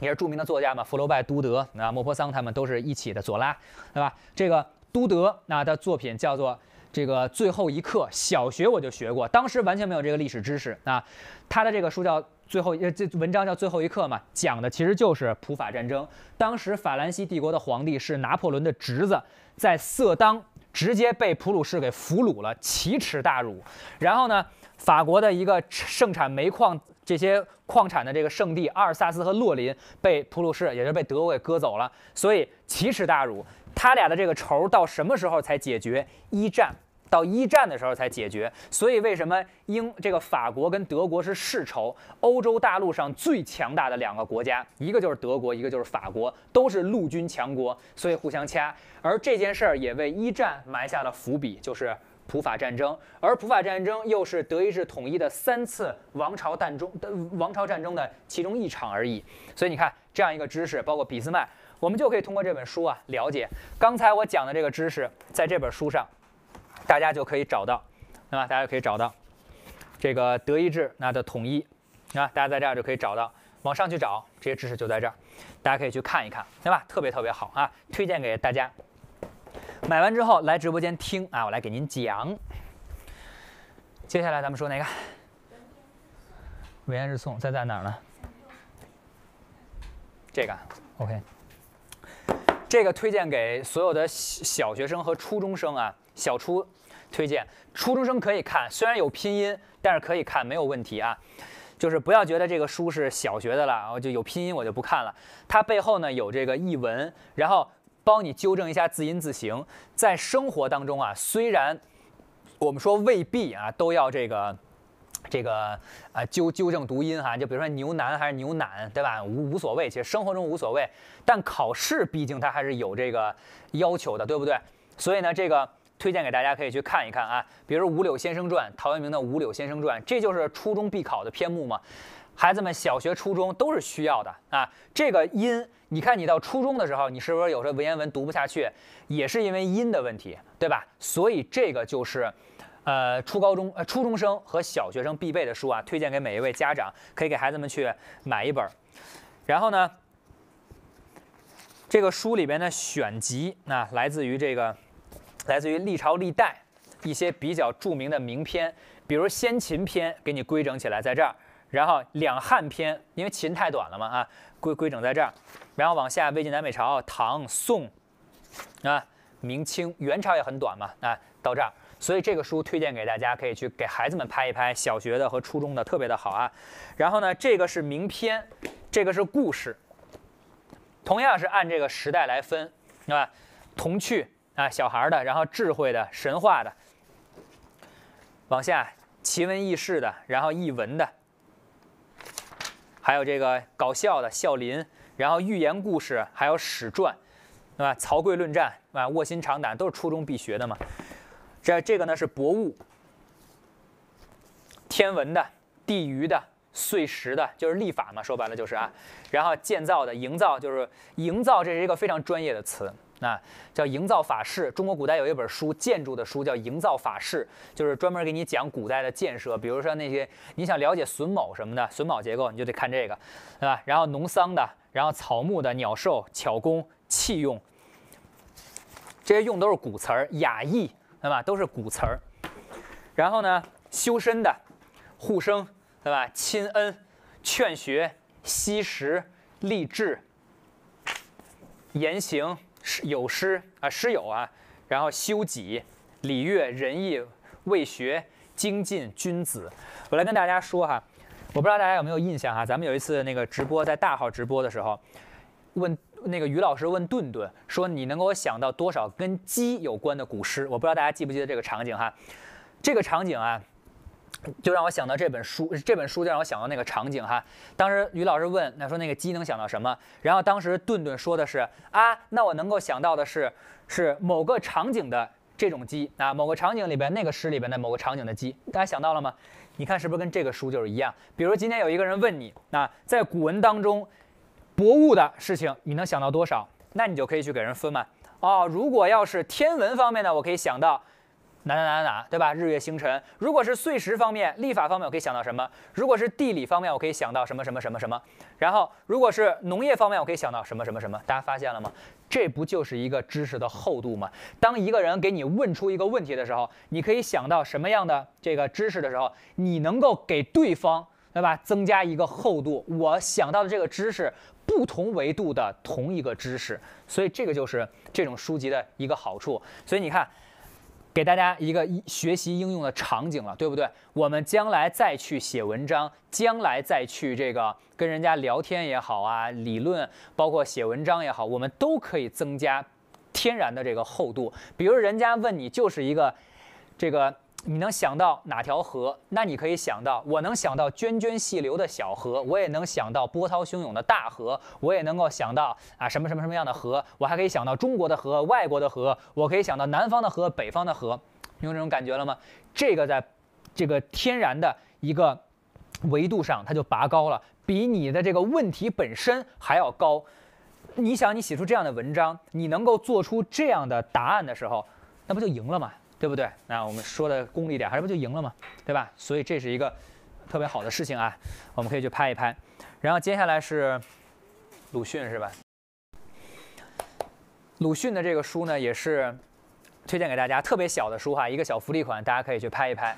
也是著名的作家嘛。福楼拜、都德、啊，莫泊桑他们都是一起的。左拉对吧？这个都德那的作品叫做《这个最后一课》，小学我就学过，当时完全没有这个历史知识啊。他的这个书叫。最后，这文章叫《最后一刻》嘛，讲的其实就是普法战争。当时法兰西帝国的皇帝是拿破仑的侄子，在色当直接被普鲁士给俘虏了，奇耻大辱。然后呢，法国的一个盛产煤矿、这些矿产的这个圣地阿尔萨斯和洛林被普鲁士，也就是被德国给割走了，所以奇耻大辱。他俩的这个仇到什么时候才解决？一战。到一战的时候才解决，所以为什么英这个法国跟德国是世仇？欧洲大陆上最强大的两个国家，一个就是德国，一个就是法国，都是陆军强国，所以互相掐。而这件事儿也为一战埋下了伏笔，就是普法战争。而普法战争又是德意志统一的三次王朝战中的王朝战争的其中一场而已。所以你看，这样一个知识，包括俾斯麦，我们就可以通过这本书啊了解刚才我讲的这个知识，在这本书上。大家就可以找到，那么大家就可以找到这个德意志那的统一，啊，大家在这儿就可以找到，往上去找这些知识就在这儿，大家可以去看一看，对吧？特别特别好啊，推荐给大家。买完之后来直播间听啊，我来给您讲。接下来咱们说哪个？《文安日送》在在哪儿呢？这个，OK，这个推荐给所有的小学生和初中生啊，小初。推荐初中生可以看，虽然有拼音，但是可以看没有问题啊。就是不要觉得这个书是小学的了，我就有拼音我就不看了。它背后呢有这个译文，然后帮你纠正一下字音字形。在生活当中啊，虽然我们说未必啊都要这个这个啊纠纠正读音哈，就比如说牛腩还是牛腩，对吧？无无所谓，其实生活中无所谓，但考试毕竟它还是有这个要求的，对不对？所以呢，这个。推荐给大家可以去看一看啊，比如《五柳先生传》，陶渊明的《五柳先生传》，这就是初中必考的篇目嘛。孩子们小学、初中都是需要的啊。这个音，你看你到初中的时候，你是不是有时候文言文读不下去，也是因为音的问题，对吧？所以这个就是，呃，初高中呃初中生和小学生必备的书啊。推荐给每一位家长，可以给孩子们去买一本。然后呢，这个书里边的选集啊，来自于这个。来自于历朝历代一些比较著名的名篇，比如先秦篇给你规整起来，在这儿，然后两汉篇，因为秦太短了嘛，啊，规规整在这儿，然后往下魏晋南北朝、唐、宋，啊，明清、元朝也很短嘛，啊，到这儿，所以这个书推荐给大家，可以去给孩子们拍一拍，小学的和初中的特别的好啊。然后呢，这个是名篇，这个是故事，同样是按这个时代来分，啊，童趣。啊，小孩儿的，然后智慧的，神话的，往下奇闻异事的，然后译文的，还有这个搞笑的笑林，然后寓言故事，还有史传，对吧？曹刿论战，啊，卧薪尝胆，都是初中必学的嘛。这这个呢是博物、天文的、地舆的、碎石的，就是历法嘛，说白了就是啊。然后建造的、营造，就是营造，这是一个非常专业的词。啊，叫《营造法式》。中国古代有一本书，建筑的书叫《营造法式》，就是专门给你讲古代的建设。比如说那些你想了解榫卯什么的，榫卯结构，你就得看这个，对吧？然后农桑的，然后草木的、鸟兽、巧工、器用，这些用都是古词儿，雅意，对吧？都是古词儿。然后呢，修身的，护生，对吧？亲恩，劝学，惜时，励志，言行。有师啊，师友啊，然后修己、礼乐、仁义、为学、精进、君子。我来跟大家说哈，我不知道大家有没有印象哈，咱们有一次那个直播，在大号直播的时候，问那个于老师问顿顿说，你能给我想到多少跟鸡有关的古诗？我不知道大家记不记得这个场景哈，这个场景啊。就让我想到这本书，这本书就让我想到那个场景哈。当时于老师问，那说那个鸡能想到什么？然后当时顿顿说的是啊，那我能够想到的是是某个场景的这种鸡啊，某个场景里边那个诗里边的某个场景的鸡。大家想到了吗？你看是不是跟这个书就是一样？比如今天有一个人问你，那在古文当中，博物的事情你能想到多少？那你就可以去给人分嘛。哦，如果要是天文方面呢，我可以想到。哪哪哪哪哪，对吧？日月星辰。如果是碎石方面、立法方面，我可以想到什么？如果是地理方面，我可以想到什么什么什么什么？然后，如果是农业方面，我可以想到什么什么什么？大家发现了吗？这不就是一个知识的厚度吗？当一个人给你问出一个问题的时候，你可以想到什么样的这个知识的时候，你能够给对方，对吧？增加一个厚度。我想到的这个知识，不同维度的同一个知识。所以这个就是这种书籍的一个好处。所以你看。给大家一个学习应用的场景了，对不对？我们将来再去写文章，将来再去这个跟人家聊天也好啊，理论包括写文章也好，我们都可以增加天然的这个厚度。比如人家问你，就是一个这个。你能想到哪条河？那你可以想到，我能想到涓涓细流的小河，我也能想到波涛汹涌的大河，我也能够想到啊什么什么什么样的河，我还可以想到中国的河、外国的河，我可以想到南方的河、北方的河，你有这种感觉了吗？这个在，这个天然的一个维度上，它就拔高了，比你的这个问题本身还要高。你想，你写出这样的文章，你能够做出这样的答案的时候，那不就赢了吗？对不对？那我们说的功利点还是不就赢了吗？对吧？所以这是一个特别好的事情啊，我们可以去拍一拍。然后接下来是鲁迅，是吧？鲁迅的这个书呢，也是推荐给大家，特别小的书哈，一个小福利款，大家可以去拍一拍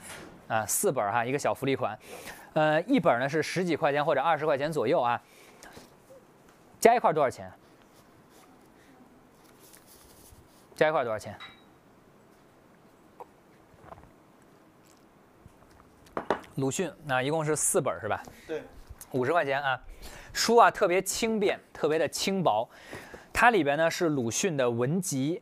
啊，四本哈，一个小福利款，呃，一本呢是十几块钱或者二十块钱左右啊，加一块多少钱？加一块多少钱？鲁迅啊，一共是四本，是吧？对，五十块钱啊，书啊特别轻便，特别的轻薄。它里边呢是鲁迅的文集。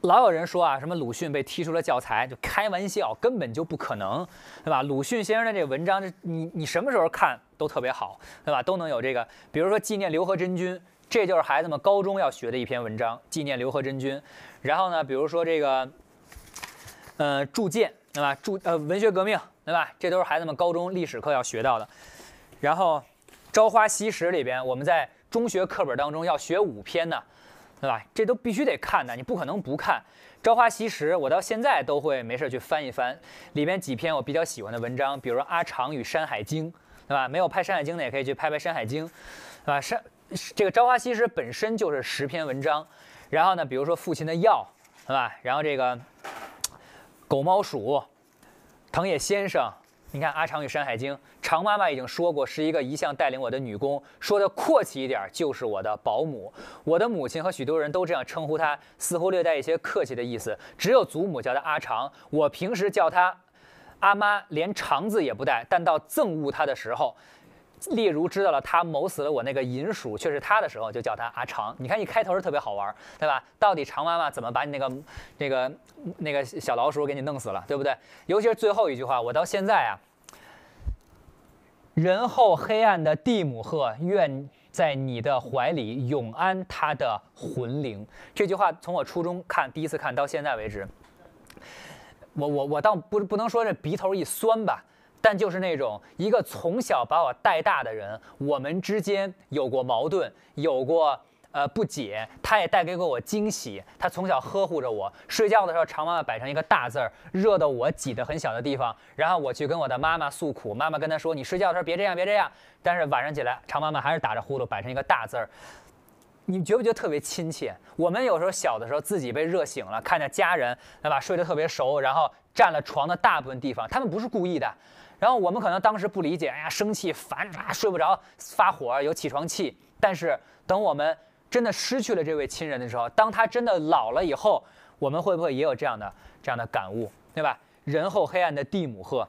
老有人说啊，什么鲁迅被踢出了教材，就开玩笑，根本就不可能，对吧？鲁迅先生的这文章，你你什么时候看都特别好，对吧？都能有这个，比如说《纪念刘和珍君》，这就是孩子们高中要学的一篇文章，《纪念刘和珍君》。然后呢，比如说这个，呃，铸剑，对吧？铸呃，文学革命。对吧？这都是孩子们高中历史课要学到的。然后，《朝花夕拾》里边，我们在中学课本当中要学五篇呢，对吧？这都必须得看的，你不可能不看《朝花夕拾》。我到现在都会没事去翻一翻里边几篇我比较喜欢的文章，比如说《阿长与山海经》，对吧？没有拍《山海经》的也可以去拍拍《山海经》，对吧？山这个《朝花夕拾》本身就是十篇文章。然后呢，比如说《父亲的药》，对吧？然后这个《狗猫鼠》。藤野先生，你看阿长与山海经。长妈妈已经说过，是一个一向带领我的女工，说的阔气一点，就是我的保姆。我的母亲和许多人都这样称呼她，似乎略带一些客气的意思。只有祖母叫她阿长，我平时叫她阿妈，连长字也不带。但到憎恶她的时候。例如知道了他谋死了我那个银鼠却是他的时候，就叫他阿长。你看一开头是特别好玩，对吧？到底长妈妈怎么把你那个那个那个小老鼠给你弄死了，对不对？尤其是最后一句话，我到现在啊，人后黑暗的蒂姆赫，愿在你的怀里永安他的魂灵。这句话从我初中看第一次看到现在为止，我我我倒不不能说这鼻头一酸吧。但就是那种一个从小把我带大的人，我们之间有过矛盾，有过呃不解，他也带给过我惊喜。他从小呵护着我，睡觉的时候常妈妈摆成一个大字儿，热的我挤得很小的地方，然后我去跟我的妈妈诉苦，妈妈跟他说：“你睡觉的时候别这样，别这样。”但是晚上起来，常妈妈还是打着呼噜摆成一个大字儿。你觉不觉得特别亲切？我们有时候小的时候自己被热醒了，看着家人对吧睡得特别熟，然后占了床的大部分地方，他们不是故意的。然后我们可能当时不理解，哎呀，生气、烦、睡不着、发火、有起床气。但是等我们真的失去了这位亲人的时候，当他真的老了以后，我们会不会也有这样的这样的感悟，对吧？人后黑暗的蒂姆赫，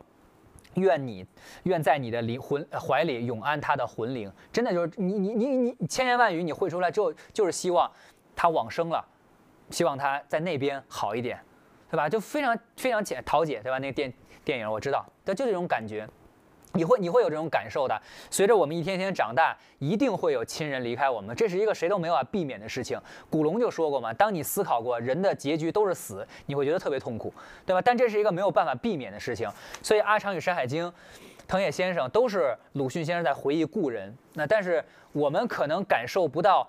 愿你愿在你的灵魂怀里永安他的魂灵。真的就是你你你你千言万语，你会出来之后，就是希望他往生了，希望他在那边好一点，对吧？就非常非常简，桃姐对吧？那个电电影我知道，但就这种感觉，你会你会有这种感受的。随着我们一天天长大，一定会有亲人离开我们，这是一个谁都没有办法避免的事情。古龙就说过嘛，当你思考过人的结局都是死，你会觉得特别痛苦，对吧？但这是一个没有办法避免的事情。所以阿长与山海经，藤野先生都是鲁迅先生在回忆故人。那但是我们可能感受不到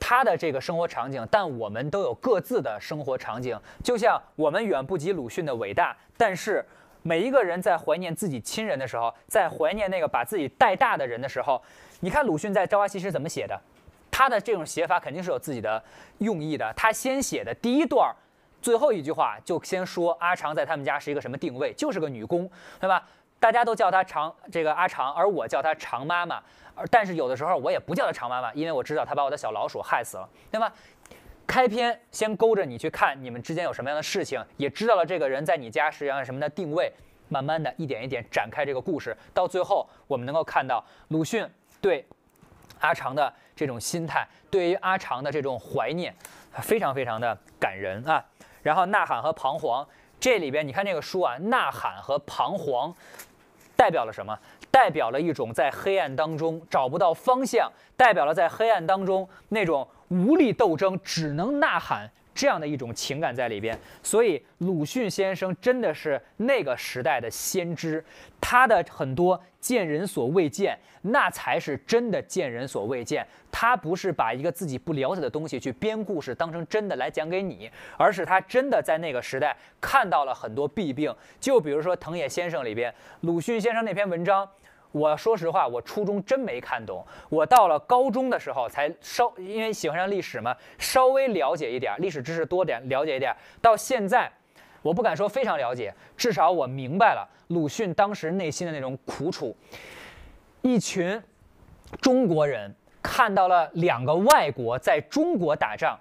他的这个生活场景，但我们都有各自的生活场景。就像我们远不及鲁迅的伟大，但是。每一个人在怀念自己亲人的时候，在怀念那个把自己带大的人的时候，你看鲁迅在《朝花夕拾》怎么写的，他的这种写法肯定是有自己的用意的。他先写的第一段最后一句话就先说阿长在他们家是一个什么定位，就是个女工，对吧？大家都叫他长这个阿长，而我叫她长妈妈，而但是有的时候我也不叫她长妈妈，因为我知道她把我的小老鼠害死了，对吧？开篇先勾着你去看你们之间有什么样的事情，也知道了这个人在你家实际上什么的定位，慢慢的一点一点展开这个故事，到最后我们能够看到鲁迅对阿长的这种心态，对于阿长的这种怀念，非常非常的感人啊。然后《呐喊》和《彷徨》，这里边你看这个书啊，《呐喊》和《彷徨》代表了什么？代表了一种在黑暗当中找不到方向，代表了在黑暗当中那种。无力斗争，只能呐喊，这样的一种情感在里边。所以，鲁迅先生真的是那个时代的先知，他的很多见人所未见，那才是真的见人所未见。他不是把一个自己不了解的东西去编故事当成真的来讲给你，而是他真的在那个时代看到了很多弊病。就比如说《藤野先生》里边，鲁迅先生那篇文章。我说实话，我初中真没看懂，我到了高中的时候才稍，因为喜欢上历史嘛，稍微了解一点历史知识多点，了解一点。到现在，我不敢说非常了解，至少我明白了鲁迅当时内心的那种苦楚。一群中国人看到了两个外国在中国打仗，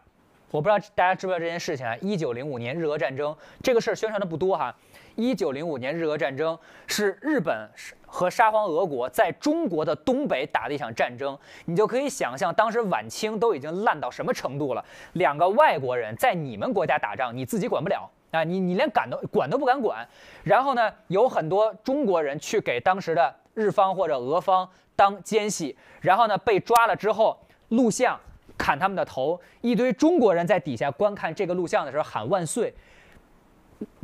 我不知道大家知不知道这件事情啊？一九零五年日俄战争这个事儿宣传的不多哈。一九零五年日俄战争是日本和沙皇俄国在中国的东北打的一场战争，你就可以想象当时晚清都已经烂到什么程度了。两个外国人在你们国家打仗，你自己管不了啊！你你连敢都管都不敢管。然后呢，有很多中国人去给当时的日方或者俄方当奸细，然后呢被抓了之后录像砍他们的头，一堆中国人在底下观看这个录像的时候喊万岁。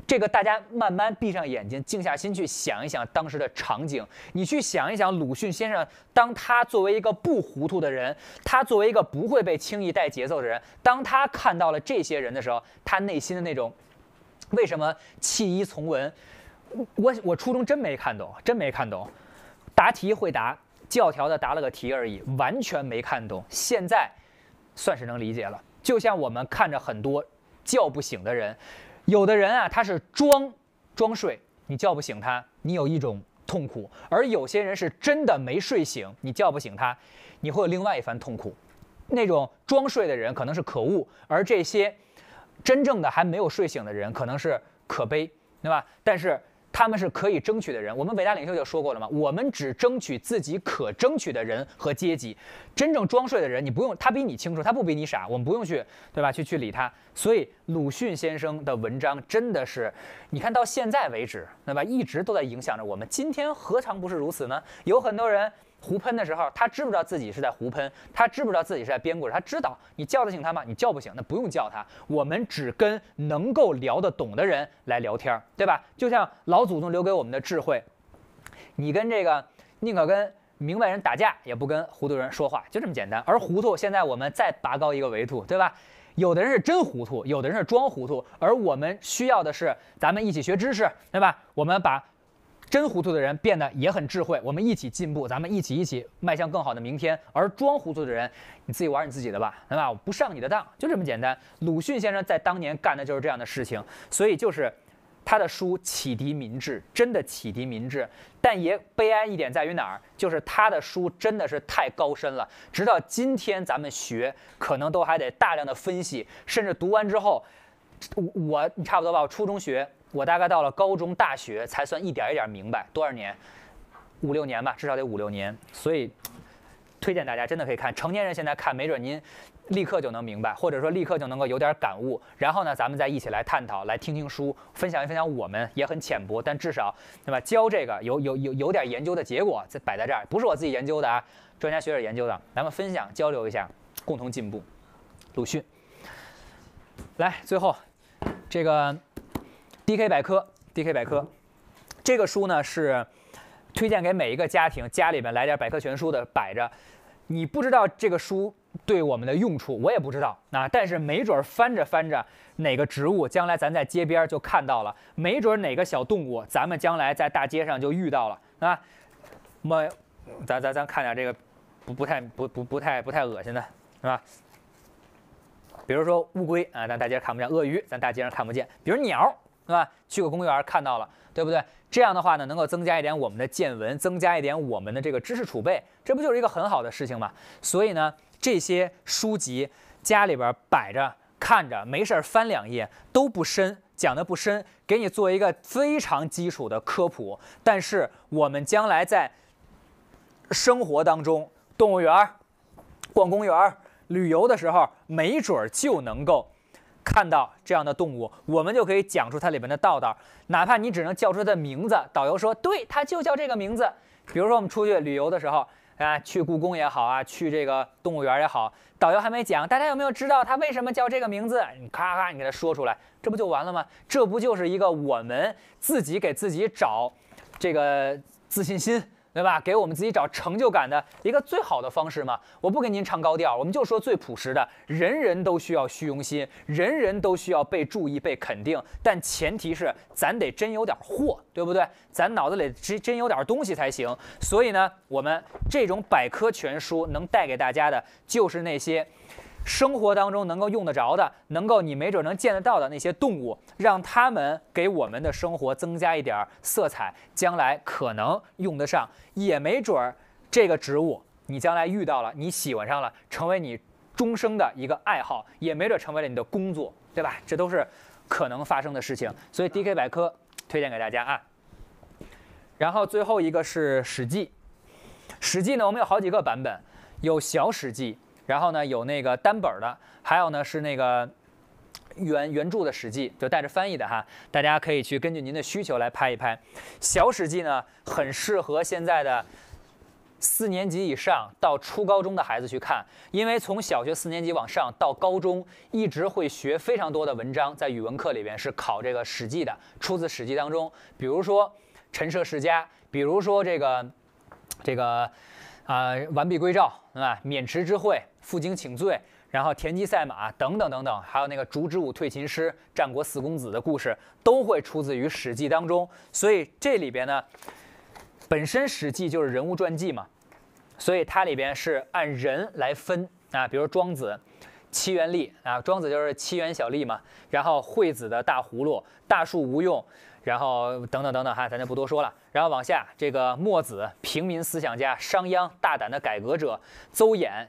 这个大家慢慢闭上眼睛，静下心去想一想当时的场景。你去想一想鲁迅先生，当他作为一个不糊涂的人，他作为一个不会被轻易带节奏的人，当他看到了这些人的时候，他内心的那种为什么弃医从文？我我初中真没看懂，真没看懂，答题会答，教条的答了个题而已，完全没看懂。现在算是能理解了。就像我们看着很多叫不醒的人。有的人啊，他是装装睡，你叫不醒他，你有一种痛苦；而有些人是真的没睡醒，你叫不醒他，你会有另外一番痛苦。那种装睡的人可能是可恶，而这些真正的还没有睡醒的人可能是可悲，对吧？但是。他们是可以争取的人，我们伟大领袖就说过了嘛，我们只争取自己可争取的人和阶级。真正装睡的人，你不用，他比你清楚，他不比你傻，我们不用去，对吧？去去理他。所以鲁迅先生的文章真的是，你看到现在为止，对吧？一直都在影响着我们。今天何尝不是如此呢？有很多人。胡喷的时候，他知不知道自己是在胡喷？他知不知道自己是在编故事？他知道你叫得醒他吗？你叫不醒，那不用叫他。我们只跟能够聊得懂的人来聊天，对吧？就像老祖宗留给我们的智慧，你跟这个宁可跟明白人打架，也不跟糊涂人说话，就这么简单。而糊涂，现在我们再拔高一个维度，对吧？有的人是真糊涂，有的人是装糊涂。而我们需要的是，咱们一起学知识，对吧？我们把。真糊涂的人变得也很智慧，我们一起进步，咱们一起一起迈向更好的明天。而装糊涂的人，你自己玩你自己的吧，对吧？我不上你的当，就这么简单。鲁迅先生在当年干的就是这样的事情，所以就是他的书启迪民智，真的启迪民智。但也悲哀一点在于哪儿？就是他的书真的是太高深了，直到今天咱们学，可能都还得大量的分析，甚至读完之后，我你差不多吧，我初中学。我大概到了高中、大学才算一点一点明白，多少年？五六年吧，至少得五六年。所以推荐大家真的可以看，成年人现在看，没准您立刻就能明白，或者说立刻就能够有点感悟。然后呢，咱们再一起来探讨，来听听书，分享一分享。我们也很浅薄，但至少对吧？教这个有有有有点研究的结果在摆在这儿，不是我自己研究的啊，专家学者研究的，咱们分享交流一下，共同进步。鲁迅，来，最后这个。D.K. 百科，D.K. 百科，这个书呢是推荐给每一个家庭，家里边来点百科全书的摆着。你不知道这个书对我们的用处，我也不知道啊。但是没准翻着翻着，哪个植物将来咱在街边就看到了，没准哪个小动物咱们将来在大街上就遇到了啊。么，咱咱咱看点这个不不太不不不太不太恶心的是吧？比如说乌龟啊，咱大街上看不见；鳄鱼，咱大街上看不见；比如鸟。对吧？去个公园看到了，对不对？这样的话呢，能够增加一点我们的见闻，增加一点我们的这个知识储备，这不就是一个很好的事情嘛？所以呢，这些书籍家里边摆着看着，没事儿翻两页都不深，讲的不深，给你做一个非常基础的科普。但是我们将来在生活当中，动物园逛公园、旅游的时候，没准就能够。看到这样的动物，我们就可以讲出它里面的道道，哪怕你只能叫出它的名字，导游说，对，它就叫这个名字。比如说我们出去旅游的时候，啊，去故宫也好啊，去这个动物园也好，导游还没讲，大家有没有知道它为什么叫这个名字？你咔咔，你给它说出来，这不就完了吗？这不就是一个我们自己给自己找这个自信心。对吧？给我们自己找成就感的一个最好的方式嘛。我不跟您唱高调，我们就说最朴实的。人人都需要虚荣心，人人都需要被注意、被肯定，但前提是咱得真有点货，对不对？咱脑子里真真有点东西才行。所以呢，我们这种百科全书能带给大家的，就是那些。生活当中能够用得着的，能够你没准能见得到的那些动物，让他们给我们的生活增加一点色彩。将来可能用得上，也没准儿这个植物你将来遇到了，你喜欢上了，成为你终生的一个爱好，也没准成为了你的工作，对吧？这都是可能发生的事情。所以 D K 百科推荐给大家啊。然后最后一个是《史记》，《史记》呢，我们有好几个版本，有《小史记》。然后呢，有那个单本的，还有呢是那个原原著的《史记》，就带着翻译的哈，大家可以去根据您的需求来拍一拍。《小史记》呢，很适合现在的四年级以上到初高中的孩子去看，因为从小学四年级往上到高中，一直会学非常多的文章，在语文课里边是考这个《史记》的，出自《史记》当中，比如说《陈涉世家》，比如说这个这个啊，《完璧归赵》对吧，《渑池之会》。负荆请罪，然后田忌赛马等等等等，还有那个烛之武退秦师、战国四公子的故事，都会出自于《史记》当中。所以这里边呢，本身《史记》就是人物传记嘛，所以它里边是按人来分啊。比如庄子、七元立啊，庄子就是七元小吏嘛。然后惠子的大葫芦、大树无用，然后等等等等哈，咱就不多说了。然后往下，这个墨子，平民思想家；商鞅，大胆的改革者；邹衍。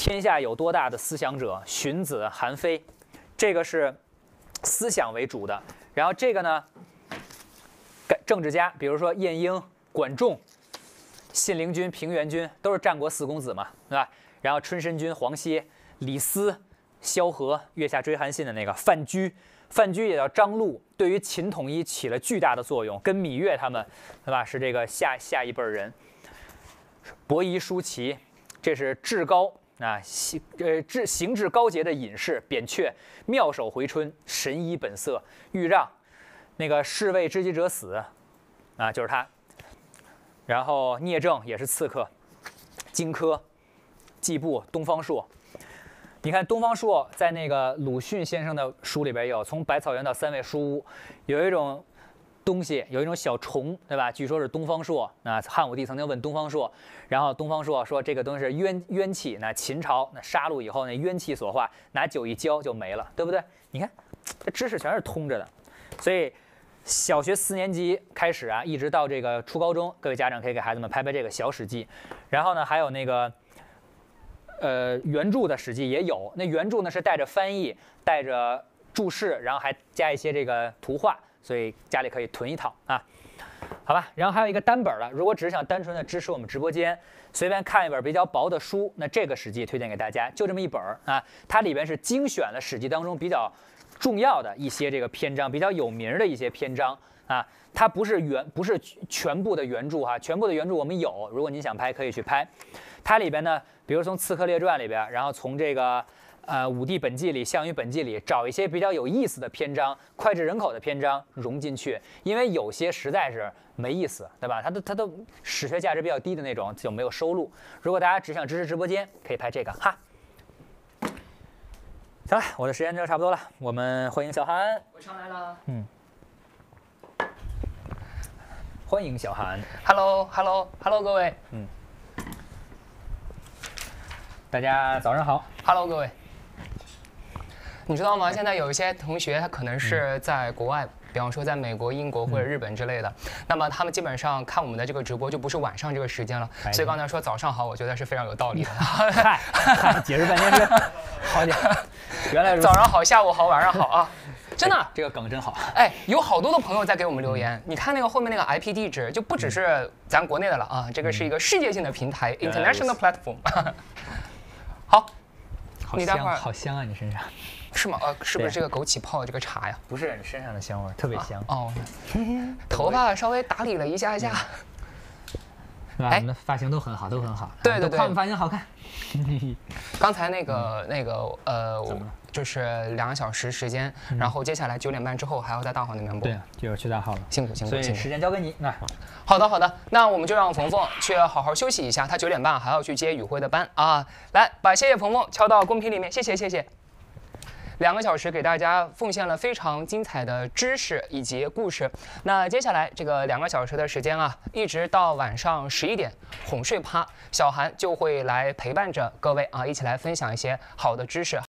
天下有多大的思想者？荀子、韩非，这个是思想为主的。然后这个呢，政治家，比如说晏婴、管仲、信陵君、平原君，都是战国四公子嘛，对吧？然后春申君、黄歇、李斯、萧何，月下追韩信的那个范雎，范雎也叫张禄，对于秦统一起了巨大的作用，跟芈月他们，对吧？是这个下下一辈人，伯夷、叔齐，这是至高。那行呃，至行至高洁的隐士扁鹊，妙手回春，神医本色；欲让，那个士为知己者死，啊，就是他。然后聂政也是刺客，荆轲、季布、东方朔。你看东方朔在那个鲁迅先生的书里边有，《从百草园到三味书屋》，有一种。东西有一种小虫，对吧？据说是东方朔。那汉武帝曾经问东方朔，然后东方朔说：“这个东西是冤冤气那秦朝那杀戮以后，那冤气所化，拿酒一浇就没了，对不对？你看，这知识全是通着的。所以，小学四年级开始啊，一直到这个初高中，各位家长可以给孩子们拍拍这个小史记。然后呢，还有那个，呃，原著的《史记》也有。那原著呢是带着翻译、带着注释，然后还加一些这个图画。所以家里可以囤一套啊，好吧。然后还有一个单本了。如果只是想单纯的支持我们直播间，随便看一本比较薄的书，那《这个史记》推荐给大家，就这么一本儿啊。它里边是精选了《史记》当中比较重要的一些这个篇章，比较有名的一些篇章啊。它不是原，不是全部的原著哈，全部的原著我们有，如果您想拍可以去拍。它里边呢，比如从刺客列传里边，然后从这个。呃，《武帝本纪》里，《项羽本纪》里，找一些比较有意思的篇章、脍炙人口的篇章融进去，因为有些实在是没意思，对吧？它的、它的史学价值比较低的那种就没有收录。如果大家只想支持直播间，可以拍这个哈。行了，我的时间就差不多了。我们欢迎小韩，我上来了。嗯，欢迎小韩。Hello，Hello，Hello，各位。嗯，大家早上好。Hello，各位。你知道吗？现在有一些同学他可能是在国外，比方说在美国、英国或者日本之类的，那么他们基本上看我们的这个直播就不是晚上这个时间了。所以刚才说早上好，我觉得是非常有道理的。嗨，解释半天是好点，原来如此。早上好，下午好，晚上好啊！真的，这个梗真好。哎，有好多的朋友在给我们留言，你看那个后面那个 IP 地址就不只是咱国内的了啊，这个是一个世界性的平台，International Platform。好，你待会儿好香啊，你身上。是吗？呃，是不是这个枸杞泡的这个茶呀？不是，你身上的香味特别香哦。头发稍微打理了一下下。哎，发型都很好，都很好。对对对，发型好看。刚才那个那个呃，就是两个小时时间，然后接下来九点半之后还要在大号那边播。对，就要去大号了，辛苦辛苦辛苦。时间交给你那好的好的，那我们就让冯冯去好好休息一下，他九点半还要去接雨辉的班啊。来，把谢谢冯冯敲到公屏里面，谢谢谢谢。两个小时给大家奉献了非常精彩的知识以及故事。那接下来这个两个小时的时间啊，一直到晚上十一点，哄睡趴，小韩就会来陪伴着各位啊，一起来分享一些好的知识。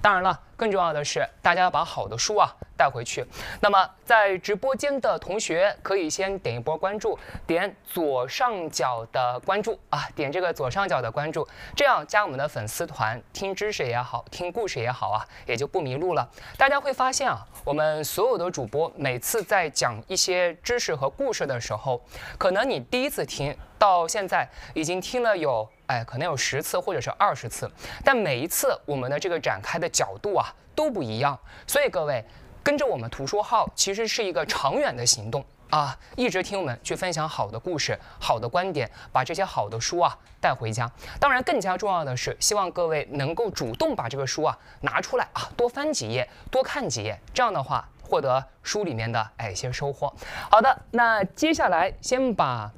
当然了，更重要的是，大家要把好的书啊带回去。那么，在直播间的同学可以先点一波关注，点左上角的关注啊，点这个左上角的关注，这样加我们的粉丝团，听知识也好，听故事也好啊，也就不迷路了。大家会发现啊，我们所有的主播每次在讲一些知识和故事的时候，可能你第一次听到现在已经听了有。哎，可能有十次或者是二十次，但每一次我们的这个展开的角度啊都不一样。所以各位跟着我们图书号，其实是一个长远的行动啊，一直听我们去分享好的故事、好的观点，把这些好的书啊带回家。当然，更加重要的是，希望各位能够主动把这个书啊拿出来啊，多翻几页，多看几页，这样的话获得书里面的哎一些收获。好的，那接下来先把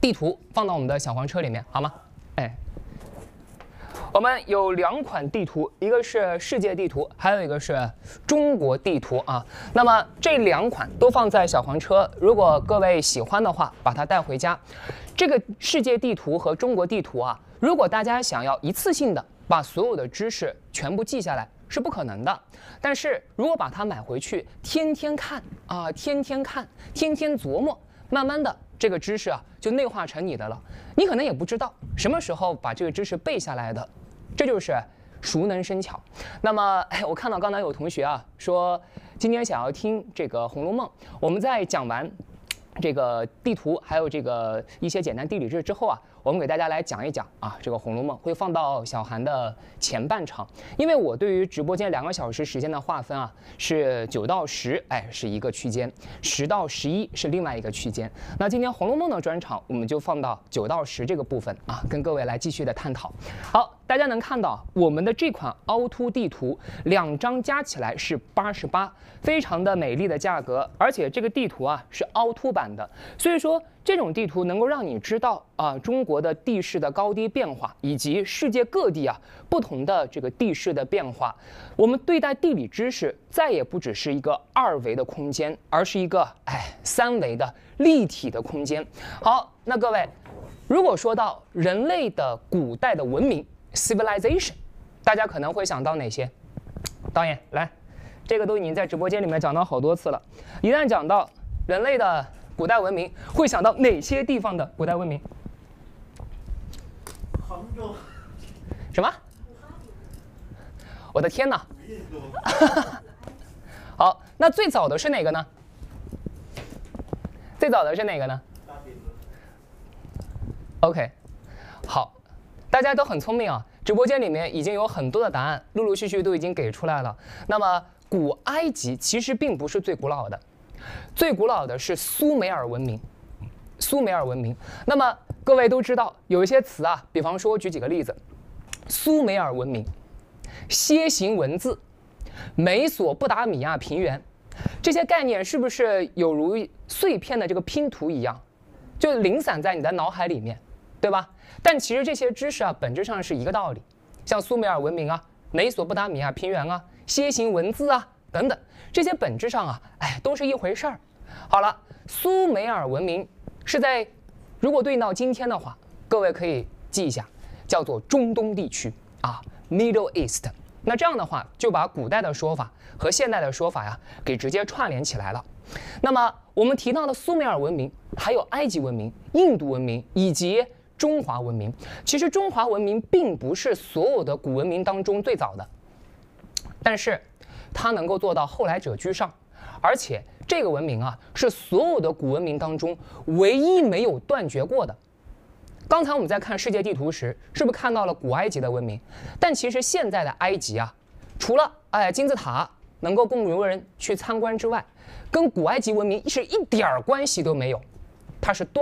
地图放到我们的小黄车里面，好吗？哎，我们有两款地图，一个是世界地图，还有一个是中国地图啊。那么这两款都放在小黄车，如果各位喜欢的话，把它带回家。这个世界地图和中国地图啊，如果大家想要一次性的把所有的知识全部记下来是不可能的，但是如果把它买回去，天天看啊，天天看，天天琢磨，慢慢的。这个知识啊，就内化成你的了。你可能也不知道什么时候把这个知识背下来的，这就是熟能生巧。那么，我看到刚才有同学啊说，今天想要听这个《红楼梦》。我们在讲完这个地图，还有这个一些简单地理知识之后啊。我们给大家来讲一讲啊，这个《红楼梦》会放到小韩的前半场，因为我对于直播间两个小时时间的划分啊，是九到十，哎，是一个区间；十到十一是另外一个区间。那今天《红楼梦》的专场，我们就放到九到十这个部分啊，跟各位来继续的探讨。好，大家能看到我们的这款凹凸地图，两张加起来是八十八，非常的美丽的价格，而且这个地图啊是凹凸版的，所以说。这种地图能够让你知道啊中国的地势的高低变化，以及世界各地啊不同的这个地势的变化。我们对待地理知识再也不只是一个二维的空间，而是一个哎三维的立体的空间。好，那各位，如果说到人类的古代的文明 （civilization），大家可能会想到哪些？导演来，这个都已经在直播间里面讲到好多次了。一旦讲到人类的古代文明会想到哪些地方的古代文明？杭州？什么？我的天哪！好，那最早的是哪个呢？最早的是哪个呢？OK，好，大家都很聪明啊！直播间里面已经有很多的答案，陆陆续续都已经给出来了。那么，古埃及其实并不是最古老的。最古老的是苏美尔文明，苏美尔文明。那么各位都知道，有一些词啊，比方说举几个例子，苏美尔文明、楔形文字、美索不达米亚平原，这些概念是不是有如碎片的这个拼图一样，就零散在你的脑海里面，对吧？但其实这些知识啊，本质上是一个道理，像苏美尔文明啊、美索不达米亚平原啊、楔形文字啊。等等，这些本质上啊，哎，都是一回事儿。好了，苏美尔文明是在，如果对应到今天的话，各位可以记一下，叫做中东地区啊，Middle East。那这样的话，就把古代的说法和现代的说法呀，给直接串联起来了。那么我们提到的苏美尔文明、还有埃及文明、印度文明以及中华文明，其实中华文明并不是所有的古文明当中最早的，但是。它能够做到后来者居上，而且这个文明啊是所有的古文明当中唯一没有断绝过的。刚才我们在看世界地图时，是不是看到了古埃及的文明？但其实现在的埃及啊，除了哎金字塔能够供游人去参观之外，跟古埃及文明是一点儿关系都没有，它是断。